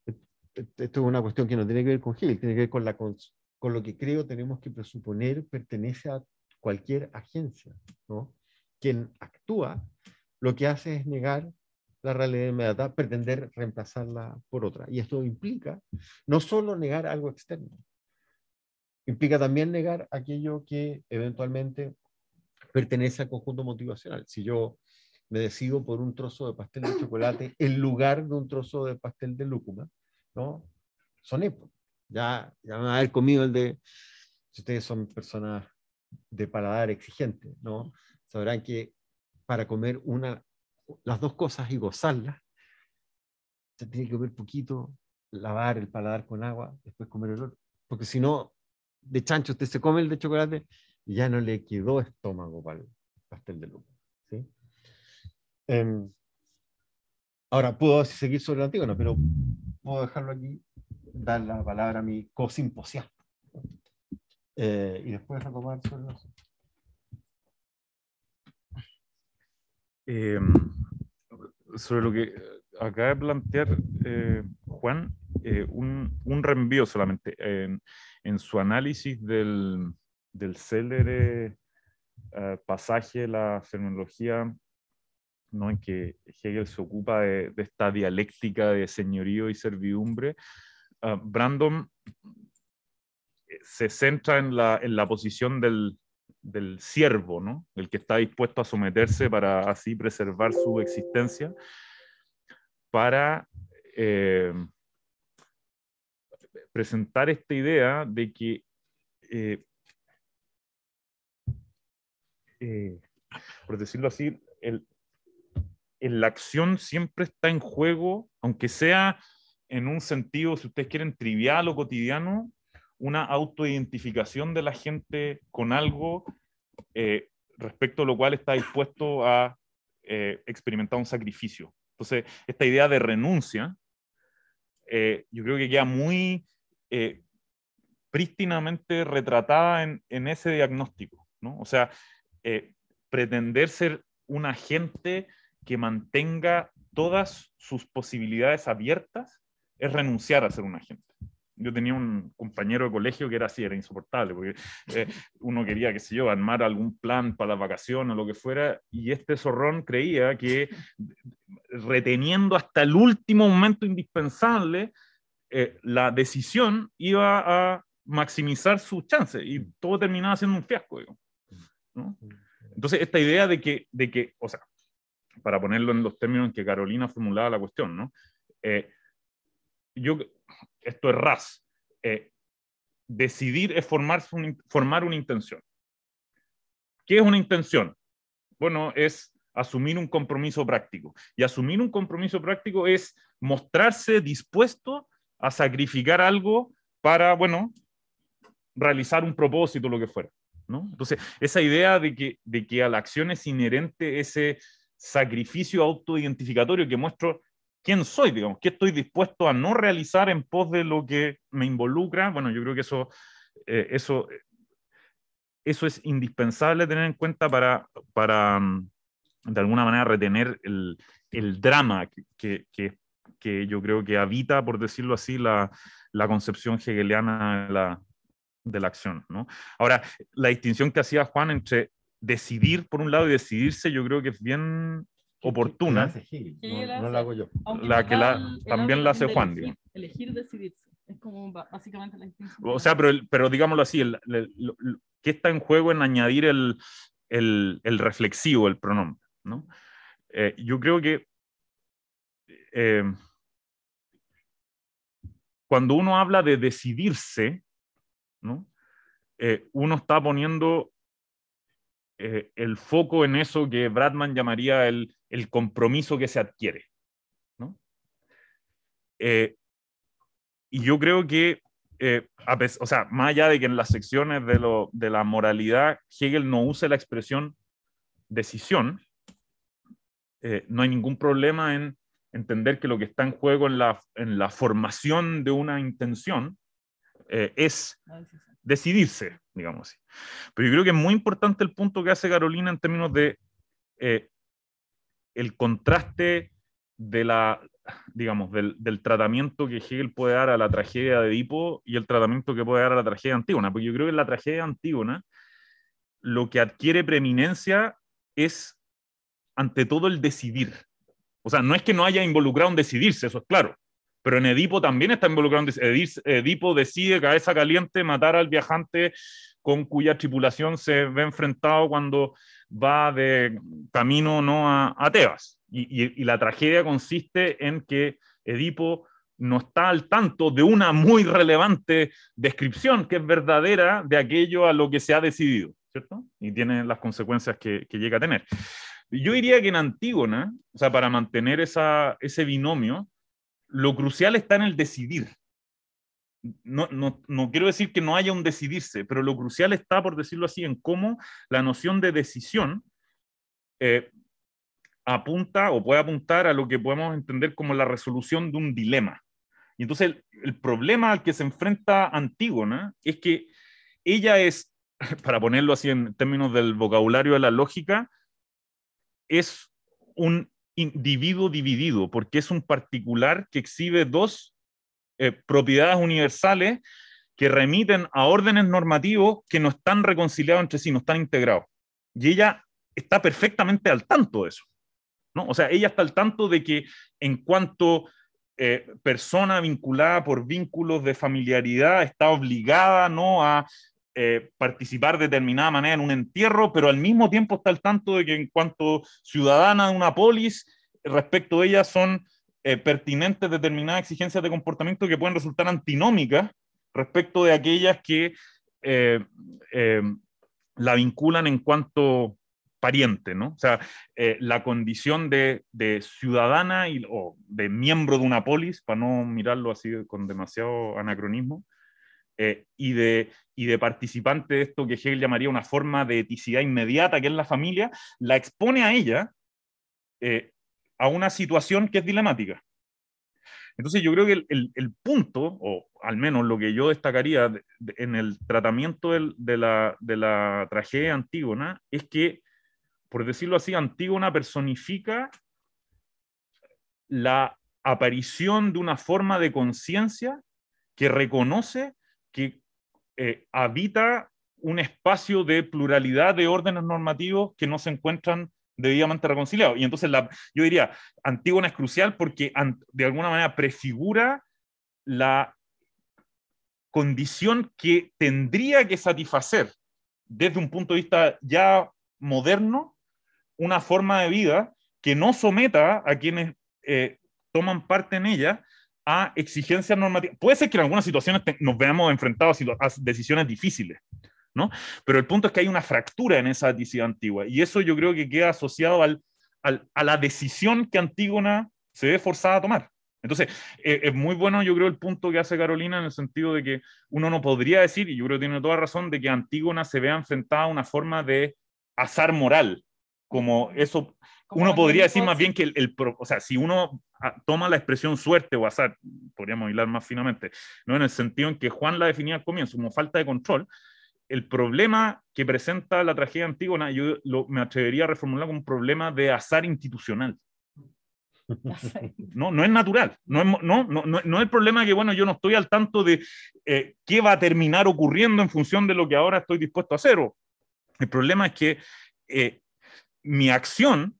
E-, esto es una cuestión que no tiene que ver con Hill tiene que ver con, lo que creo tenemos que presuponer pertenece a cualquier agencia. ¿no? Quien actúa lo que hace es negar la realidad inmediata, pretender reemplazarla por otra. Y esto implica no solo negar algo externo, implica también negar aquello que eventualmente pertenece al conjunto motivacional. Si yo me decido por un trozo de pastel de chocolate en lugar de un trozo de pastel de lúcuma, ¿no? Son épocas. Ya, ya me haber comido el de... Si ustedes son personas de paladar exigente, ¿no? Sabrán que para comer una las dos cosas y gozarlas, se tiene que comer poquito, lavar el paladar con agua, después comer el otro. Porque si no, de chancho usted se come el de chocolate y ya no le quedó estómago para el pastel de lupa. ¿sí? Em, ahora, puedo seguir sobre el antiguo pero puedo dejarlo aquí, dar la palabra a mi cosimposia eh, y después retomar sobre eh, sobre lo que eh, acaba de plantear eh, Juan, eh, un, un, reenvío solamente. En, su análisis del, del célere pasaje de la fenomenología, ¿no? en que Hegel se ocupa de, esta dialéctica de señorío y servidumbre, ah, Brandon se centra en la, en la posición del, del siervo, ¿no? El que está dispuesto a someterse para así preservar su existencia, para eh, presentar esta idea de que eh, eh, por decirlo así, el, la acción siempre está en juego, aunque sea en un sentido, si ustedes quieren, trivial o cotidiano, una autoidentificación de la gente con algo eh, respecto a lo cual está dispuesto a eh, experimentar un sacrificio. Entonces, esta idea de renuncia, eh, yo creo que queda muy prístinamente retratada en, ese diagnóstico, ¿no? O sea, pretender ser un agente que mantenga todas sus posibilidades abiertas es renunciar a ser un agente yo tenía un compañero de colegio que era así, era insoportable, porque eh, uno quería, qué sé yo, armar algún plan para la vacación o lo que fuera, y este zorrón creía que reteniendo hasta el último momento indispensable eh, la decisión iba a maximizar sus chances y todo terminaba siendo un fiasco. Entonces, esta idea de que, de que, o sea, para ponerlo en los términos en que Carolina formulaba la cuestión, ¿no? Eh, yo esto es RAS, eh, decidir es formar, formar una intención. ¿Qué es una intención? Bueno, es asumir un compromiso práctico. Y asumir un compromiso práctico es mostrarse dispuesto a sacrificar algo para, bueno, realizar un propósito, lo que fuera. Entonces, esa idea de que, de que a la acción es inherente ese sacrificio autoidentificatorio que muestro quién soy, qué estoy dispuesto a no realizar en pos de lo que me involucra. Bueno, yo creo que eso, eh, eso, eso es indispensable tener en cuenta para, para mm, de alguna manera, retener el, drama que, yo creo que habita, por decirlo así, la, concepción hegeliana de la, acción. Ahora, la distinción que hacía Juan entre decidir por un lado y decidirse, yo creo que es bien oportuna. no, la, hago yo. La que la, también la hace Juan. Elegir, decidirse. Es como básicamente la O sea, pero, digámoslo así, ¿qué está en juego en añadir el, reflexivo, el pronombre? ¿no? Eh, yo creo que eh, cuando uno habla de decidirse, ¿no? Eh, uno está poniendo eh, el foco en eso que Bradman llamaría el, el compromiso que se adquiere. ¿no? Eh, y yo creo que, eh, a o sea, más allá de que en las secciones de, la moralidad Hegel no use la expresión decisión, no hay ningún problema en entender que lo que está en juego en la, en la formación de una intención es decidirse, digamos así. Pero yo creo que es muy importante el punto que hace Carolina en términos de eh, el contraste de la, digamos, del, tratamiento que Hegel puede dar a la tragedia de Edipo y el tratamiento que puede dar a la tragedia de Antígona, porque yo creo que en la tragedia de Antígona lo que adquiere preeminencia es ante todo el decidir. O sea, no es que no haya involucrado en decidirse, eso es claro, pero en Edipo también está involucrado. Edipo decide, cabeza caliente, matar al viajante con cuya tripulación se ve enfrentado cuando va de camino ¿no? a, Tebas. Y, la tragedia consiste en que Edipo no está al tanto de una muy relevante descripción que es verdadera de aquello a lo que se ha decidido, ¿cierto? Y tiene las consecuencias que, llega a tener. Yo diría que en Antígona, o sea, para mantener esa, ese binomio, lo crucial está en el decidir. No, quiero decir que no haya un decidirse, pero lo crucial está, por decirlo así, en cómo la noción de decisión eh, apunta o puede apuntar a lo que podemos entender como la resolución de un dilema. Y entonces el, el problema al que se enfrenta Antígona es que ella es, para ponerlo así en términos del vocabulario de la lógica, es un individuo dividido, porque es un particular que exhibe dos eh, propiedades universales que remiten a órdenes normativos que no están reconciliados entre sí, no están integrados. Y ella está perfectamente al tanto de eso. ¿no? O sea, ella está al tanto de que en cuanto eh, persona vinculada por vínculos de familiaridad está obligada ¿no? a eh, participar de determinada manera en un entierro, pero al mismo tiempo está al tanto de que en cuanto ciudadana de una polis, respecto a ella son eh, pertinentes determinadas exigencias de comportamiento que pueden resultar antinómicas respecto de aquellas que eh, la vinculan en cuanto pariente, ¿no? O sea, la condición de, de ciudadana y, o de miembro de una polis, para no mirarlo así con demasiado anacronismo, eh, y, de, y de participante de esto que Hegel llamaría una forma de eticidad inmediata, que es la familia, la expone a ella eh, a una situación que es dilemática. Entonces yo creo que el, el, punto, o al menos lo que yo destacaría en el tratamiento del, de, la, de la tragedia Antígona, es que, por decirlo así, Antígona personifica la aparición de una forma de conciencia que reconoce que eh, habita un espacio de pluralidad de órdenes normativos que no se encuentran debidamente reconciliados. Y entonces la, yo diría, Antígona es crucial porque de alguna manera prefigura la condición que tendría que satisfacer desde un punto de vista ya moderno una forma de vida que no someta a quienes eh, toman parte en ella a exigencias normativas. Puede ser que en algunas situaciones nos veamos enfrentados a, decisiones difíciles, ¿no? Pero el punto es que hay una fractura en esa decisión antigua y eso yo creo que queda asociado al, a la decisión que Antígona se ve forzada a tomar. Entonces, e, es muy bueno, yo creo, el punto que hace Carolina en el sentido de que uno no podría decir, y yo creo que tiene toda razón, de que Antígona se vea enfrentada a una forma de azar moral, como eso, uno podría decir más bien que el, o sea, si uno toma la expresión suerte o azar, podríamos hilar más finamente, ¿no? en el sentido en que Juan la definía al comienzo como falta de control, el problema que presenta la tragedia antígona, yo me atrevería a reformular como un problema de azar institucional. No, no es natural, no es, no, no, no el problema que, bueno, yo no estoy al tanto de eh, qué va a terminar ocurriendo en función de lo que ahora estoy dispuesto a hacer. O, el problema es que eh, mi acción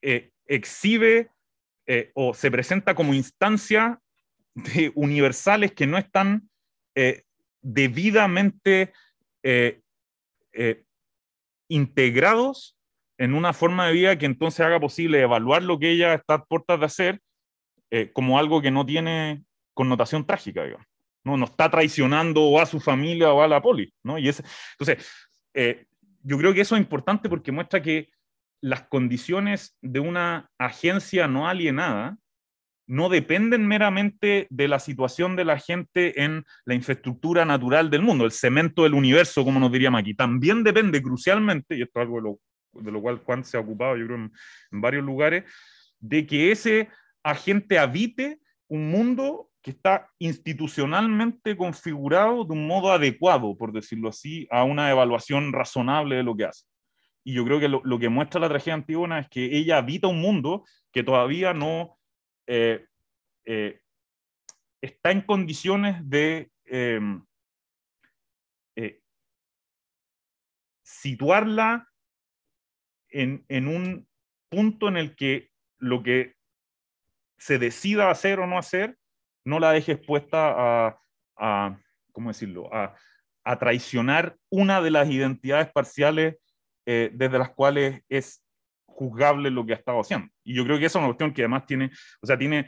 eh, exhibe eh, o se presenta como instancia de universales que no están eh, debidamente eh, integrados en una forma de vida que entonces haga posible evaluar lo que ella está a puertas de hacer como algo que no tiene connotación trágica, digamos. ¿no? no está traicionando a su familia o a la poli. ¿no? Y entonces, yo creo que eso es importante porque muestra que las condiciones de una agencia no alienada no dependen meramente de la situación de la gente en la infraestructura natural del mundo, el cemento del universo, como nos diríamos aquí, También depende crucialmente, y esto es algo de lo, cual Juan se ha ocupado, yo creo, en varios lugares, de que ese agente habite un mundo que está institucionalmente configurado de un modo adecuado, por decirlo así, a una evaluación razonable de lo que hace y yo creo que lo, que muestra la tragedia Antígona es que ella habita un mundo que todavía no eh, eh, está en condiciones de em, eh, situarla en, un punto en el que lo que se decida hacer o no hacer no la deje expuesta a, ¿cómo decirlo?, a, a traicionar una de las identidades parciales eh, desde las cuales es juzgable lo que ha estado haciendo. Y yo creo que esa es una cuestión que además tiene, o sea, tiene,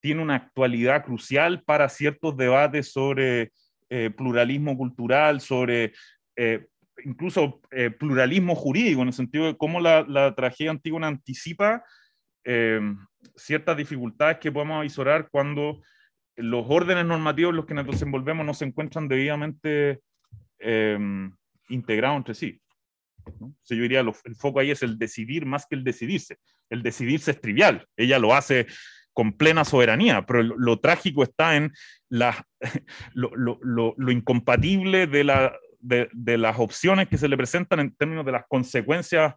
tiene una actualidad crucial para ciertos debates sobre eh, pluralismo cultural, sobre eh, incluso pluralismo jurídico, en el sentido de cómo la, tragedia antigua anticipa ciertas dificultades que podemos avisorar cuando los órdenes normativos en los que nos desenvolvemos no se encuentran debidamente integrados entre sí yo diría, el foco ahí es el decidir más que el decidirse. El decidirse es trivial, ella lo hace con plena soberanía, pero lo, trágico está en lo, incompatible de, las opciones que se le presentan en términos de las consecuencias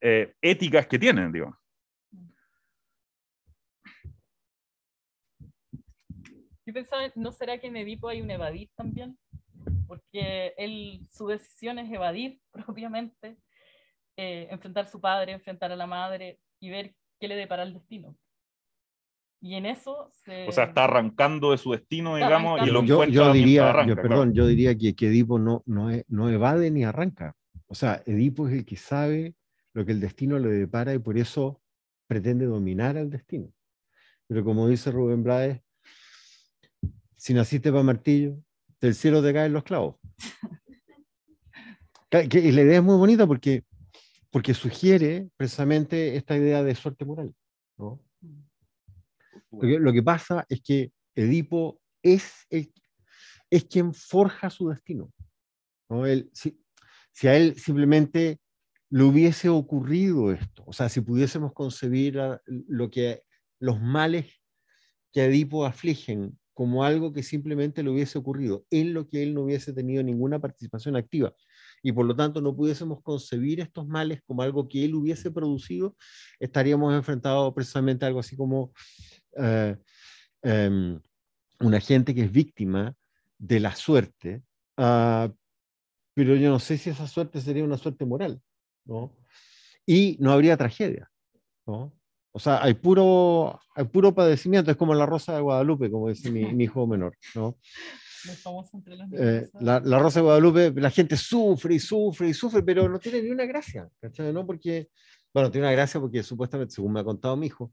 eh, éticas que tienen, ¿no será que en Edipo hay un evadir también? porque él, su decisión es evadir propiamente, eh, enfrentar a su padre, enfrentar a la madre y ver qué le depara el destino. Y en eso se... O sea, está arrancando de su destino, digamos, y lo yo, encuentra yo diría, Perdón, yo diría que, Edipo no, no, e, no evade ni arranca. O sea, Edipo es el que sabe lo que el destino le depara y por eso pretende dominar al destino. Pero como dice Rubén Blades, si naciste para martillo, del cielo te caen los clavos. y la idea es muy bonita porque, porque sugiere precisamente esta idea de suerte moral. Lo, que, pasa es que Edipo es, es quien forja su destino. ¿no? Él, si, a él simplemente le hubiese ocurrido esto, o sea, si pudiésemos concebir lo que los males que Edipo afligen como algo que simplemente le hubiese ocurrido, en lo que él no hubiese tenido ninguna participación activa. Y por lo tanto no pudiésemos concebir estos males como algo que él hubiese producido, estaríamos enfrentados precisamente a algo así como eh, em, una gente que es víctima de la suerte, ah, pero yo no sé si esa suerte sería una suerte moral, ¿no? Y no habría tragedia, ¿no? O sea, hay puro, hay puro padecimiento, es como la rosa de Guadalupe, como dice mi, hijo menor, ¿no? Eh, la, rosa de Guadalupe, la gente sufre y sufre y sufre, pero no tiene ni una gracia, ¿No? Porque, bueno, tiene una gracia porque supuestamente, según me ha contado mi hijo,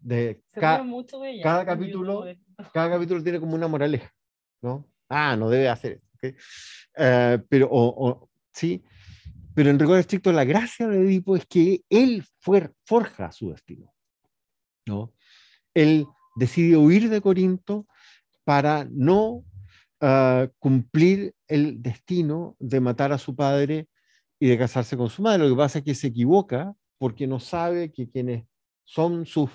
de, cada, capítulo, cada capítulo tiene como una moraleja, ¿no? Ah, no debe hacer, eso. Eh, pero, sí, pero en rigor estricto, la gracia de Edipo es que él forja su destino. Él decide huir de Corinto para no ah, cumplir el destino de matar a su padre y de casarse con su madre. Lo que pasa es que se equivoca porque no sabe que quienes son sus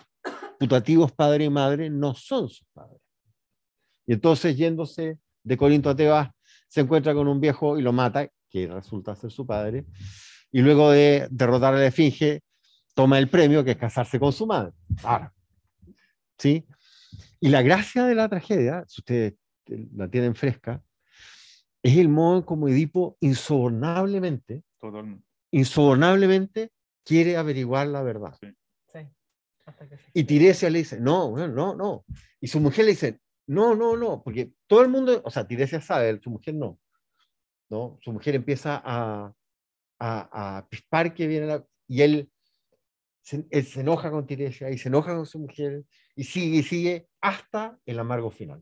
putativos padre y madre no son sus padres. Y entonces yéndose de Corinto a Tebas, se encuentra con un viejo y lo mata, que resulta ser su padre, y luego de derrotar a la Esfinge, toma el premio que es casarse con su madre. ¿sí? Y la gracia de la tragedia, si ustedes eh, la tienen fresca, es el modo en Edipo insobornablemente, quiere averiguar la verdad. Sí. Y Tiresia le dice, no, no, no. Y su mujer le dice, no, no, no, porque todo el mundo, o sea, Tiresia sabe, su mujer no. ¿no? Su mujer empieza a, a, a pispar que viene la... Y él eh, se, enoja con Tiresia y se enoja con su mujer y sigue y sigue hasta el amargo final.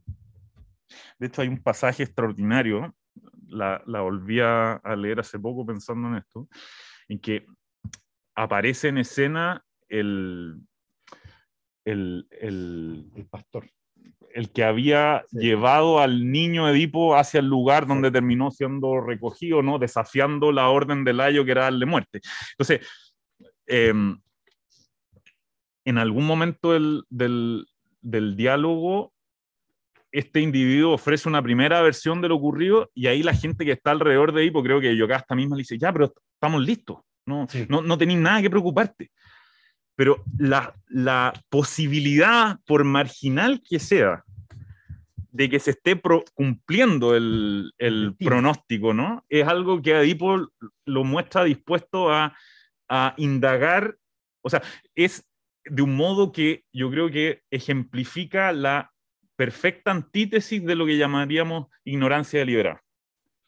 De hecho, hay un pasaje extraordinario, la, volví a, leer hace poco pensando en esto, en que aparece en escena el, el, el, el, pastor. El que había llevado al niño Edipo hacia el lugar donde terminó siendo recogido, ¿no? Desafiando la orden de Layo, que era de muerte. Entonces, eh, en algún momento del, diálogo este individuo ofrece una primera versión de lo ocurrido y ahí la gente que está alrededor de Ipo, creo que hasta misma le dice, ya, pero estamos listos, no, no, tenéis nada que preocuparte. Pero la, posibilidad, por marginal que sea, de que se esté cumpliendo el, pronóstico, ¿no? Es algo que Adipo lo muestra dispuesto a, a indagar, o sea, es de un modo que yo creo que ejemplifica la perfecta antítesis de lo que llamaríamos ignorancia deliberada.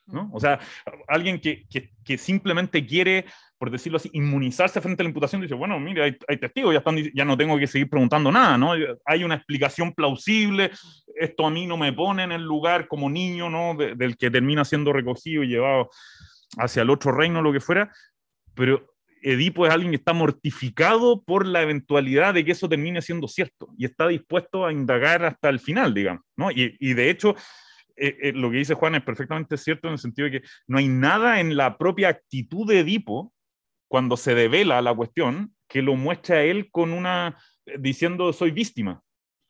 ¿no? O sea, alguien que, que, simplemente quiere, por decirlo así, inmunizarse frente a la imputación, dice, bueno, mire, hay, testigos, ya, están, ya no tengo que seguir preguntando nada, ¿no? Hay una explicación plausible, esto a mí no me pone en el lugar como niño, ¿no? del que termina siendo recogido y llevado hacia el otro reino, lo que fuera, pero Edipo es alguien que está mortificado por la eventualidad de que eso termine siendo cierto y está dispuesto a indagar hasta el final, digamos, ¿no? Y, de hecho, eh, eh, lo que dice Juan es perfectamente cierto en el sentido de que no hay nada en la propia actitud de Edipo cuando se devela la cuestión que lo muestra él con una eh, diciendo soy víctima.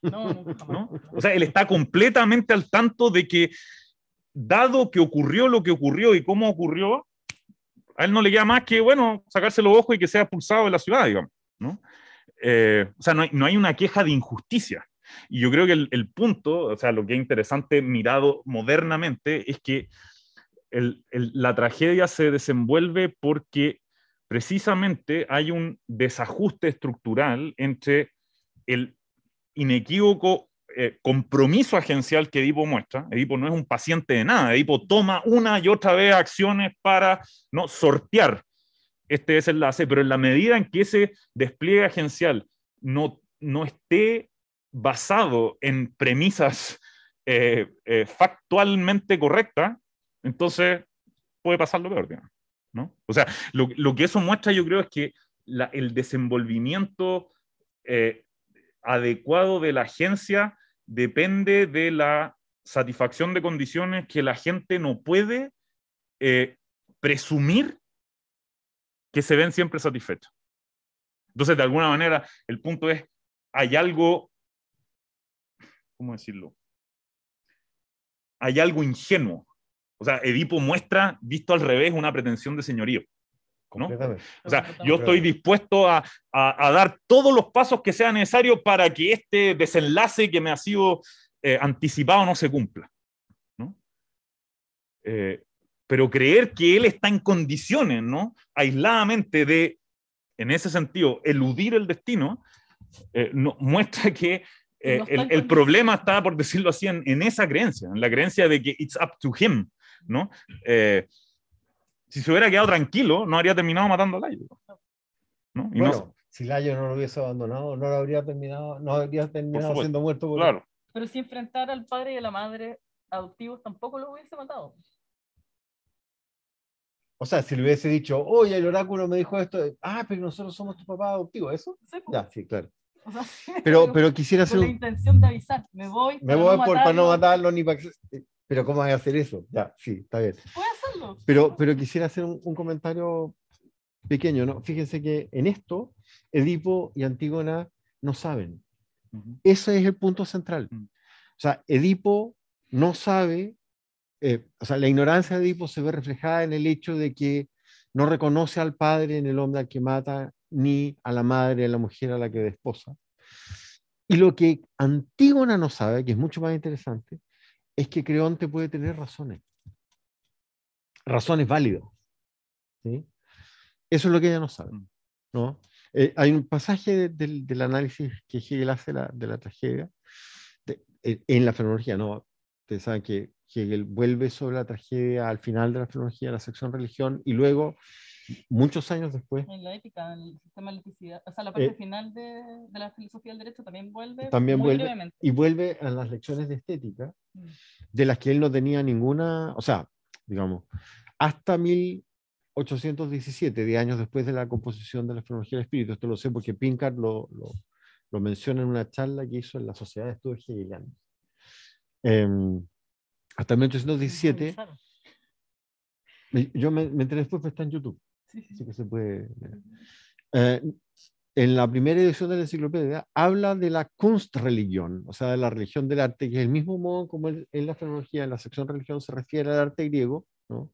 O sea, él está completamente al tanto de que dado que ocurrió lo que ocurrió y cómo ocurrió, a él no le queda más que, bueno, sacarse los ojos y que sea expulsado de la ciudad, digamos, ¿no? Eh, o sea, no hay, una queja de injusticia. Y yo creo que el, punto, o sea, lo que es interesante mirado modernamente es que la tragedia se desenvuelve porque precisamente hay un desajuste estructural entre el inequívoco eh, compromiso agencial que Edipo muestra, Edipo no es un paciente de nada, Edipo toma una y otra vez acciones para ¿no? sortear este desenlace, pero en la medida en que ese despliegue agencial no, no esté basado en premisas eh, eh, factualmente correctas, entonces puede pasar lo peor. ¿no? O sea, lo, lo, que eso muestra yo creo es que el desenvolvimiento eh, adecuado de la agencia depende de la satisfacción de condiciones que la gente no puede eh, presumir que se ven siempre satisfechos. Entonces, de alguna manera, el punto es, hay algo, ¿cómo decirlo? Hay algo ingenuo. O sea, Edipo muestra, visto al revés, una pretensión de señorío. ¿no? O sea, yo estoy dispuesto a, a, dar todos los pasos que sean necesarios para que este desenlace que me ha sido eh, anticipado no se cumpla. ¿no? Eh, pero creer que él está en condiciones, ¿no? Aisladamente de, en ese sentido, eludir el destino, eh, no, muestra que el, problema está, por decirlo así, en, en, esa creencia, en la creencia de que it's up to him, ¿no? si se hubiera quedado tranquilo, no habría terminado matando a Layo. ¿no? si Layo no lo hubiese abandonado, no lo habría terminado, no habría terminado siendo muerto. Claro. Pero si enfrentara al padre y a la madre adoptivos, tampoco lo hubiese matado. O sea, si le hubiese dicho, oye, el oráculo me dijo esto, ah, pero nosotros somos tus papás adoptivos, ¿eso? Sí, pues. claro. pero, pero quisiera hacer. Con la intención de avisar, me voy. Me voy por, para no matarlo ni para pero ¿cómo vas a hacer eso? Ya, sí, está bien. Puedo hacerlo. Pero, pero quisiera hacer un, comentario pequeño, ¿no? Fíjense que en esto, Edipo y Antígona no saben. Ese es el punto central. Mm. O sea, Edipo no sabe, eh, o sea, la ignorancia de Edipo se ve reflejada en el hecho de que no reconoce al padre en el hombre al que mata, ni a la madre, a la mujer a la que desposa. Y lo que Antígona no sabe, que es mucho más interesante, es que Creonte puede tener razones, razones válidas. ¿sí? Eso es lo que ella no sabe. Mm. ¿no? Eh, hay un pasaje del análisis que Hegel hace la, de la tragedia en la fenomenología. ¿no? Ustedes saben que Hegel vuelve sobre la tragedia al final de la fenomenología, la sección religión, y luego muchos años después. En la ética, en el sistema de electricidad. o sea, la parte eh, final de, de, la filosofía del derecho también vuelve. También vuelve. Y vuelve a las lecciones de estética, mm. de las que él no tenía ninguna, o sea, digamos, hasta 1817, de años después de la composición de la Fenomenología del Espíritu. Esto lo sé porque Pinkard lo, lo, menciona en una charla que hizo en la Sociedad de Estudios Hegelianos. Eh, hasta 1817. Yo me, enteré después, está en YouTube que se puede. Eh, en la primera edición de la enciclopedia habla de la kunstreligión, o sea, de la religión del arte, que es el mismo modo como en la filología, en la sección religión, se refiere al arte griego, ¿no?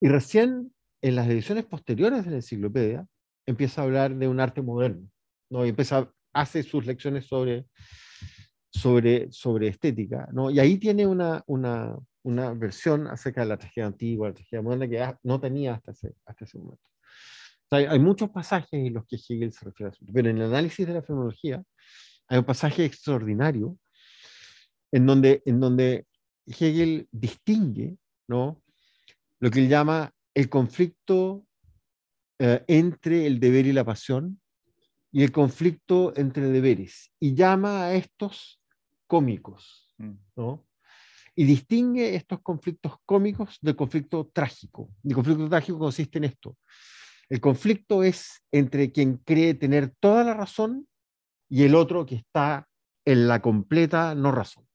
Y recién en las ediciones posteriores de la enciclopedia empieza a hablar de un arte moderno, ¿no? Y empieza, hace sus lecciones sobre, sobre, sobre estética, ¿no? Y ahí tiene una, una, una versión acerca de la tragedia antigua, la tragedia moderna, que no tenía hasta ese, hasta ese momento. hay, muchos pasajes en los que Hegel se refiere pero en el análisis de la fenomenología hay un pasaje extraordinario en donde, en donde Hegel distingue ¿no? lo que él llama el conflicto eh, entre el deber y la pasión y el conflicto entre deberes, y llama a estos cómicos. Mm. ¿no? y distingue estos conflictos cómicos del conflicto trágico. El conflicto trágico consiste en esto. El conflicto es entre quien cree tener toda la razón y el otro que está en la completa no razón.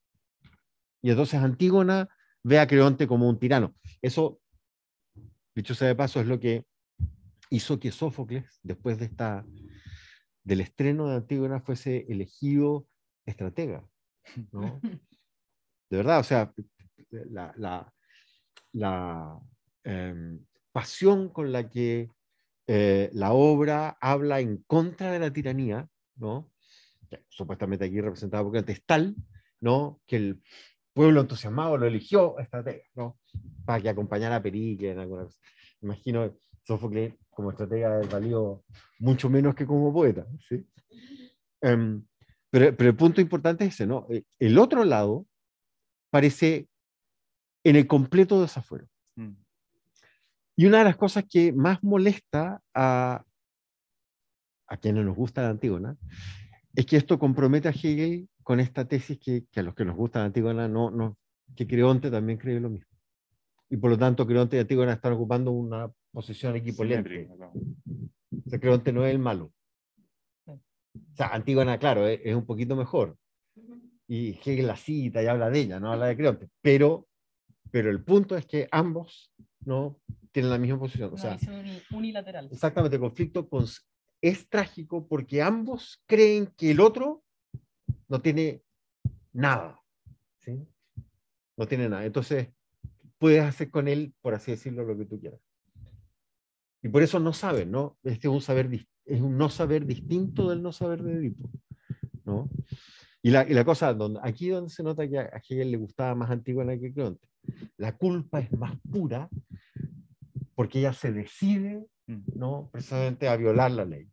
Y entonces Antígona ve a Creonte como un tirano. Eso, dicho sea de paso, es lo que hizo que Sófocles, después de esta, del estreno de Antígona, fuese elegido estratega. ¿no? De verdad, o sea, la, em, pasión con la que eh, la obra habla en contra de la tiranía, ¿no? supuestamente aquí representada por antes tal, ¿no? Que el pueblo entusiasmado lo eligió estratega, ¿no? Para que acompañara a Pericle en alguna cosa. Imagino Sófocles como estratega valió mucho menos que como poeta, ¿sí? Em, pero, pero, el punto importante es ese, ¿no? El otro lado parece en el completo desafuero. Mm. Y una de las cosas que más molesta a, a quienes nos gusta la Antígona es que esto compromete a Hegel con esta tesis que, a los que nos gusta la Antígona, no, no, que Creonte también cree lo mismo. Y por lo tanto, Creonte y Antígona están ocupando una posición equipolente. Creonte no es el malo. O sea, Antígona, claro, eh, es un poquito mejor, y Hegel la cita y habla de ella, no habla de Creonte, pero, pero el punto es que ambos no tienen la misma posición. O sea, unilateral. Exactamente, conflicto con, es trágico porque ambos creen que el otro no tiene nada. ¿sí? No tiene nada. Entonces, puedes hacer con él, por así decirlo, lo que tú quieras. Y por eso no saben, ¿no? Este es un saber, es un no saber distinto del no saber de Edipo, ¿no? Y la, la cosa, donde, aquí donde se nota que a, Hegel le gustaba más en que Cleonte, la culpa es más pura porque ella se decide mm. ¿no? precisamente a violar la ley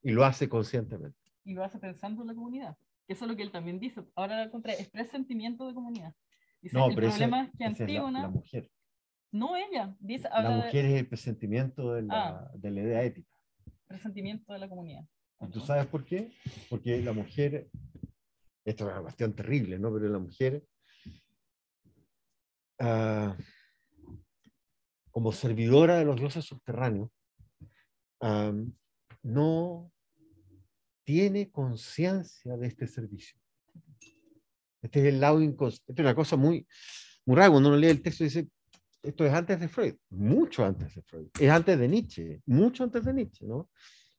y lo hace conscientemente. Y lo hace pensando en la comunidad. Eso es lo que él también dice. Ahora al contrario, es presentimiento de comunidad. no, el pero problema es que antigua la, mujer. No ella. Dice, la mujer es el presentimiento de la, ah. de la, idea ética. Presentimiento de la comunidad. ¿Y ¿Tú sabes por qué? Porque la mujer esto es una terrible, ¿no? Pero la mujer, ah, como servidora de los dioses subterráneos, no tiene conciencia de este servicio. Este es el lado inconsciente. Esto es una cosa muy, muy rara. Cuando uno lee el texto dice, esto es antes de Freud, mucho antes de Freud. Es antes de Nietzsche, mucho antes de Nietzsche, ¿no?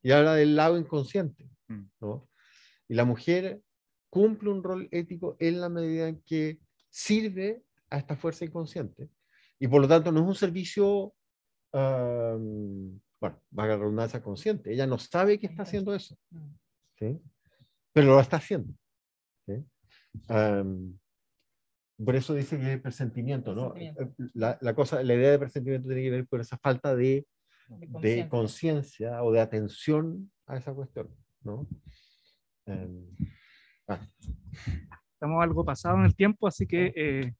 Y habla del lado inconsciente, mm. ¿no? Y la mujer cumple un rol ético en la medida en que sirve a esta fuerza inconsciente y por lo tanto no es un servicio, um, bueno, vaga redundancia consciente. Ella no sabe que está haciendo eso, ¿sí? pero lo está haciendo. ¿sí? por eso dice que es presentimiento, ¿no? Eh, eh, la, cosa, la idea de presentimiento tiene que ver con esa falta de, de conciencia o de atención a esa cuestión, ¿no? Ah. Estamos algo pasado en el tiempo, así que ah. eh,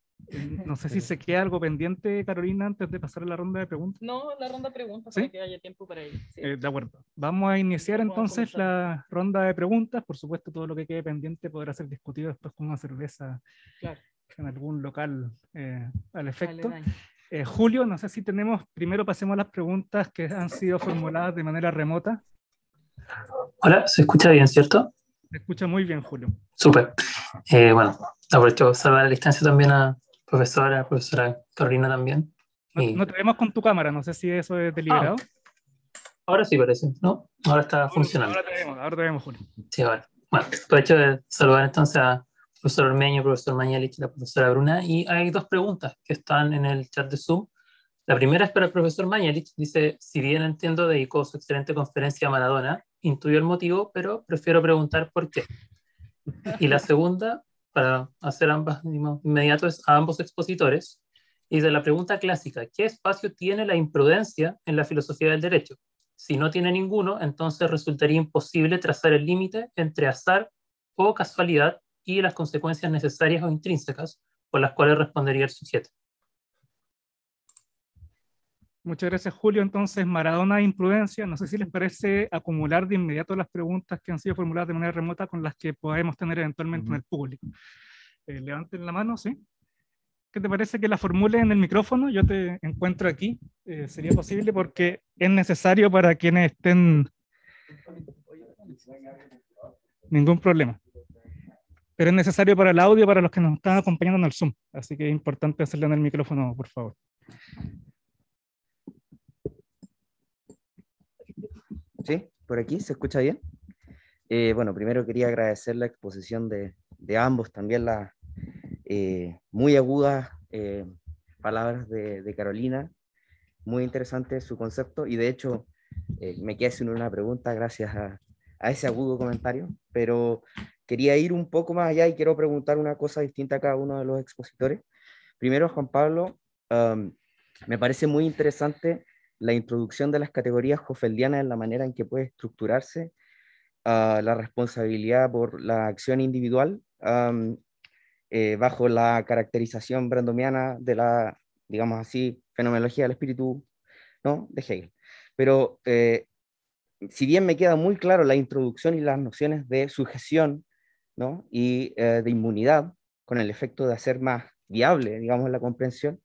no sé si se queda algo pendiente, Carolina, antes de pasar a la ronda de preguntas. No, la ronda de preguntas, ¿Sí? que haya tiempo para ello. Eh, de acuerdo. Vamos a iniciar entonces la ronda de preguntas. Por supuesto, todo lo que quede pendiente podrá ser discutido después con una cerveza en algún local eh, al efecto. Julio, no sé si tenemos, primero pasemos a las preguntas que han sido formuladas de manera remota. Hola, se escucha bien, ¿cierto? me escucha muy bien, Julio. Súper. Eh, bueno, aprovecho de a la distancia también a profesora, a profesora Carolina también. No, te vemos con tu cámara, no sé si eso es deliberado. Ah, ahora sí parece, ¿no? Ahora está funcionando. Ahora te vemos, ahora te Julio. Sí, ahora. Bueno, aprovecho de saludar entonces a profesor Ormeño, profesor Mañalich y la profesora Bruna. Y hay dos preguntas que están en el chat de Zoom. La primera es para el profesor Mañalich. Dice, si bien entiendo, dedicó su excelente conferencia a Maradona, intuyo el motivo, pero prefiero preguntar por qué. Y la segunda, para hacer ambas inmediato, es a ambos expositores, y de la pregunta clásica, ¿qué espacio tiene la imprudencia en la filosofía del derecho? Si no tiene ninguno, entonces resultaría imposible trazar el límite entre azar o casualidad y las consecuencias necesarias o intrínsecas por las cuales respondería el sujeto. Muchas gracias, Julio. Entonces, Maradona e Imprudencia, no sé si les parece acumular de inmediato las preguntas que han sido formuladas de manera remota con las que podemos tener eventualmente en el público. Eh, levanten la mano, ¿sí? ¿Qué te parece que la formule en el micrófono? Yo te encuentro aquí. Eh, sería posible porque es necesario para quienes estén... Ningún problema. Pero es necesario para el audio, para los que nos están acompañando en el Zoom. Así que es importante hacerlo en el micrófono, por favor. Sí, por aquí, ¿se escucha bien? Eh, bueno, primero quería agradecer la exposición de, de ambos, también las eh, muy agudas eh, palabras de, de, Carolina, muy interesante su concepto y de hecho me quedé sin una pregunta gracias a, ese agudo comentario, pero quería ir un poco más allá y quiero preguntar una cosa distinta a cada uno de los expositores. Primero, Juan Pablo, me parece muy interesante la introducción de las categorías hofeldianas en la manera en que puede estructurarse ah, la responsabilidad por la acción individual eh, bajo la caracterización brandomiana de la, digamos así, fenomenología del espíritu ¿no? de Hegel. Pero eh, si bien me queda muy claro la introducción y las nociones de sujeción ¿no? y eh, de inmunidad, con el efecto de hacer más viable, digamos, la comprensión,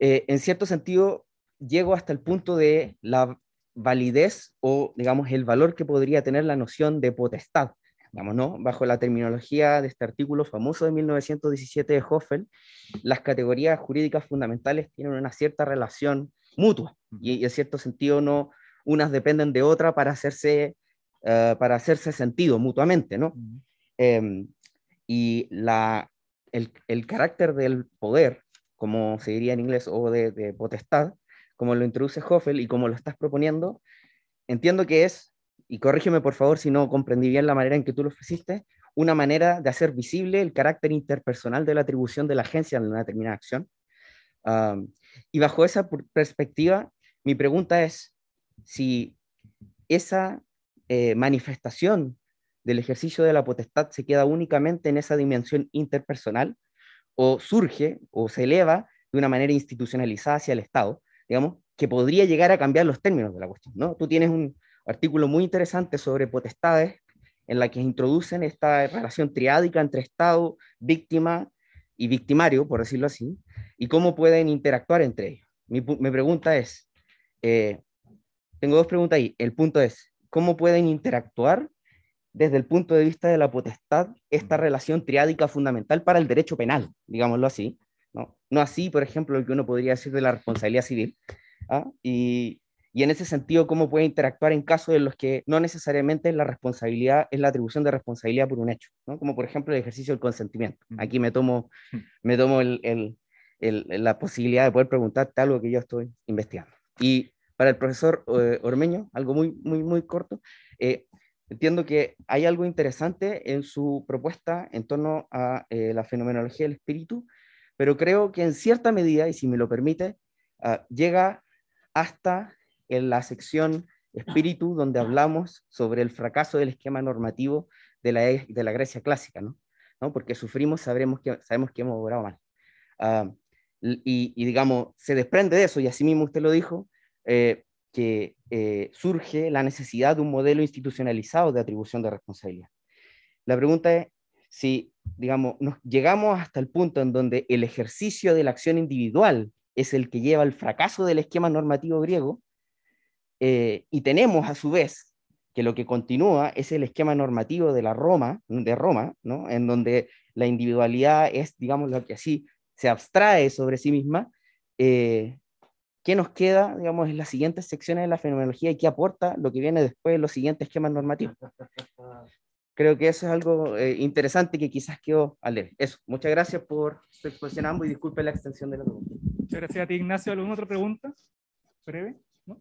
en cierto sentido llego hasta el punto de la validez o, digamos, el valor que podría tener la noción de potestad, digamos, ¿no? Bajo la terminología de este artículo famoso de 1917 de Hoffel, las categorías jurídicas fundamentales tienen una cierta relación mutua y, en cierto sentido no, unas dependen de otra para hacerse, eh, para hacerse sentido mutuamente, ¿no? Em, y el, carácter del poder, como se diría en inglés, o de potestad, como lo introduce Hoffel y como lo estás proponiendo, entiendo que es, y corrígeme por favor si no comprendí bien la manera en que tú lo hiciste, una manera de hacer visible el carácter interpersonal de la atribución de la agencia en una determinada acción. y bajo esa perspectiva, mi pregunta es si esa eh, manifestación del ejercicio de la potestad se queda únicamente en esa dimensión interpersonal o surge o se eleva de una manera institucionalizada hacia el Estado, digamos, que podría llegar a cambiar los términos de la cuestión, ¿no? Tú tienes un artículo muy interesante sobre potestades en la que introducen esta relación triádica entre Estado, víctima y victimario, por decirlo así, y cómo pueden interactuar entre ellos. Mi, pregunta es, eh, tengo dos preguntas ahí. El punto es, ¿cómo pueden interactuar desde el punto de vista de la potestad esta mm. relación triádica fundamental para el derecho penal, digámoslo así, no, así, por ejemplo, lo que uno podría decir de la responsabilidad civil. ¿ah? Y, en ese sentido, ¿cómo puede interactuar en casos en los que no necesariamente la responsabilidad es la atribución de responsabilidad por un hecho? Como por ejemplo el ejercicio del consentimiento. Aquí me tomo, hmm. me tomo la posibilidad de poder preguntarte algo que yo estoy investigando. Y para el profesor eh, Ormeño, algo muy, muy, muy corto. Eh, entiendo que hay algo interesante en su propuesta en torno a eh, la fenomenología del espíritu pero creo que en cierta medida, y si me lo permite, ah, llega hasta en la sección espíritu donde hablamos sobre el fracaso del esquema normativo de la, e, de la Grecia clásica, ¿no? Porque sufrimos, sabremos que, sabemos que hemos obrado mal. Ah, y, digamos, se desprende de eso, y así mismo usted lo dijo, eh, que eh, surge la necesidad de un modelo institucionalizado de atribución de responsabilidad. La pregunta es, si, digamos, nos llegamos hasta el punto en donde el ejercicio de la acción individual es el que lleva al fracaso del esquema normativo griego, eh, y tenemos a su vez que lo que continúa es el esquema normativo de la Roma, de Roma, ¿no? en donde la individualidad es, digamos, lo que así se abstrae sobre sí misma, eh, ¿qué nos queda, digamos, en las siguientes secciones de la fenomenología y qué aporta lo que viene después de los siguientes esquemas normativos? creo que eso es algo eh, interesante que quizás quedó a leer. Eso, muchas gracias por su exposición ambos y disculpe la extensión de la pregunta. Muchas gracias a ti, Ignacio. ¿Alguna otra pregunta? Breve, ¿no?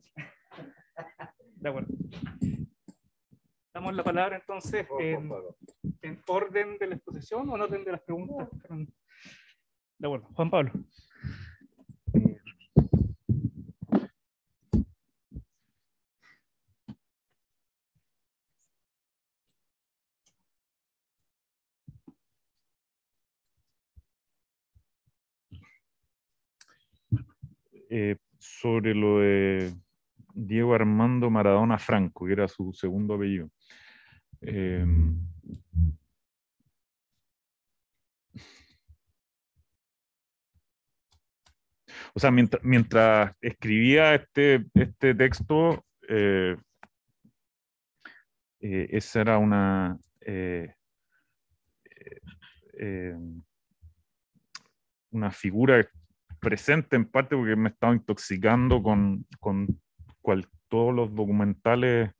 De acuerdo. Damos la palabra entonces en, orden de la exposición o en orden de las preguntas. De acuerdo. Juan Pablo. Eh, Eh, sobre lo de Diego Armando Maradona Franco, que era su segundo apellido. Eh, o sea, mientras, escribía este, este texto, eh, esa era una... una figura presente en parte porque me he estado intoxicando con, con todos los documentales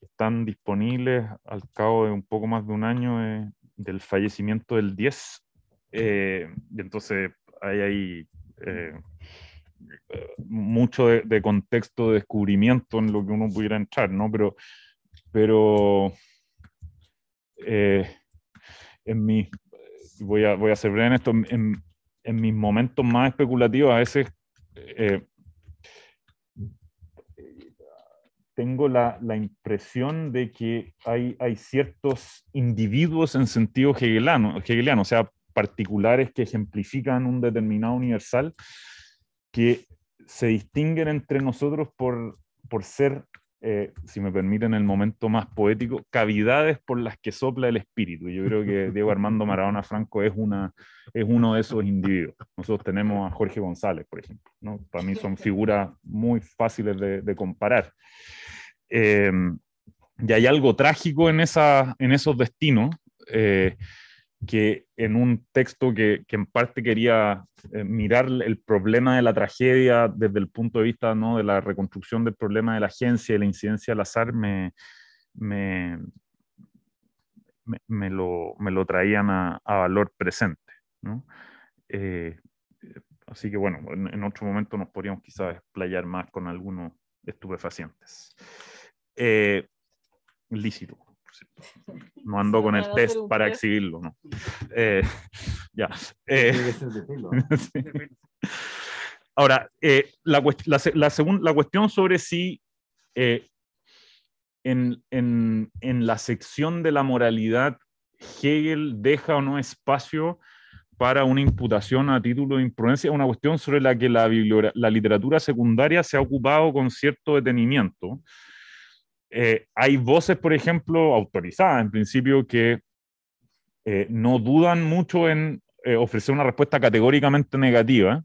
que están disponibles al cabo de un poco más de un año eh, del fallecimiento del 10. Eh, y entonces hay ahí eh, mucho de, contexto de descubrimiento en lo que uno pudiera entrar, ¿no? Pero, pero en mi, voy a, voy a ser breve en esto, en, en mis momentos más especulativos, a veces eh, tengo la, impresión de que hay, hay ciertos individuos en sentido hegeliano, o sea, particulares que ejemplifican un determinado universal, que se distinguen entre nosotros por, por ser eh, si me permiten el momento más poético, cavidades por las que sopla el espíritu. Yo creo que Diego Armando Maradona Franco es, una, es uno de esos individuos. Nosotros tenemos a Jorge González, por ejemplo. Para mí son figuras muy fáciles de, comparar. Eh, y hay algo trágico en, esa, en esos destinos. Eh, que en un texto que, en parte quería eh, mirar el problema de la tragedia desde el punto de vista de la reconstrucción del problema de la agencia y la incidencia al azar, me, me, lo, traían a, valor presente. Eh, así que bueno, en, otro momento nos podríamos quizás explayar más con algunos estupefacientes. Eh, lícito. No ando con el test para exhibirlo, ¿no? ya. ahora, la, la, cuestión sobre si eh, en, la sección de la moralidad Hegel deja o no espacio para una imputación a título de imprudencia es una cuestión sobre la que la, la, literatura secundaria se ha ocupado con cierto detenimiento, eh, hay voces, por ejemplo, autorizadas en principio, que eh, no dudan mucho en eh, ofrecer una respuesta categóricamente negativa.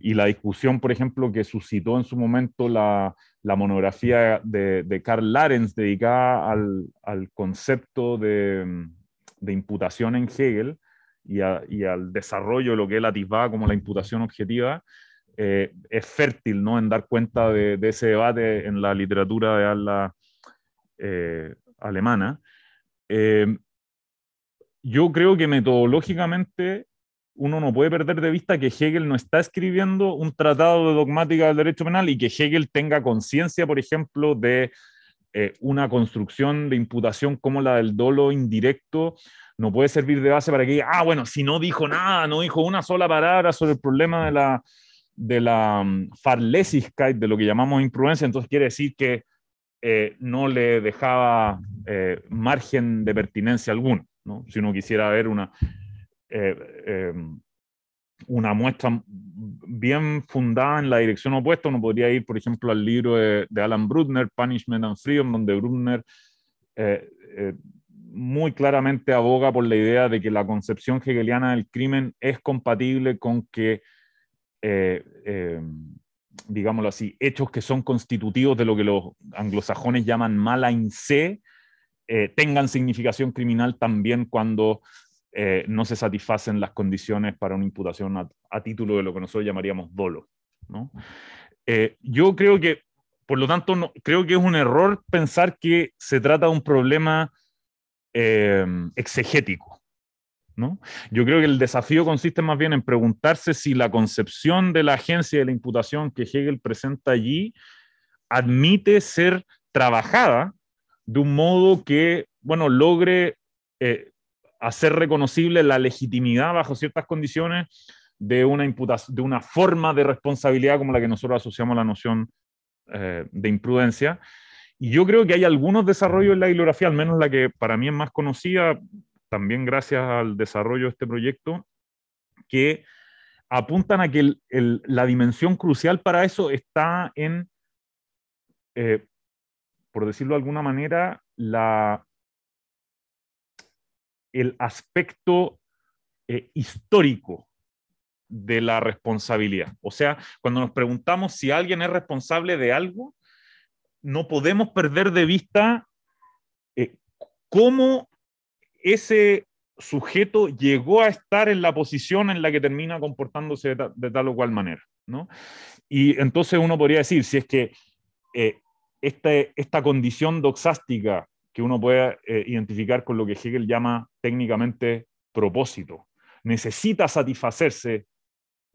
y la discusión, por ejemplo, que suscitó en su momento la, monografía de, Karl Larens dedicada al, concepto de, imputación en Hegel y, al desarrollo de lo que él atisbaba como la imputación objetiva, eh, es fértil ¿no? en dar cuenta de, ese debate en la literatura de eh, alemana. Eh, yo creo que metodológicamente uno no puede perder de vista que Hegel no está escribiendo un tratado de dogmática del derecho penal y que Hegel tenga conciencia, por ejemplo, de eh, una construcción de imputación como la del dolo indirecto, no puede servir de base para que, ah, bueno, si no dijo nada, no dijo una sola palabra sobre el problema de la de la mm, farlesiskeit, de lo que llamamos imprudencia, entonces quiere decir que eh, no le dejaba eh, margen de pertinencia alguno. Si uno quisiera ver una, eh, em, una muestra bien fundada en la dirección opuesta, uno podría ir, por ejemplo, al libro de, de Alan Brudner, Punishment and Freedom, donde Brudner muy claramente aboga por la idea de que la concepción hegeliana del crimen es compatible con que eh, eh, digámoslo así, hechos que son constitutivos de lo que los anglosajones llaman mala in se, eh, tengan significación criminal también cuando no se satisfacen las condiciones para una imputación a, título de lo que nosotros llamaríamos dolo. yo creo que, por lo tanto, creo que es un error pensar que se trata de un problema exegético. Yo creo que el desafío consiste más bien en preguntarse si la concepción de la agencia de la imputación que Hegel presenta allí admite ser trabajada de un modo que, bueno, logre eh, hacer reconocible la legitimidad bajo ciertas condiciones de una, de una forma de responsabilidad como la que nosotros asociamos a la noción eh, de imprudencia. Y yo creo que hay algunos desarrollos en la bibliografía, al menos la que para mí es más conocida, también gracias al desarrollo de este proyecto, que apuntan a que la dimensión crucial para eso está en, eh, por decirlo de alguna manera, la, el aspecto eh, histórico de la responsabilidad. O sea, cuando nos preguntamos si alguien es responsable de algo, no podemos perder de vista eh, cómo ese sujeto llegó a estar en la posición en la que termina comportándose de, tal o cual manera. ¿no? Y entonces uno podría decir, si es que eh, este, esta condición doxástica que uno puede eh, identificar con lo que Hegel llama técnicamente propósito, necesita satisfacerse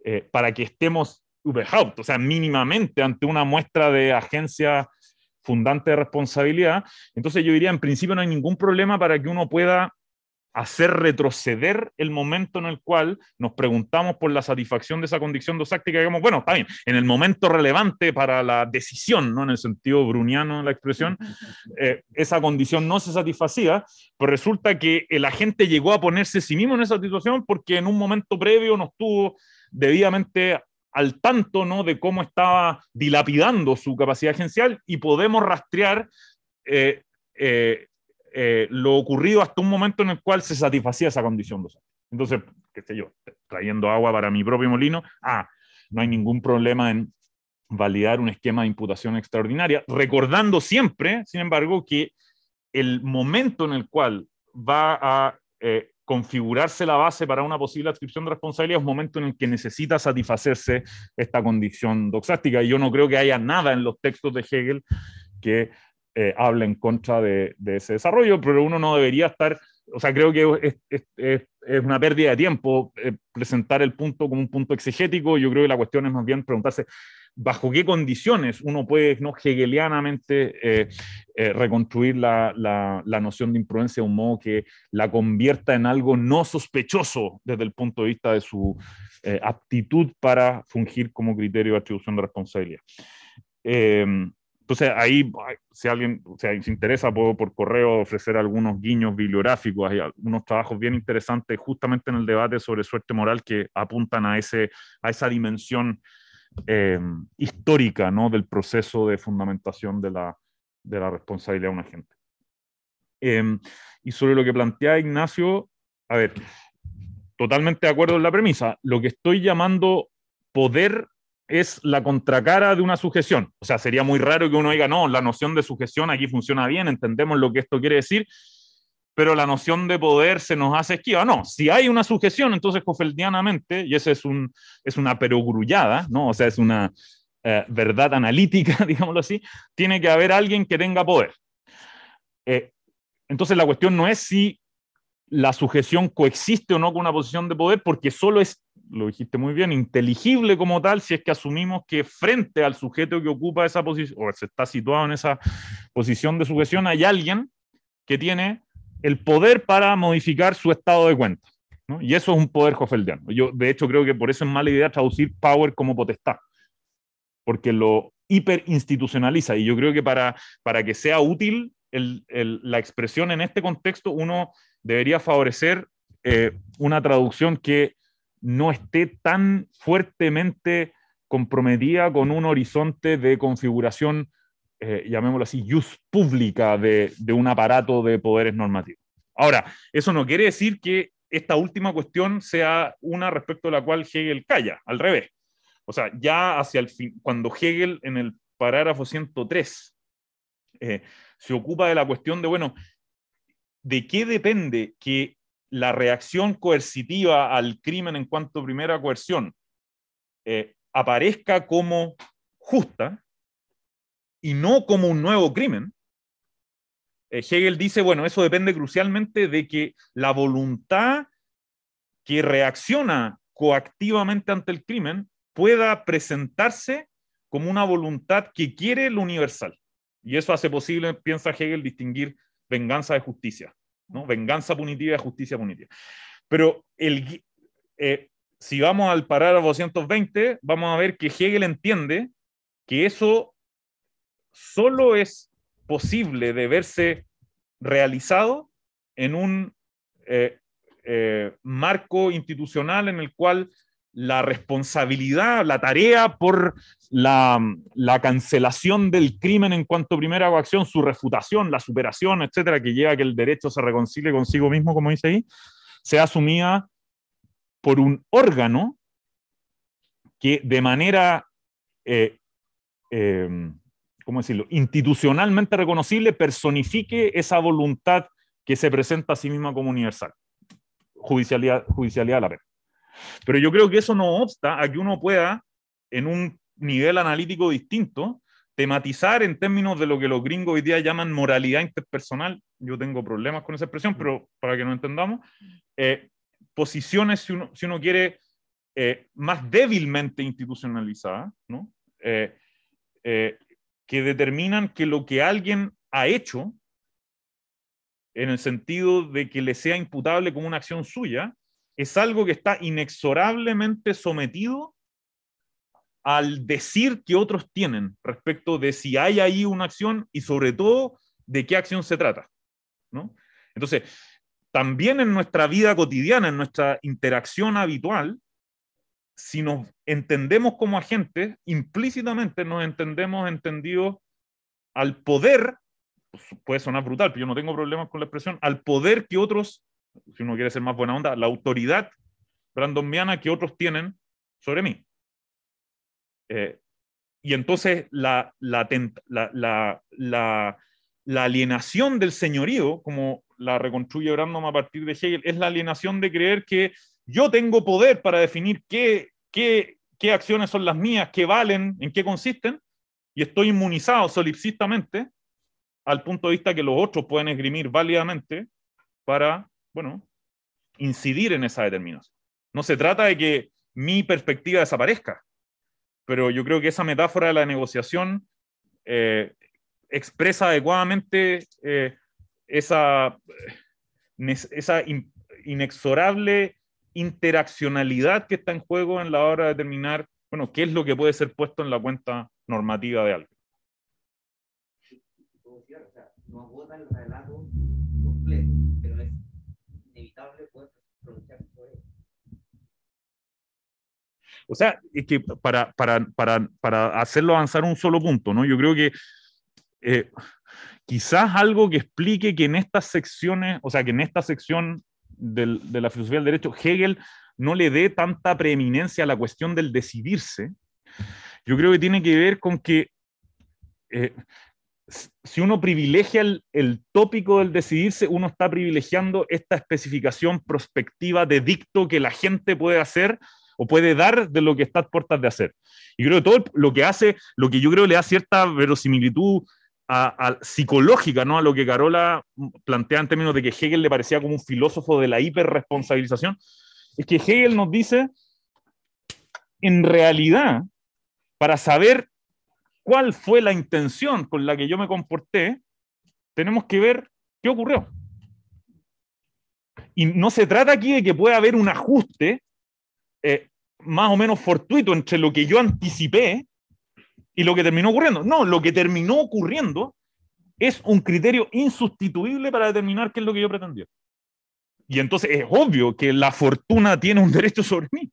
eh, para que estemos überhaupt, o sea, mínimamente ante una muestra de agencia fundante de responsabilidad, entonces yo diría, en principio no hay ningún problema para que uno pueda hacer retroceder el momento en el cual nos preguntamos por la satisfacción de esa condición dosáctica, digamos, bueno, está bien, en el momento relevante para la decisión, ¿no? en el sentido bruniano de la expresión, eh, esa condición no se satisfacía, pero resulta que el agente llegó a ponerse sí mismo en esa situación porque en un momento previo no estuvo debidamente al tanto ¿no? de cómo estaba dilapidando su capacidad agencial y podemos rastrear eh, eh, eh, lo ocurrido hasta un momento en el cual se satisfacía esa condición doxástica. Entonces, qué sé yo, trayendo agua para mi propio molino, ah, no hay ningún problema en validar un esquema de imputación extraordinaria, recordando siempre, sin embargo, que el momento en el cual va a eh, configurarse la base para una posible adscripción de responsabilidad es un momento en el que necesita satisfacerse esta condición doxástica. Y yo no creo que haya nada en los textos de Hegel que eh, habla en contra de, ese desarrollo, pero uno no debería estar, o sea, creo que es, una pérdida de tiempo eh, presentar el punto como un punto exegético, yo creo que la cuestión es más bien preguntarse bajo qué condiciones uno puede no hegelianamente eh, reconstruir la, la, la, noción de imprudencia de un modo que la convierta en algo no sospechoso desde el punto de vista de su aptitud para fungir como criterio de atribución de responsabilidad. Entonces ahí, si alguien sea, se interesa, puedo por correo ofrecer algunos guiños bibliográficos, hay algunos trabajos bien interesantes justamente en el debate sobre suerte moral que apuntan a, ese, a esa dimensión eh, histórica del proceso de fundamentación de la, responsabilidad de una agente. Em, y sobre lo que plantea Ignacio, a ver, totalmente de acuerdo en la premisa. Lo que estoy llamando poder es la contracara de una sujeción. O sea, sería muy raro que uno diga, no, la noción de sujeción aquí funciona bien, entendemos lo que esto quiere decir, pero la noción de poder se nos hace esquiva. No, si hay una sujeción, entonces cofeldianamente, y esa es, un, es una perogrullada, ¿no? o sea, es una eh, verdad analítica, digámoslo así, tiene que haber alguien que tenga poder. Eh, entonces la cuestión no es si la sujeción coexiste o no con una posición de poder, porque solo es lo dijiste muy bien, inteligible como tal, si es que asumimos que frente al sujeto que ocupa esa posición, o se está situado en esa posición de sujeción, hay alguien que tiene el poder para modificar su estado de cuenta. ¿no? Y eso es un poder jofeldiano. Yo, de hecho, creo que por eso es mala idea traducir power como potestad, porque lo hiperinstitucionaliza. Y yo creo que para, para que sea útil la expresión en este contexto, uno debería favorecer eh, una traducción que no esté tan fuertemente comprometida con un horizonte de configuración, eh, llamémoslo así, use pública de, un aparato de poderes normativos. Ahora, eso no quiere decir que esta última cuestión sea una respecto a la cual Hegel calla, al revés. O sea, ya hacia el fin, cuando Hegel en el parágrafo 103 eh, se ocupa de la cuestión de, bueno, ¿de qué depende que la reacción coercitiva al crimen en cuanto a primera coerción eh, aparezca como justa y no como un nuevo crimen, eh, Hegel dice, bueno, eso depende crucialmente de que la voluntad que reacciona coactivamente ante el crimen pueda presentarse como una voluntad que quiere lo universal. Y eso hace posible, piensa Hegel, distinguir venganza de justicia. Venganza punitiva y justicia punitiva. Pero el, eh, si vamos al parágrafo 220, vamos a ver que Hegel entiende que eso solo es posible de verse realizado en un eh, eh, marco institucional en el cual la responsabilidad, la tarea por la, cancelación del crimen en cuanto primera acción, su refutación, la superación, etcétera, que lleva a que el derecho se reconcilie consigo mismo, como dice ahí, sea asumida por un órgano que de manera, eh, em, ¿cómo decirlo?, institucionalmente reconocible, personifique esa voluntad que se presenta a sí misma como universal. Judicialidad, judicialidad de la pena. Pero yo creo que eso no obsta a que uno pueda, en un nivel analítico distinto, tematizar en términos de lo que los gringos hoy día llaman moralidad interpersonal. Yo tengo problemas con esa expresión, pero para que no entendamos, eh, posiciones, si uno, quiere, eh, más débilmente institucionalizadas, eh, que determinan que lo que alguien ha hecho, en el sentido de que le sea imputable como una acción suya, es algo que está inexorablemente sometido al decir que otros tienen respecto de si hay ahí una acción y sobre todo de qué acción se trata. ¿no? Entonces, también en nuestra vida cotidiana, en nuestra interacción habitual, si nos entendemos como agentes, implícitamente nos entendemos entendidos al poder, pues, puede sonar brutal, pero yo no tengo problemas con la expresión, al poder que otros si uno quiere ser más buena onda, la autoridad brandonbiana que otros tienen sobre mí. Eh, y entonces la, la, alienación del señorío, como la reconstruye Brandon a partir de Hegel, es la alienación de creer que yo tengo poder para definir qué, qué, qué acciones son las mías, qué valen, en qué consisten, y estoy inmunizado solipsistamente al punto de vista que los otros pueden esgrimir válidamente para bueno, incidir en esa determinación. No se trata de que mi perspectiva desaparezca, pero yo creo que esa metáfora de la negociación eh, expresa adecuadamente eh, esa, inexorable interaccionalidad que está en juego en la hora de determinar, bueno, qué es lo que puede ser puesto en la cuenta normativa de algo. O sea, es que para, hacerlo avanzar un solo punto, ¿no? Yo creo que eh, quizás algo que explique que en estas secciones, o sea, que en esta sección de la filosofía del derecho, Hegel no le dé tanta preeminencia a la cuestión del decidirse, yo creo que tiene que ver con que eh, si uno privilegia el, tópico del decidirse, uno está privilegiando esta especificación prospectiva de dicto que la gente puede hacer o puede dar de lo que está a puertas de hacer. Y creo que todo lo que hace, lo que yo creo le da cierta verosimilitud a, psicológica ¿no? a lo que Carola mm, plantea en términos de que Hegel le parecía como un filósofo de la hiperresponsabilización, es que Hegel nos dice, en realidad, para saber cuál fue la intención con la que yo me comporté, tenemos que ver qué ocurrió. Y no se trata aquí de que pueda haber un ajuste eh, más o menos fortuito entre lo que yo anticipé y lo que terminó ocurriendo. No, lo que terminó ocurriendo es un criterio insustituible para determinar qué es lo que yo pretendía. Y entonces es obvio que la fortuna tiene un derecho sobre mí.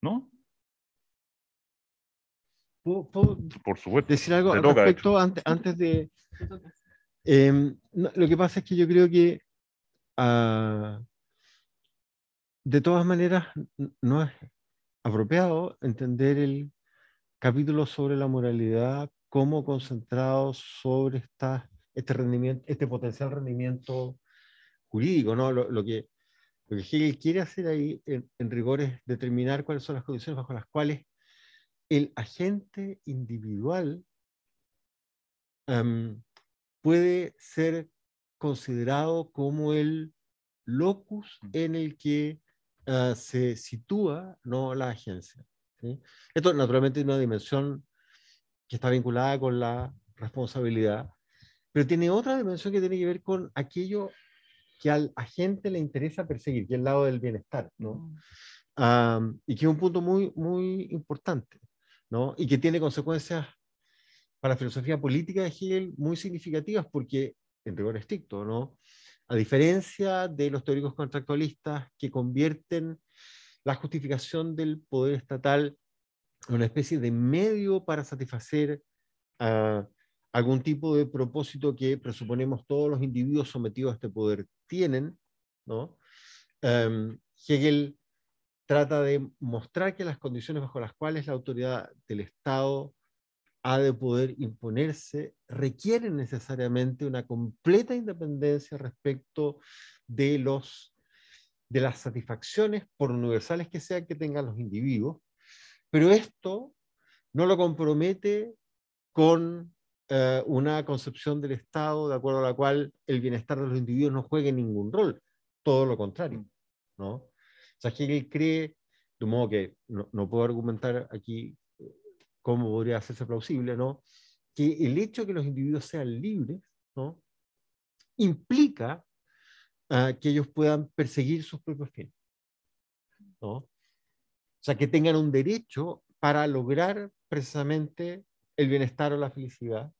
¿No? ¿Puedo, Por supuesto. decir algo al respecto antes, de... Em, lo que pasa es que yo creo que ah, de todas maneras no es apropiado entender el capítulo sobre la moralidad como concentrado sobre este, rendimiento, este potencial rendimiento jurídico. ¿no? Lo, que, Hegel quiere hacer ahí, en, en rigor, es determinar cuáles son las condiciones bajo las cuales el agente individual puede ser considerado como el locus mm. en el que ah, se sitúa ¿no? la agencia. Esto naturalmente tiene una dimensión que está vinculada con la responsabilidad, pero tiene otra dimensión que tiene que ver con aquello que al agente le interesa perseguir, que es el lado del bienestar, ¿no? Mm. y que es un punto muy, muy importante. ¿no? Y que tiene consecuencias para la filosofía política de Hegel muy significativas porque, en rigor estricto, ¿no? A diferencia de los teóricos contractualistas que convierten la justificación del poder estatal en una especie de medio para satisfacer ah, algún tipo de propósito que presuponemos todos los individuos sometidos a este poder tienen, ¿no? Em, Hegel trata de mostrar que las condiciones bajo las cuales la autoridad del Estado ha de poder imponerse requieren necesariamente una completa independencia respecto de, los, de las satisfacciones, por universales que sean, que tengan los individuos, pero esto no lo compromete con eh, una concepción del Estado de acuerdo a la cual el bienestar de los individuos no juegue ningún rol, todo lo contrario, ¿no? O sea, él cree, de modo que no, puedo argumentar aquí eh, cómo podría hacerse plausible, ¿no? que el hecho de que los individuos sean libres ¿no? implica ah, que ellos puedan perseguir sus propios fines. ¿no? O sea, que tengan un derecho para lograr precisamente el bienestar o la felicidad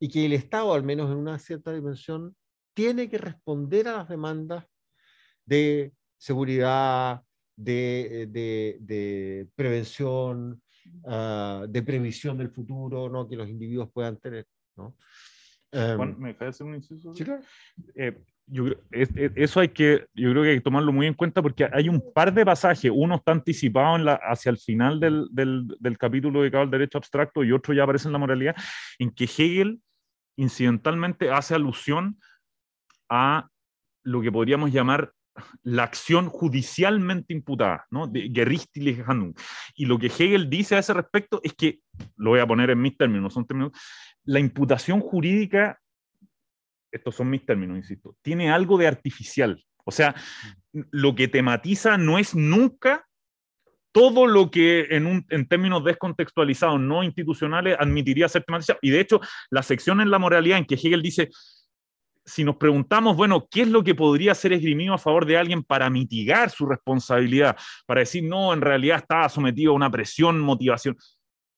y que el Estado, al menos en una cierta dimensión, tiene que responder a las demandas de seguridad, de, de, de prevención, ah, de previsión del futuro, ¿no? que los individuos puedan tener. ¿no? Em, ¿me dejas hacer un inciso? Sí, claro. Eh, eso hay que, yo creo que hay que tomarlo muy en cuenta porque hay un par de pasajes, uno está anticipado en la, hacia el final del, del, del, capítulo dedicado al derecho abstracto y otro ya aparece en la moralidad, en que Hegel incidentalmente hace alusión a lo que podríamos llamar la acción judicialmente imputada, ¿no? de Y lo que Hegel dice a ese respecto es que, lo voy a poner en mis términos, son términos, la imputación jurídica, estos son mis términos, insisto, tiene algo de artificial. O sea, lo que tematiza no es nunca todo lo que en, un, en términos descontextualizados, no institucionales, admitiría ser tematizado. Y de hecho, la sección en la moralidad en que Hegel dice, si nos preguntamos, bueno, ¿qué es lo que podría ser esgrimido a favor de alguien para mitigar su responsabilidad? Para decir, no, en realidad estaba sometido a una presión, motivación.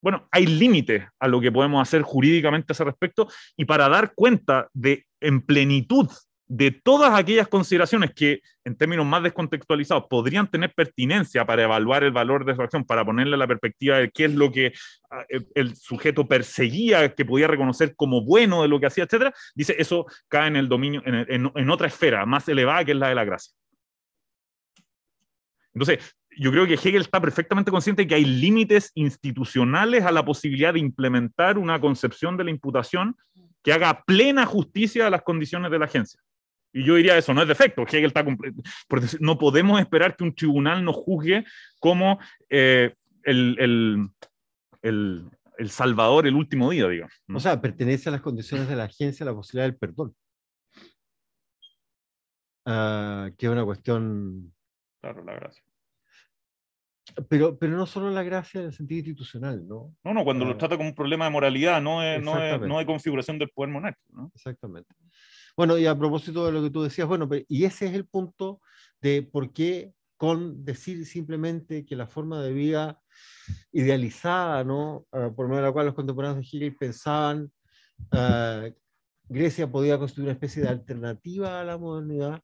Bueno, hay límites a lo que podemos hacer jurídicamente a ese respecto y para dar cuenta de en plenitud de todas aquellas consideraciones que, en términos más descontextualizados, podrían tener pertinencia para evaluar el valor de su acción, para ponerle la perspectiva de qué es lo que ah, el sujeto perseguía, que podía reconocer como bueno de lo que hacía, etcétera, dice eso cae en el dominio, en, otra esfera más elevada que es la de la gracia. Entonces, yo creo que Hegel está perfectamente consciente de que hay límites institucionales a la posibilidad de implementar una concepción de la imputación que haga plena justicia a las condiciones de la agencia. Y yo diría, eso no es defecto, Hegel está porque No podemos esperar que un tribunal nos juzgue como eh, el, el, salvador el último día, digamos. O sea, pertenece a las condiciones de la agencia la posibilidad del perdón. Ah, que es una cuestión... Claro, la gracia. Pero, no solo la gracia en el sentido institucional, ¿no? No, no, cuando lo ah. trata como un problema de moralidad, no de, configuración del poder monárquico, ¿no? Exactamente. Bueno, y a propósito de lo que tú decías, bueno, y ese es el punto de por qué con decir simplemente que la forma de vida idealizada, ¿no? Ah, por medio de la cual los contemporáneos de Hegel pensaban ah, Grecia podía constituir una especie de alternativa a la modernidad,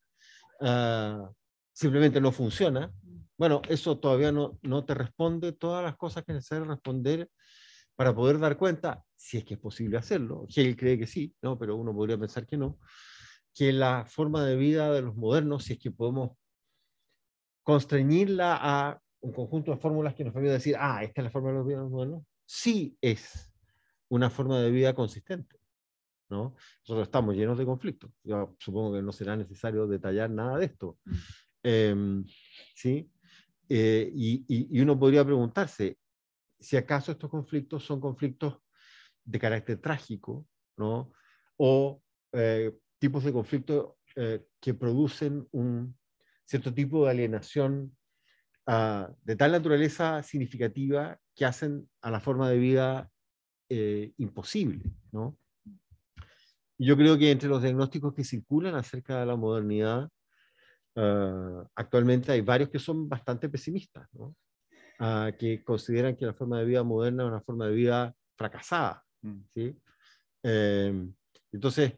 ah, simplemente no funciona. Bueno, eso todavía no, no te responde todas las cosas que es responder para poder dar cuenta, si es que es posible hacerlo, él cree que sí, ¿no? pero uno podría pensar que no, que la forma de vida de los modernos, si es que podemos constreñirla a un conjunto de fórmulas que nos permite decir, ah, esta es la forma de vida de los modernos, sí es una forma de vida consistente. ¿no? Nosotros estamos llenos de conflictos. Yo supongo que no será necesario detallar nada de esto. Mm. Em, ¿sí? Eh, y, y, uno podría preguntarse, si acaso estos conflictos son conflictos de carácter trágico, ¿no? O eh, tipos de conflictos eh, que producen un cierto tipo de alienación ah, de tal naturaleza significativa que hacen a la forma de vida eh, imposible, ¿no? Yo creo que entre los diagnósticos que circulan acerca de la modernidad, ah, actualmente hay varios que son bastante pesimistas, ¿no? que consideran que la forma de vida moderna es una forma de vida fracasada. Mm. ¿sí? Eh, entonces,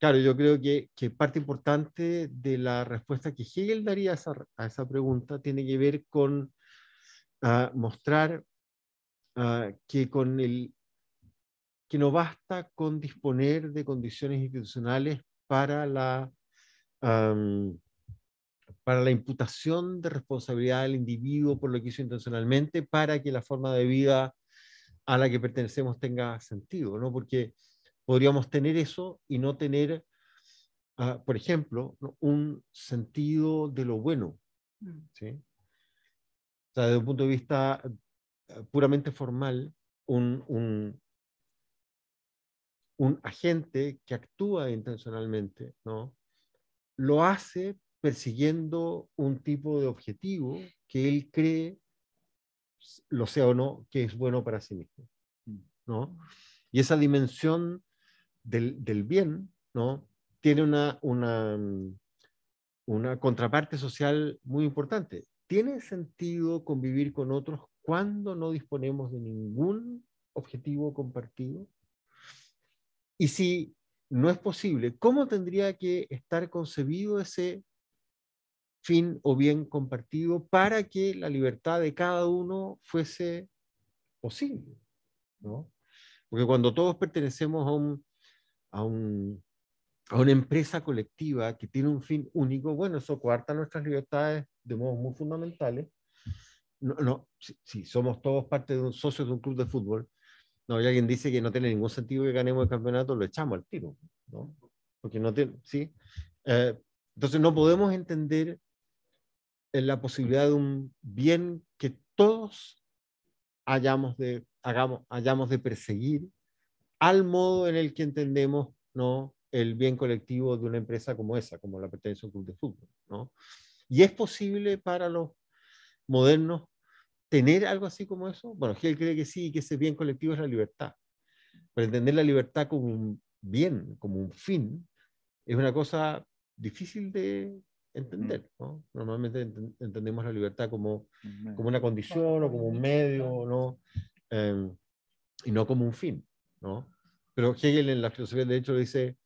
claro, yo creo que, que, parte importante de la respuesta que Hegel daría a esa, a esa pregunta tiene que ver con ah, mostrar ah, que, con el, que no basta con disponer de condiciones institucionales para la para la imputación de responsabilidad del individuo por lo que hizo intencionalmente, para que la forma de vida a la que pertenecemos tenga sentido, ¿no? Porque podríamos tener eso y no tener, ah, por ejemplo, un sentido de lo bueno, mm. ¿sí? O sea, desde un punto de vista ah, puramente formal, un, un agente que actúa intencionalmente, ¿no? Lo hace persiguiendo un tipo de objetivo que él cree, pues, lo sea o no, que es bueno para sí mismo. ¿no? Y esa dimensión del, bien ¿no? tiene una, una, mm, una contraparte social muy importante. ¿Tiene sentido convivir con otros cuando no disponemos de ningún objetivo compartido? Y si no es posible, ¿cómo tendría que estar concebido ese fin o bien compartido para que la libertad de cada uno fuese posible. ¿no? Porque cuando todos pertenecemos a, un, a, una empresa colectiva que tiene un fin único, bueno, eso coarta nuestras libertades de modos muy fundamentales. No, no si, somos todos parte de un socio de un club de fútbol, no, y alguien dice que no tiene ningún sentido que ganemos el campeonato, lo echamos al tiro, ¿no? Porque no tiene, ¿sí? Eh, entonces no podemos entender en la posibilidad de un bien que todos hayamos de, hagamos, hayamos de perseguir al modo en el que entendemos ¿no? el bien colectivo de una empresa como esa, como la pertenencia a un club de fútbol. ¿no? Y es posible para los modernos tener algo así como eso. Bueno, Gil cree que sí, que ese bien colectivo es la libertad. Pero entender la libertad como un bien, como un fin, es una cosa difícil de, entender. ¿no? Normalmente entendemos la libertad como, como una condición o como un medio, ¿no? Em, y no como un fin. ¿no? Pero Hegel en la filosofía del derecho dice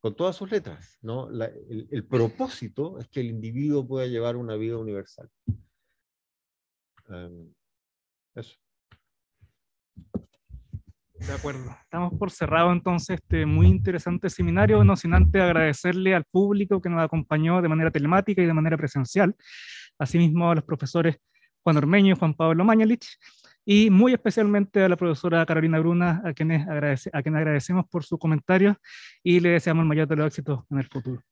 con todas sus letras, ¿no? el, propósito es que el individuo pueda llevar una vida universal. Em, eso. De acuerdo. Estamos por cerrado entonces este muy interesante seminario, no sin antes agradecerle al público que nos acompañó de manera telemática y de manera presencial, asimismo a los profesores Juan Ormeño y Juan Pablo Mañalich, y muy especialmente a la profesora Carolina Bruna, a quienes a quien agradecemos por sus comentarios y le deseamos el mayor de los éxitos en el futuro.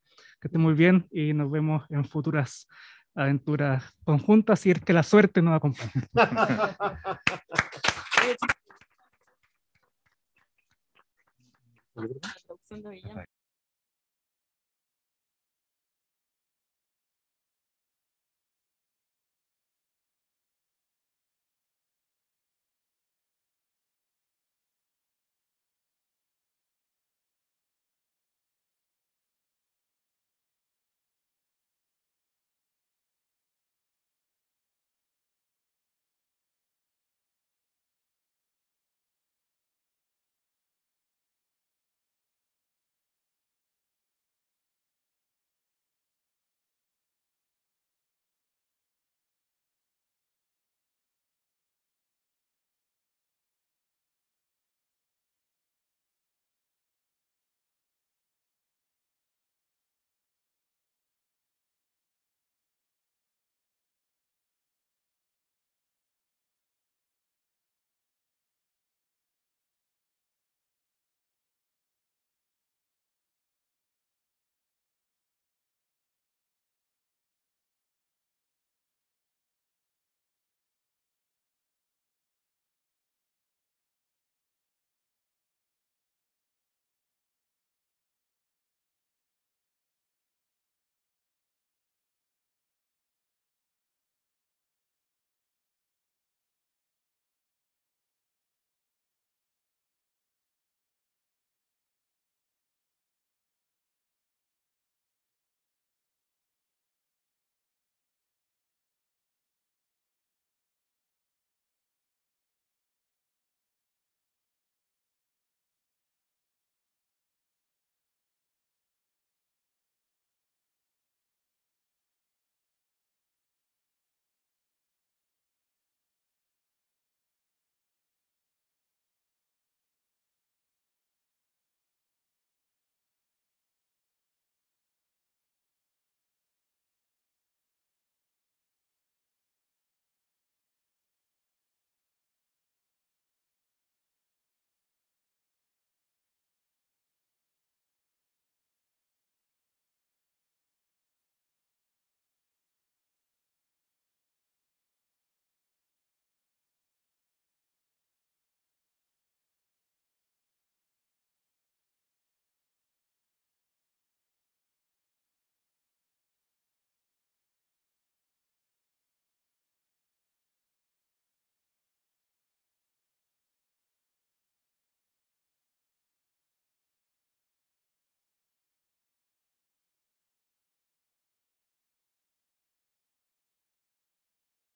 Que esté muy bien y nos vemos en futuras aventuras conjuntas, y es que la suerte nos acompañe. Ah, la